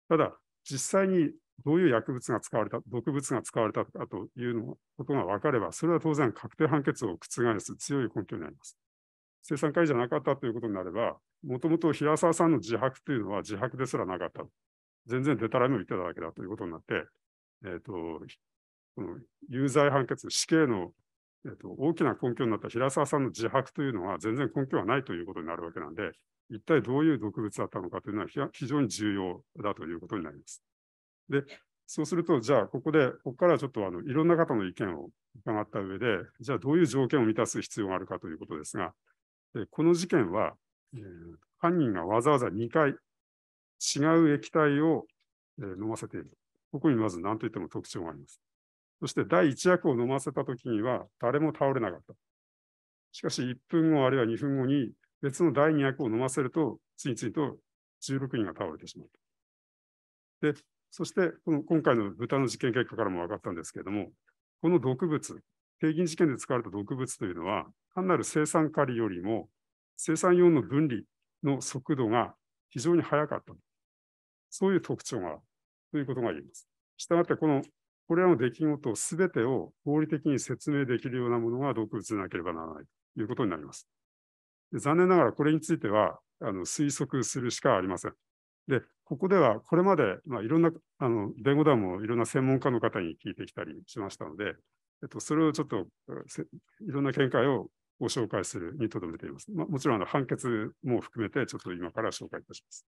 ただ、実際にどういう薬物が使われた、毒物が使われたかというのことが分かれば、それは当然確定判決を覆す強い根拠になります。生産会じゃなかったということになれば、もともと平沢さんの自白というのは自白ですらなかった。全然デタラメを言ってただけだということになって、えーと、この有罪判決、死刑の、えーと大きな根拠になった平沢さんの自白というのは全然根拠はないということになるわけなんで、一体どういう毒物だったのかというのは非常に重要だということになります。で、そうすると、じゃあ、ここで、ここからちょっとあのいろんな方の意見を伺った上で、じゃあ、どういう条件を満たす必要があるかということですが、でこの事件は、えー、犯人がわざわざ2回違う液体を、えー、飲ませている。ここにまず何といっても特徴があります。そして第1薬を飲ませたときには誰も倒れなかった。しかし1分後あるいは2分後に別の第2薬を飲ませると、次々と16人が倒れてしまう。で、そしてこの今回の豚の実験結果からも分かったんですけれども、この毒物、平均事件で使われた毒物というのは、単なる生産カリよりも、生産用の分離の速度が非常に速かった。そういう特徴があるということが言えます。したがって、この、これらの出来事すべてを合理的に説明できるようなものが毒物でなければならないということになります。残念ながら、これについてはあの推測するしかありません。で、ここではこれまで、まあ、いろんなあの弁護団もいろんな専門家の方に聞いてきたりしましたので、えっと、それをちょっといろんな見解をご紹介するにとどめています。まあ、もちろんあの判決も含めて、ちょっと今から紹介いたします。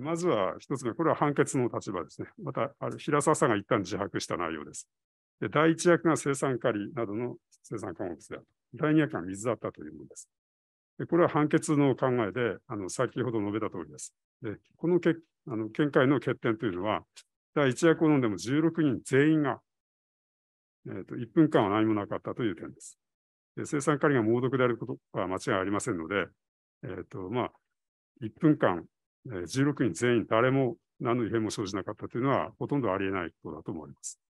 まずは1つ目、これは判決の立場ですね。また、あ平沢さんが一旦自白した内容です。で第1役が生産カリなどの生産科目である。第二役が水だったというものです。でこれは判決の考えで、あの先ほど述べた通りです。でこのけあの見解の欠点というのは、第1薬を飲んでも16人全員が、えーと、1分間は何もなかったという点です。で生産カリが猛毒であることは間違いありませんので、えーとまあ、1分間、えー、16人全員誰も何の異変も生じなかったというのはほとんどありえないことだと思います。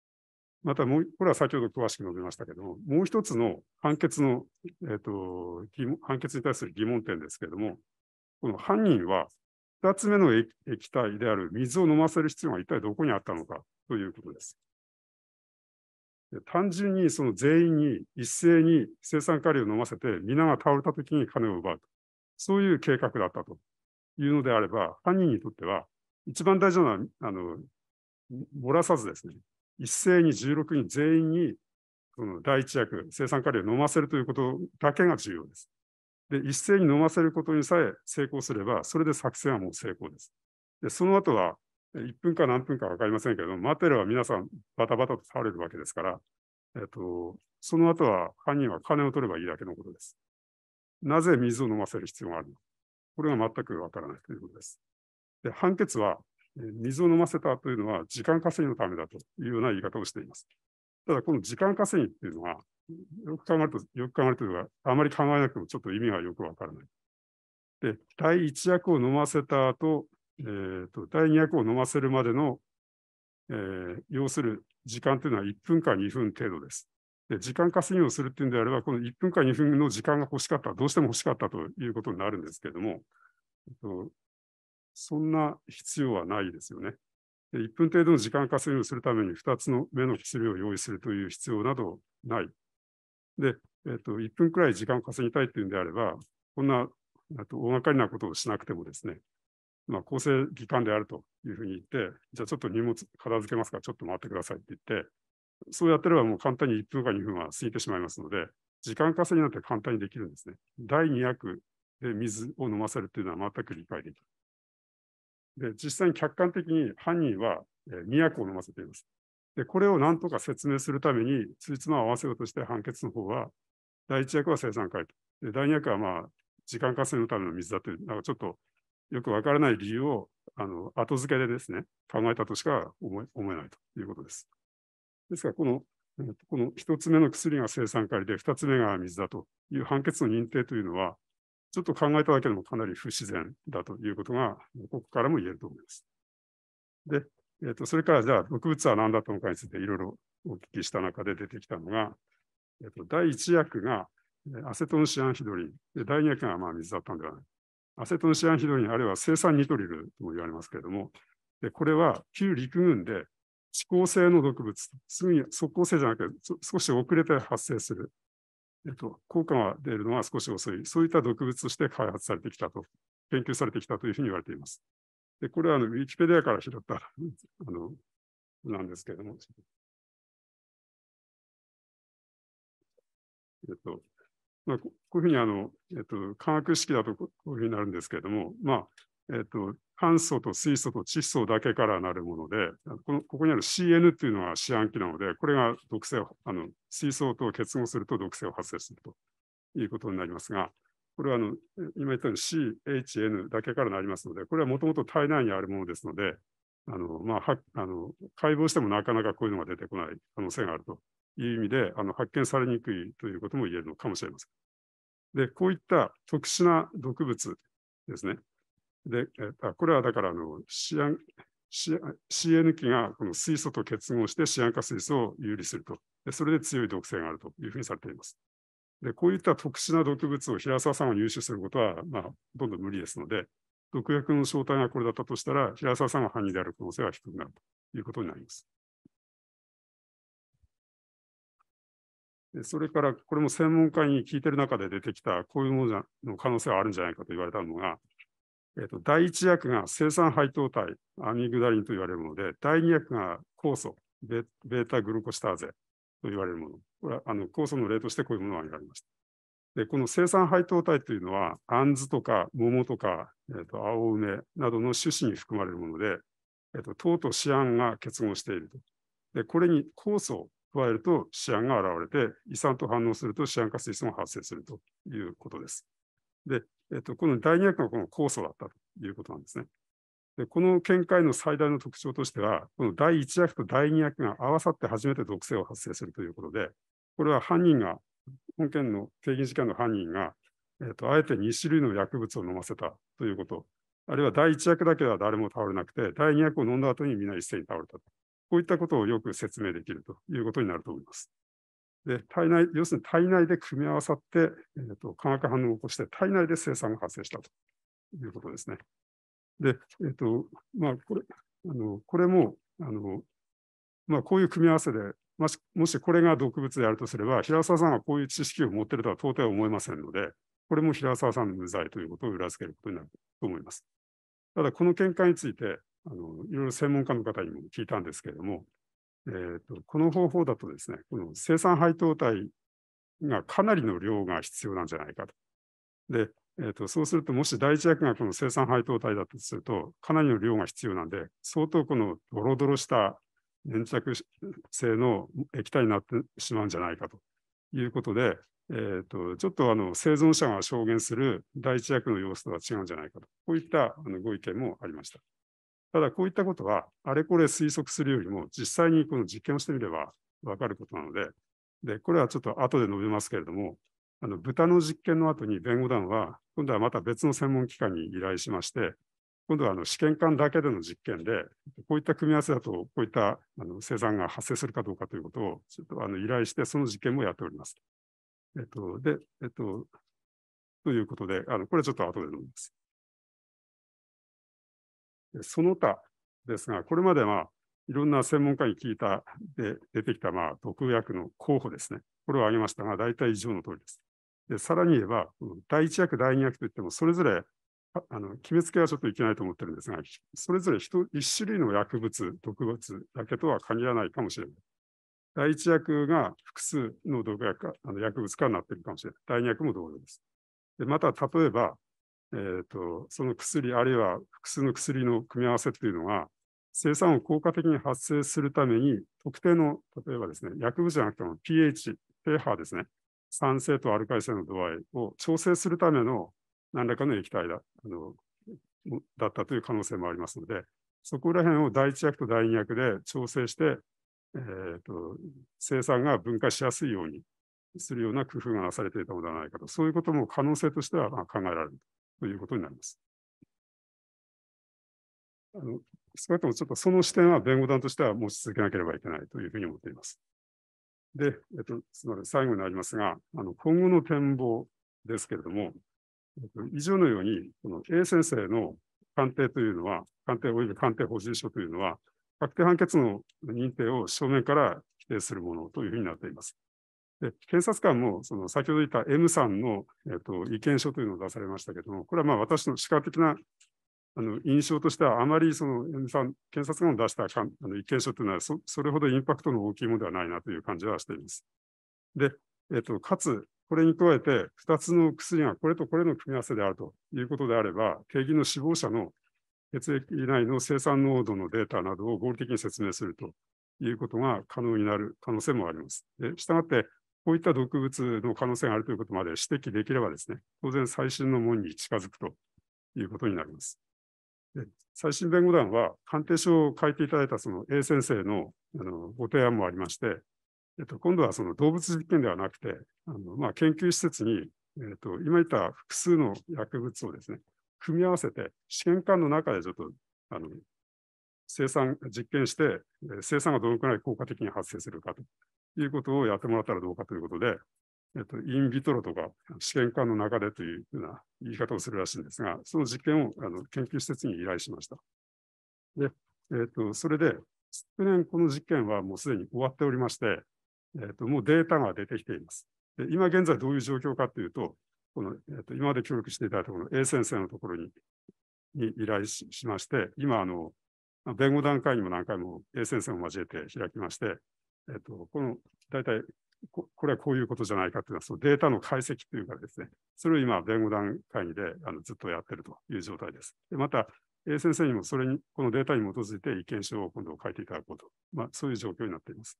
またもう、これは先ほど詳しく述べましたけども、もう一つの判決の、えっ、ー、と、判決に対する疑問点ですけれども、この犯人は2つ目の液体である水を飲ませる必要が一体どこにあったのかということです。単純にその全員に一斉に生産カリを飲ませて皆が倒れたときに金を奪うと。そういう計画だったというのであれば、犯人にとっては一番大事なのは、あの、漏らさずですね、一斉に16人全員にその第一薬、生産カリを飲ませるということだけが重要です。で、一斉に飲ませることにさえ成功すれば、それで作戦はもう成功です。で、その後は、1分か何分か分かりませんけれども、待てれば皆さんバタバタと倒れるわけですから、えっと、その後は犯人は金を取ればいいだけのことです。なぜ水を飲ませる必要があるのか。これが全くわからないということです。で、判決は水を飲ませたというのは時間稼ぎのためだというような言い方をしています。ただ、この時間稼ぎっていうのは、よく考えると、よく考えるというか、あまり考えなくてもちょっと意味がよくわからない。で、第1役を飲ませた後、えーと、第2役を飲ませるまでの、えー、要する時間というのは1分か2分程度です。で時間稼ぎをするっていうんであれば、この1分か2分の時間が欲しかった、どうしても欲しかったということになるんですけれども、そんな必要はないですよね。1分程度の時間稼ぎをするために2つの目の薬を用意するという必要などない。で、えー、と1分くらい時間を稼ぎたいというのであれば、こんなと大掛かりなことをしなくてもですね、まあ、技官であるというふうに言って、じゃあちょっと荷物片付けますから、ちょっと待ってくださいって言って、そうやってればもう簡単に1分か2分は過ぎてしまいますので、時間稼ぎなんて簡単にできるんですね。第2役で水を飲ませるというのは全く理解できい。で、実際に客観的に犯人は、えー、を飲ませています。で、これをなんとか説明するために、ついつまを合わせようとして判決の方は、第一役は生産会と。で、第二役はまあ、時間稼ぐのための水だという、なんかちょっとよくわからない理由をあの後付けでですね、考えたとしか思えないということです。ですから、この、この1つ目の薬が生産会で、2つ目が水だという判決の認定というのは、ちょっと考えただけでもかなり不自然だということが、ここからも言えると思います。で、えー、とそれからじゃあ、毒物は何だったのかについていろいろお聞きした中で出てきたのが、えー、と第1薬がアセトンシアンヒドリン、で第2薬がまあ水だったんではない。アセトンシアンヒドリン、あるいは生産ニトリルとも言われますけれども、でこれは旧陸軍で遅効性の毒物、すぐに即効性じゃなくて、少し遅れて発生するえっと、効果が出るのは少し遅い、そういった毒物として開発されてきたと、研究されてきたというふうに言われています。でこれはあのウィキペディアから拾った あのなんですけれども、えっとまあ、こういうふうにあの、えっと、化学式だとこういうふうになるんですけれども、まあえっと、炭素と水素と窒素だけからなるもので、このここにある CN というのは四半期なので、これが毒性をあの、水素と結合すると毒性を発生するということになりますが、これはあの今言ったように CHN だけからなりますので、これはもともと体内にあるものですので、あのまあ、はあの解剖してもなかなかこういうのが出てこない可能性があるという意味で、あの発見されにくいということも言えるのかもしれません。で、こういった特殊な毒物ですね、で、あこれはだからあのシアン、CN 基がこの水素と結合してシアン化水素を有利するとで。それで強い毒性があるというふうにされています。で、こういった特殊な毒物を平沢さんは入手することは、まあ、どんど無理ですので、毒薬の正体がこれだったとしたら、平沢さんは犯人である可能性は低くなるということになります。それから、これも専門家に聞いてる中で出てきた、こういうものの可能性はあるんじゃないかと言われたのが、えと、第1薬が生産配糖体、アミグダリンと言われるもので、第2薬が酵素、ベータグルコシターゼと言われるもの。これはあの酵素の例としてこういうものが挙げられました。で、この生産配糖体というのは、アンズとか桃とか、えと、青梅などの種子に含まれるもので、えと糖とシアンが結合していると。で、これに酵素を加えるとシアンが現れて、胃酸と反応するとシアン化水素が発生するということです。で、えっと、この第2薬がこの酵素だったということなんですね。でこの見解の最大の特徴としては、この第1薬と第2薬が合わさって初めて毒性を発生するということで、これは犯人が、本件の定義事件の犯人が、えと、あえて2種類の薬物を飲ませたということ、あるいは第1薬だけは誰も倒れなくて、第2薬を飲んだ後にみんな一斉に倒れたと。こういったことをよく説明できるということになると思います。で体内要するに体内で組み合わさって、えーと、化学反応を起こして体内で生産が発生したということですね。で、えーとまあ、これあのこれもあの、まあ、こういう組み合わせでもしもしこれが毒物であるとすれば平沢さんはこういう知識を持っているとは到底思えませんのでこれも平沢さんの無罪ということを裏付けることになると思います。ただこの見解についてあのいろいろ専門家の方にも聞いたんですけれどもえーと、この方法だとですね、この生産配当体がかなりの量が必要なんじゃないかと。で、えーと、そうすると、もし第一薬がこの生産配当体だとすると、かなりの量が必要なんで、相当このドロドロした粘着性の液体になってしまうんじゃないかということで、えーとちょっとあの生存者が証言する第一薬の様子とは違うんじゃないかと、こういったあのご意見もありました。ただ、こういったことは、あれこれ推測するよりも、実際にこの実験をしてみれば分かることなので、でこれはちょっと後で述べますけれども、あの豚の実験の後に弁護団は、今度はまた別の専門機関に依頼しまして、今度はあの試験管だけでの実験で、こういった組み合わせだと、こういったあの生産が発生するかどうかということをちょっとあの依頼して、その実験もやっております。えっと、で、えっと、ということで、あのこれちょっと後で述べます。その他ですが、これまでまあいろんな専門家に聞いたで出てきたまあ毒薬の候補ですね。これを挙げましたが、大体以上の通りです。でさらに言えば、第1薬、第2薬といっても、それぞれあの決めつけはちょっといけないと思ってるんですが、それぞれ 1, 種類の薬物、毒物だけとは限らないかもしれない。第1薬が複数の毒薬かあの薬物かになっているかもしれない。第二薬も同様です。でまた、例えば、えーと、その薬あるいは複数の薬の組み合わせというのが生産を効果的に発生するために特定の例えばですね薬物じゃなくても pH、pH ですね酸性とアルカリ性の度合いを調整するための何らかの液体だあのだったという可能性もありますのでそこら辺を第一薬と第二薬で調整して、えーと、生産が分解しやすいようにするような工夫がなされていたのではないかとそういうことも可能性としては考えられる。ということになります。あの少なくともちょっとその視点は弁護団としては持ち続けなければいけないというふうに思っています。で、えっと、すみません、最後になりますが、あの今後の展望ですけれども、えっと、以上のように、この A 先生の鑑定というのは、鑑定及び鑑定補充書というのは、確定判決の認定を正面から否定するものというふうになっています。で検察官もその先ほど言った M さんの、えっと、意見書というのを出されましたけども、これはまあ私の視覚的なあの印象としては、あまりその M さん、検察官を出したかあの意見書というのはそ、それほどインパクトの大きいものではないなという感じはしています。で、えっと、かつ、これに加えて、2つの薬がこれとこれの組み合わせであるということであれば、定義の死亡者の血液内の生産濃度のデータなどを合理的に説明するということが可能になる可能性もあります。でしたがって、こういった毒物の可能性があるということまで指摘できればですね、当然最新の門に近づくということになります。で最新弁護団は鑑定書を書いていただいたその A 先生のあのご提案もありまして、えっと、今度はその動物実験ではなくて、あのまあ、研究施設に、えっと、今言った複数の薬物をですね、組み合わせて試験管の中でちょっとあの生産、実験して、生産がどのくらい効果的に発生するかということをやってもらったらどうかということで、えっと、インビトロとか試験管の中でというような言い方をするらしいんですが、その実験をあの研究施設に依頼しました。で、えっと、それで、昨年この実験はもうすでに終わっておりまして、えっと、もうデータが出てきています。で今現在どういう状況かというと、この、えっと、今まで協力していただいたこの A 先生のところにに依頼しまして、今あの、弁護団会にも何回も A 先生を交えて開きまして、えっと、この大体これはこういうことじゃないかというのは、そのデータの解析というかですね、それを今、弁護団会議であのずっとやってるという状態です。でまた、A 先生にもそれに、このデータに基づいて意見書を今度書いていただこうと、まあ、そういう状況になっています。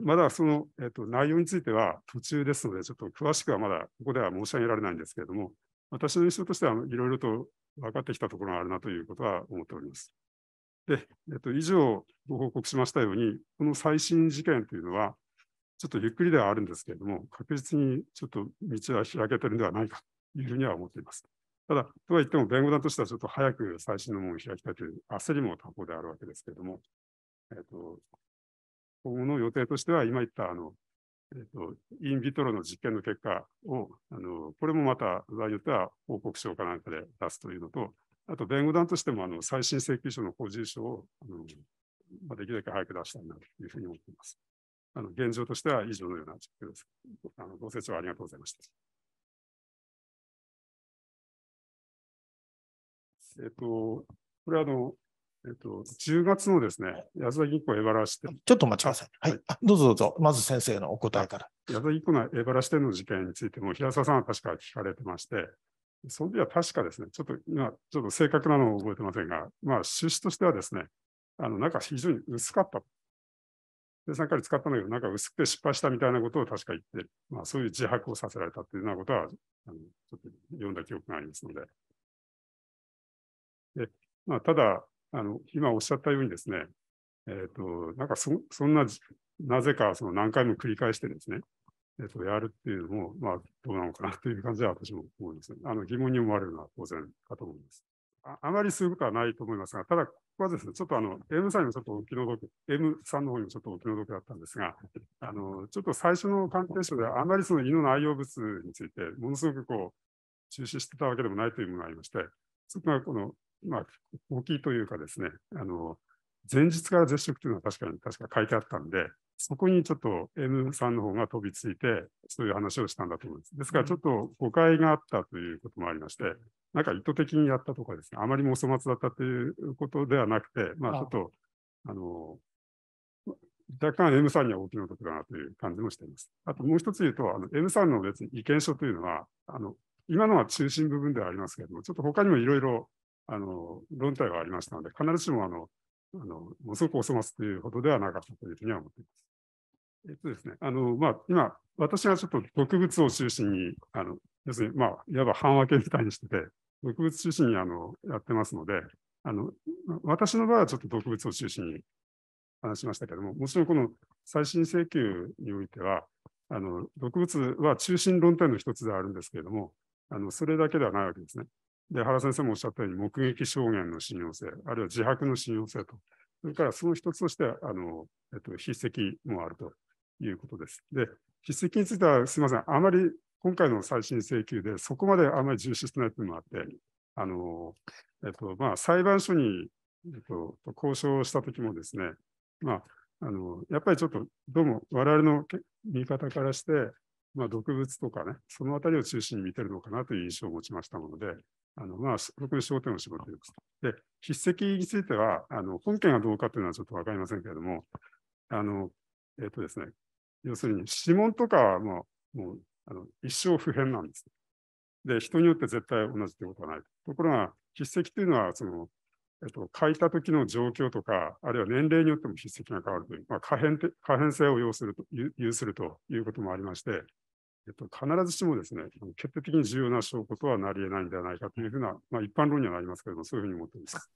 まだその、えっと、内容については途中ですので、ちょっと詳しくはまだここでは申し上げられないんですけれども、私の印象としてはいろいろと分かってきたところがあるなということは思っております。で、えっと、以上ご報告しましたように、この最新事件というのは、ちょっとゆっくりではあるんですけれども、確実にちょっと道は開けてるんではないかというふうには思っています。ただ、とはいっても弁護団としてはちょっと早く最新の門を開きたいという焦りも多方であるわけですけれども、えっと、今後の予定としては、今言ったあの、えっと、インビトロの実験の結果を、あのこれもまた場合によっては報告書かなんかで出すというのと、あと弁護団としてもあの再審請求書の法人書をあの、まあ、できるだけ早く出したいなというふうに思っています。あの現状としては以上のような状況です。あのご清聴ありがとうございました。えっと、これはあの、えっと、10月のですね、安田銀行荏原支店。ちょっとお待ちください。はい、どうぞどうぞ、まず先生のお答えから。安田銀行の荏原支店の事件についても、平沢さんは確か聞かれてまして、その時は確かですね、ちょっと今、ちょっと正確なのを覚えてませんが、まあ、趣旨としてはですね、あの中非常に薄かった。で、3回使ったんだけど、なんか薄くて失敗したみたいなことを確か言って、まあ、そういう自白をさせられたっていうようなことは、あのちょっと読んだ記憶がありますので。でまあ、ただあの、今おっしゃったようにですね、えっ、ー、と、なんかそんな、なぜかその何回も繰り返してですね、えっと、やるっていうのも、まあ、どうなのかなという感じは私も思います、ね。あの、疑問に思われるのは当然かと思います。ああまりすることはないと思いますが、ただ、ここはですね、ちょっとあの、M さんにもちょっとお気の毒、M さんの方にもちょっとお気の毒だったんですが、あの、ちょっと最初の関係書では、あまりその胃の内容物について、ものすごくこう、中止してたわけでもないというものがありまして、そこがこの、まあ、大きいというかですね、あの、前日から絶食というのは確かに確か書いてあったんで、そこにちょっと N さんの方が飛びついて、そういう話をしたんだと思います。ですから、ちょっと誤解があったということもありまして、なんか意図的にやったとかですね、あまりもお粗末だったということではなくて、まあ、ちょっと、あの、若干 M さんには大きなことだなという感じもしています。あともう一つ言うと、あの M さんの別に意見書というのは、あの今のは中心部分ではありますけれども、ちょっと他にもいろいろ論体がありましたので、必ずしもあのあのものすごくお粗末というほどではなかったというふうには思っています。えっとですね、あの、まあ、今、私はちょっと毒物を中心に、あの、要するに、まあ、いわば半分けみたいにしてて、毒物中心にあのやってますので、あの、私の場合はちょっと毒物を中心に話しましたけども、もちろんこの再審請求においては、あの、毒物は中心論点の一つであるんですけれども、あの、それだけではないわけですね。で、原先生もおっしゃったように、目撃証言の信用性、あるいは自白の信用性と、それからその一つとして、あの、えっと、筆跡もあるということです。で、筆跡については、すみません、あまり今回の再審請求で、そこまであまり重視してないというのもあって、あのえっとまあ、裁判所に、えっと、交渉したときもですね、まああの、やっぱりちょっとどうも我々の見方からして、まあ、毒物とかね、そのあたりを中心に見てるのかなという印象を持ちましたもので、あのまあ、特に焦点を絞っています。で、筆跡については、あの本件がどうかというのはちょっと分かりませんけれども、あのえっとですね、要するに指紋とかはまあ、もうあの一生不変なんです。で、人によって絶対同じってことはない。ところが、筆跡というのは、その、えっと、書いた時の状況とか、あるいは年齢によっても筆跡が変わるという、まあ、可変可変性を要すると有するということもありまして、えっと、必ずしもですね、決定的に重要な証拠とはなり得ないんではないかというふうな、まあ、一般論にはなりますけれども、そういうふうに思っています。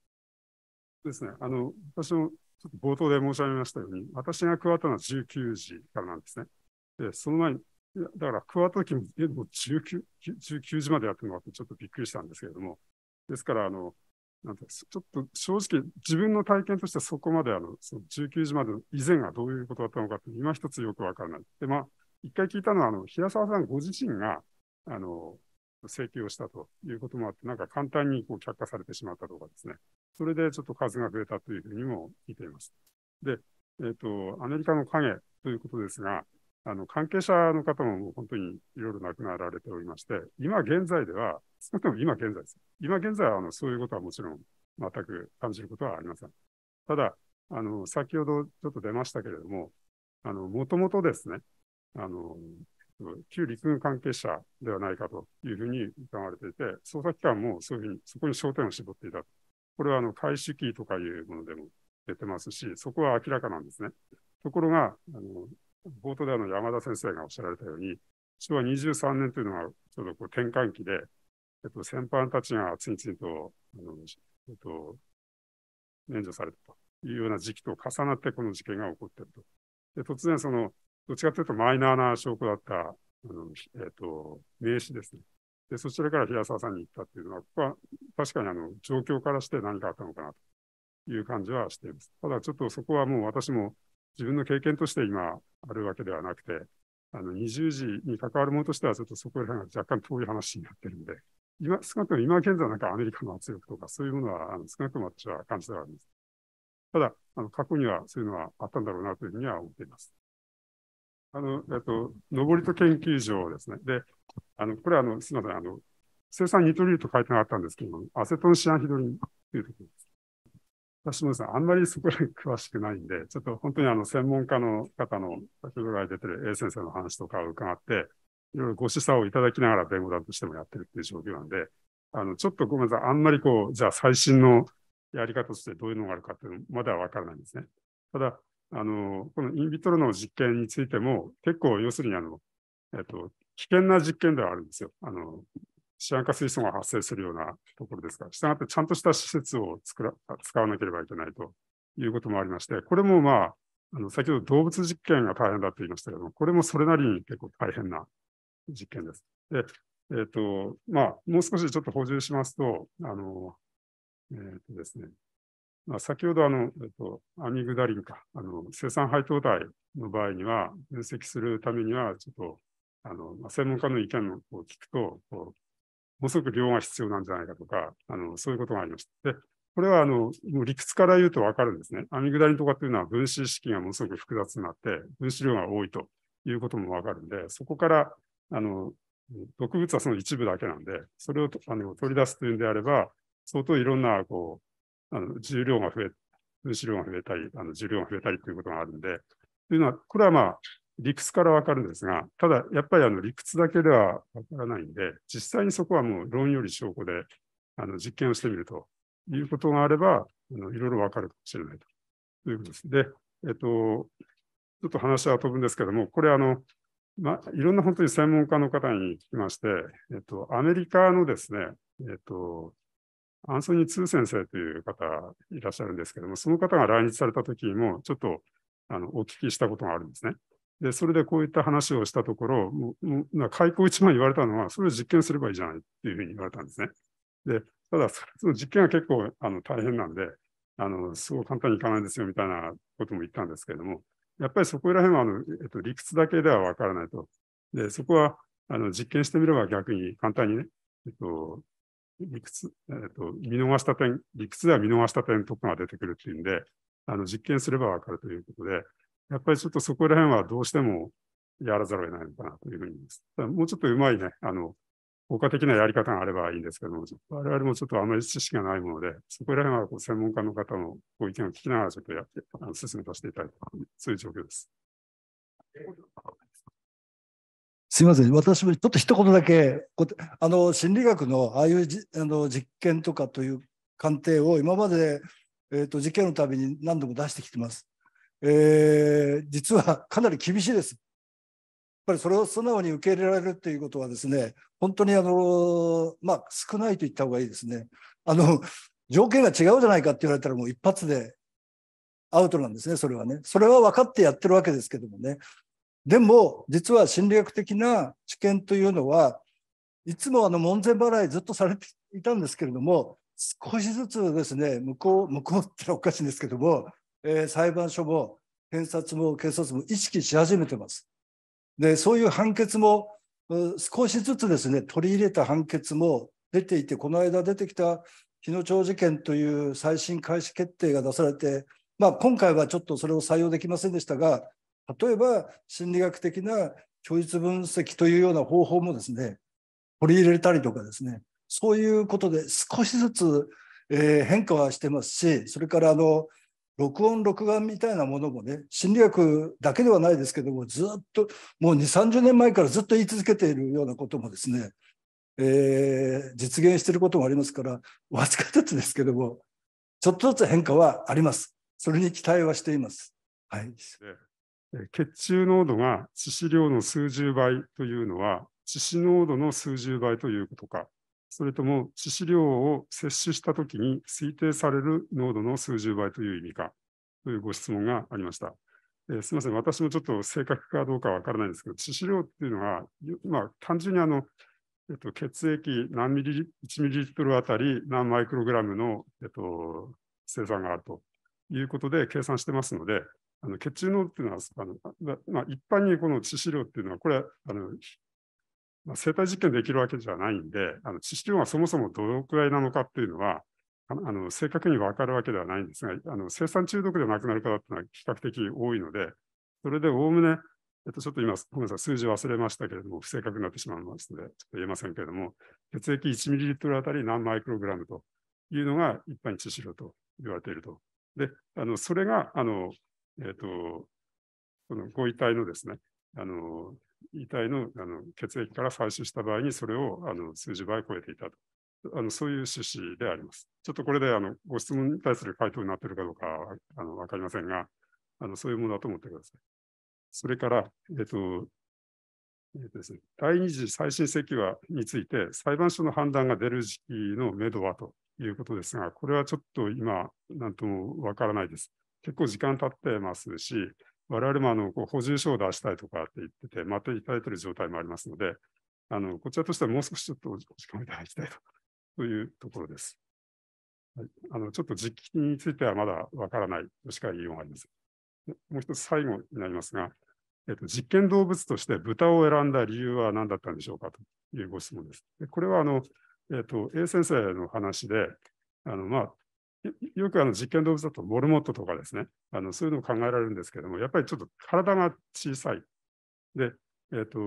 ですね、あの、私もちょっと冒頭で申し上げましたように、私が加わったのは19時からなんですね。で、その前に、だから加わった時も、え、も 19, 19時までやってるのかってちょっとびっくりしたんですけれども、ですから、あの、なんてちょっと正直、自分の体験としてそこまであの、その19時までの以前がどういうことだったのかって、今一つよくわからない。で、まあ、一回聞いたのは、あの、平沢さんご自身が、あの、請求をしたということもあって、なんか簡単にこう却下されてしまったとかですね。それでちょっと数が増えたというふうにも聞いています。で、えっ、ー、と、アメリカの影ということですが、あの関係者の方もも本当にいろいろ亡くなられておりまして、今現在では、少なくとも今現在です。今現在はあのそういうことはもちろん全く感じることはありません。ただ、あの先ほどちょっと出ましたけれども、もともとですね、あの旧陸軍関係者ではないかというふうに疑われていて、捜査機関もそういうふうにそこに焦点を絞っていたこれはあの開始期とかいうものでも出てますし、そこは明らかなんですね。ところが、あの冒頭であの山田先生がおっしゃられたように、昭和23年というのはちょうどこう転換期で、えっと、先般たちが次々と、あのえっと、免除されたというような時期と重なってこの事件が起こっていると。で突然その、どっちかというとマイナーな証拠だった、あのえっと、名刺ですね。で、そちらから平沢さんに行ったっていうのは、ここは確かにあの状況からして何かあったのかなという感じはしています。ただちょっとそこはもう私も自分の経験として今あるわけではなくて、あの20時に関わるものとしてはちょっとそこら辺が若干遠い話になってるんで、今、少なくとも今現在なんかアメリカの圧力とかそういうものはあの少なくとも私は感じてあります。ただ、あの過去にはそういうのはあったんだろうなというふうには思っています。あの、えっと、登戸研究所ですね。で、あの、これはあの、すみません、あの、生産ニトリーと書いてなかったんですけど、アセトンシアンヒドリンというところです。私もですね、あんまりそこら辺詳しくないんで、ちょっと本当にあの、専門家の方の、先ほど来出てる A 先生の話とかを伺って、いろいろご示唆をいただきながら弁護団としてもやってるっていう状況なんで、あの、ちょっとごめんなさい、あんまりこう、じゃあ最新のやり方としてどういうのがあるかっていうのまだわからないんですね。ただ、あの、このインビトロの実験についても、結構、要するに、あの、えっと、危険な実験ではあるんですよ。あの、シアン化水素が発生するようなところですから、したがってちゃんとした施設を作ら使わなければいけないということもありまして、これもまあ、あの先ほど動物実験が大変だと言いましたけども、これもそれなりに結構大変な実験です。で、えっ、ー、と、まあ、もう少しちょっと補充しますと、あの、えっ、ー、とですね、先ほどあの、えっと、アミグダリンか、あの生産配当体の場合には、分析するためには、ちょっと、あのまあ、専門家の意見を聞くと、こうものすごく量が必要なんじゃないかとか、あのそういうことがありました。でこれはあのもう理屈から言うと分かるんですね。アミグダリンとかっていうのは分子式がものすごく複雑になって、分子量が多いということも分かるんで、そこからあの毒物はその一部だけなんで、それをあの取り出すというんであれば、相当いろんなこうあの重量が増え、分子量が増えたり、あの重量が増えたりということがあるんで、というのは、これはまあ、理屈からわかるんですが、ただやっぱりあの理屈だけではわからないんで、実際にそこはもう論より証拠であの実験をしてみるということがあれば、あのいろいろわかるかもしれないということです。で、えっと、ちょっと話は飛ぶんですけども、これあの、ま、いろんな本当に専門家の方に聞きまして、えっと、アメリカのですね、えっと、アンソニー・ツー先生という方いらっしゃるんですけども、その方が来日された時も、ちょっとあのお聞きしたことがあるんですね。で、それでこういった話をしたところ、もう開口一番言われたのは、それを実験すればいいじゃないっていうふうに言われたんですね。で、ただ、その実験は結構あの大変なんで、あの、そう簡単にいかないんですよみたいなことも言ったんですけれども、やっぱりそこら辺はあの、えっと、理屈だけではわからないと。で、そこはあの実験してみれば逆に簡単にね、えっと、理屈、えっと、見逃した点、理屈では見逃した点とかが出てくるっていうんで、あの実験すればわかるということで、やっぱりちょっとそこら辺はどうしてもやらざるを得ないのかなというふうに思います。もうちょっとうまいね、あの、効果的なやり方があればいいんですけども、我々もちょっとあまり知識がないもので、そこら辺はこう専門家の方のご意見を聞きながらちょっとやって、あの進めさせていただいた、そういう状況です。すみません、私もちょっと一言だけ、あの心理学のああいうじあの実験とかという鑑定を今まで、えーと、実験のたびに何度も出してきてます。えー、実はかなり厳しいです。やっぱりそれを素直に受け入れられるということはですね、本当にあの、まあ、少ないと言った方がいいですね。あの条件が違うじゃないかって言われたらもう一発でアウトなんですね、それはね。それは分かってやってるわけですけどもね。でも実は心理学的な知見というのはいつもあの門前払いずっとされていたんですけれども少しずつですね向こう向こうっておかしいんですけども、えー、裁判所も検察も警察も意識し始めてます。でそういう判決も少しずつですね取り入れた判決も出ていてこの間出てきた日野町事件という再審開始決定が出されて、まあ、今回はちょっとそれを採用できませんでしたが例えば心理学的な虚実分析というような方法もですね取り入れたりとかですねそういうことで少しずつ、えー、変化はしてますしそれからあの録音録画みたいなものもね心理学だけではないですけどもずっともう2 3 0年前からずっと言い続けているようなこともですね、えー、実現していることもありますからわずかずつですけどもちょっとずつ変化はありますそれに期待はしています。はい、血中濃度が致死量の数十倍というのは、致死濃度の数十倍ということか、それとも致死量を摂取したときに推定される濃度の数十倍という意味かというご質問がありました。えー、すみません、私もちょっと正確かどうかわからないんですけど、致死量っていうのは、まあ、単純にあの、えっと、血液何ミリ、1ミリリットルあたり何マイクログラムの、えっと、生産があるということで計算してますので、あの血中濃っていうのは、あのまあ、一般にこの致死量っていうのは、これ、あのまあ、生体実験できるわけじゃないんで、あの致死量がそもそもどのくらいなのかっていうのは、あの正確に分かるわけではないんですが、あの生産中毒で亡くなる方っていうのは比較的多いので、それでおおむね、えっと、ちょっと今、ごめんなさい、数字忘れましたけれども、不正確になってしまいますので、ちょっと言えませんけれども、血液1ミリリットルあたり何マイクログラムというのが一般に致死量と言われていると。で、あのそれがあのえっ、ー、と、このご遺体のですね、あの、遺体のあの血液から採取した場合に、それをあの数十倍超えていたと。あのそういう趣旨であります。ちょっとこれであのご質問に対する回答になっているかどうかあの分かりませんが、あのそういうものだと思ってください。それから、えっ、ー、と、えーとですね、第二次再審請求について裁判所の判断が出る時期のめどはということですが、これはちょっと今、なんともわからないです。結構時間経ってますし、我々もあのこう補充書を出したいとかって言ってて、待っていただいている状態もありますので、あのこちらとしてはもう少しちょっとお時間をいただきたいと というところです。はい、あのちょっと実機についてはまだわからないとしか言いようがあります。もう一つ最後になりますが、えっと、実験動物として豚を選んだ理由は何だったんでしょうかというご質問です。でこれはあの、えっと、A 先生の話で、あのまあ、よくあの実験動物だとモルモットとかですね、あのそういうのを考えられるんですけども、やっぱりちょっと体が小さい。で、えーと、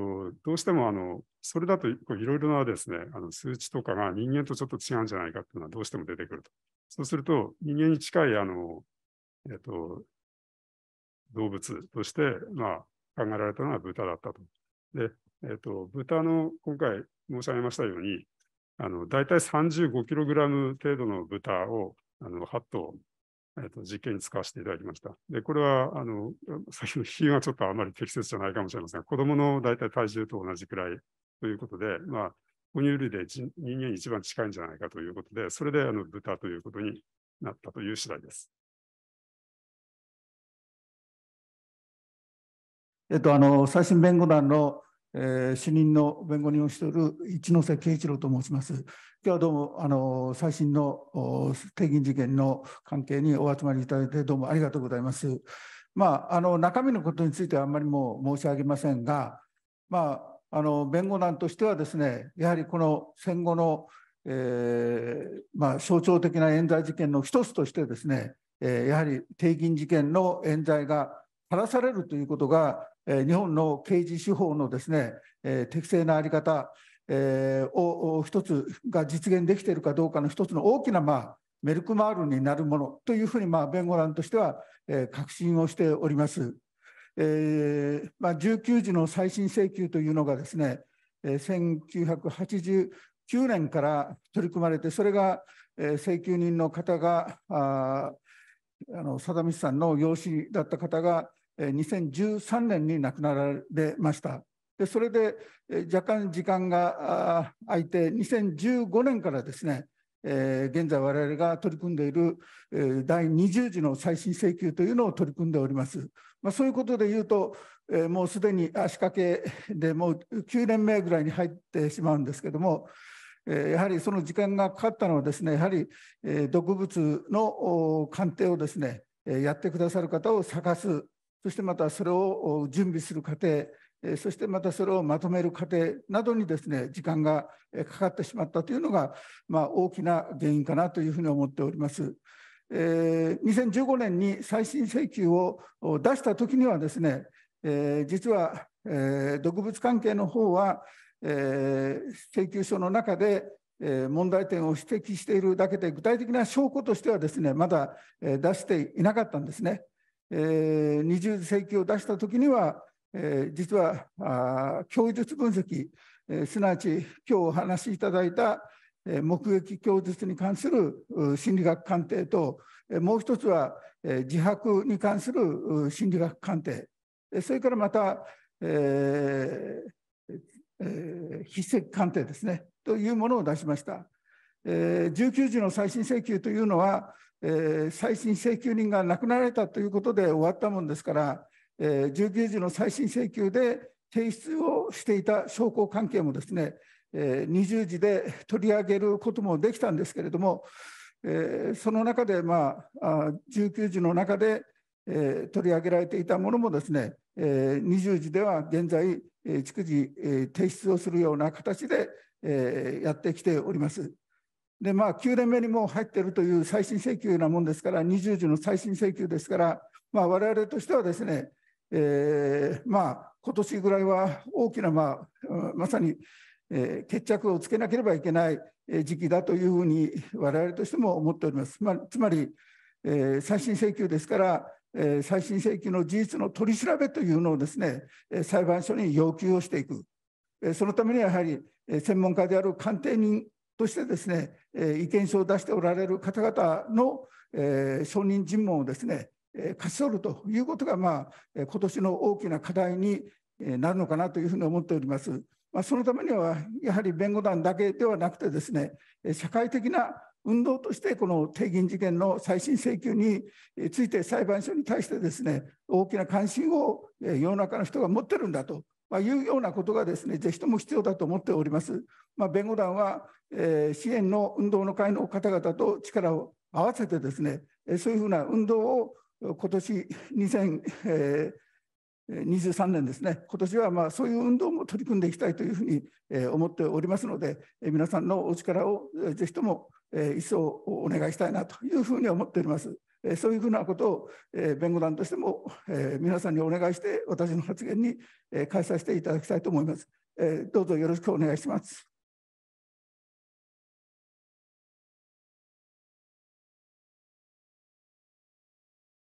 どうしてもあのそれだといろいろなですねあの数値とかが人間とちょっと違うんじゃないかっていうのはどうしても出てくると。そうすると人間に近いあの、えーと、動物として、まあ、考えられたのは豚だったと。で、えーと豚の今回申し上げましたようにあの大体35キログラム程度の豚をあの、ハットを、えっと、実験に使わせていただきました。で、これは、あの、先の比喩がちょっとあまり適切じゃないかもしれませんが、子供の大体体重と同じくらいということで、まあ、哺乳類で人間に一番近いんじゃないかということで、それであの豚ということになったという次第です。えっと、あの、最新弁護団のえー、主任の弁護人をしている一ノ瀬圭一郎と申します。今日はどうもあの最新の定義事件の関係にお集まりいただいてどうもありがとうございます。まあ、あの中身のことについてはあんまりもう申し上げませんが、まあ、あの弁護団としてはですねやはりこの戦後の、えーまあ、象徴的な冤罪事件の一つとしてですね、えー、やはり定義事件の冤罪が晴らされるということが日本の刑事司法のですね適正な在り方を一つが実現できているかどうかの一つの大きなまあメルクマールになるものというふうにまあ弁護団としては確信をしております。えーまあ、19時の再審請求というのがですね1989年から取り組まれてそれが請求人の方がああの貞光さんの養子だった方が2013年に亡くなられました。でそれで若干時間が空いて2015年からですね現在我々が取り組んでいる第20次の再審請求というのを取り組んでおります。まあ、そういうことで言うともうすでに足掛けでもう9年目ぐらいに入ってしまうんですけどもやはりその時間がかかったのはですねやはり毒物の鑑定をですねやってくださる方を探すそしてまたそれを準備する過程、そしてまたそれをまとめる過程などにですね時間がかかってしまったというのが、まあ、大きな原因かなというふうに思っております。2015年に再審請求を出した時にはですね、実は、毒物関係の方は、請求書の中で問題点を指摘しているだけで具体的な証拠としてはですねまだ出していなかったんですね。えー、20請求を出した時には、えー、実はあ供述分析、えー、すなわち今日お話しいただいた、えー、目撃供述に関する心理学鑑定と、えー、もう一つは、えー、自白に関する心理学鑑定、えー、それからまた、えーえー、筆跡鑑定ですねというものを出しました。えー、19時の再審請求というのは、えー、再審請求人が亡くなられたということで終わったもんですから、えー、19時の再審請求で提出をしていた証拠関係もですね、えー、20時で取り上げることもできたんですけれども、えー、その中で、まあ、あ19時の中で、えー、取り上げられていたものもですね、えー、20時では現在、えー、逐次、えー、提出をするような形で、えー、やってきております。で、まあ、9年目にもう入っているという再審請求なもんですから、20時の再審請求ですから、まあ、我々としてはですね、えー、まあ、今年ぐらいは大きな、まあ、まさに、えー、決着をつけなければいけない時期だというふうに我々としても思っております。まあ、つまり、えー、再審請求ですから、えー、再審請求の事実の取り調べというのをですね、裁判所に要求をしていく。そのためにはやはり専門家である鑑定人そしてですね、意見書を出しておられる方々の、え証人尋問をですね、勝ち取るということが、まあ、今年の大きな課題になるのかなというふうに思っております。まあ、そのためには、やはり弁護団だけではなくてですね、社会的な運動としてこの定銀事件の再審請求について裁判所に対してですね大きな関心を世の中の人が持ってるんだとまあ、いうようなことがですね、ぜひとも必要だと思っております。まあ、弁護団は、えー、支援の運動の会の方々と力を合わせてですね、そういうふうな運動を今年2023年ですね、今年はまあそういう運動も取り組んでいきたいというふうに思っておりますので、皆さんのお力をぜひとも一層お願いしたいなというふうに思っております。そういうふうなことを弁護団としても皆さんにお願いして私の発言に返させていただきたいと思います。どうぞよろしくお願いします。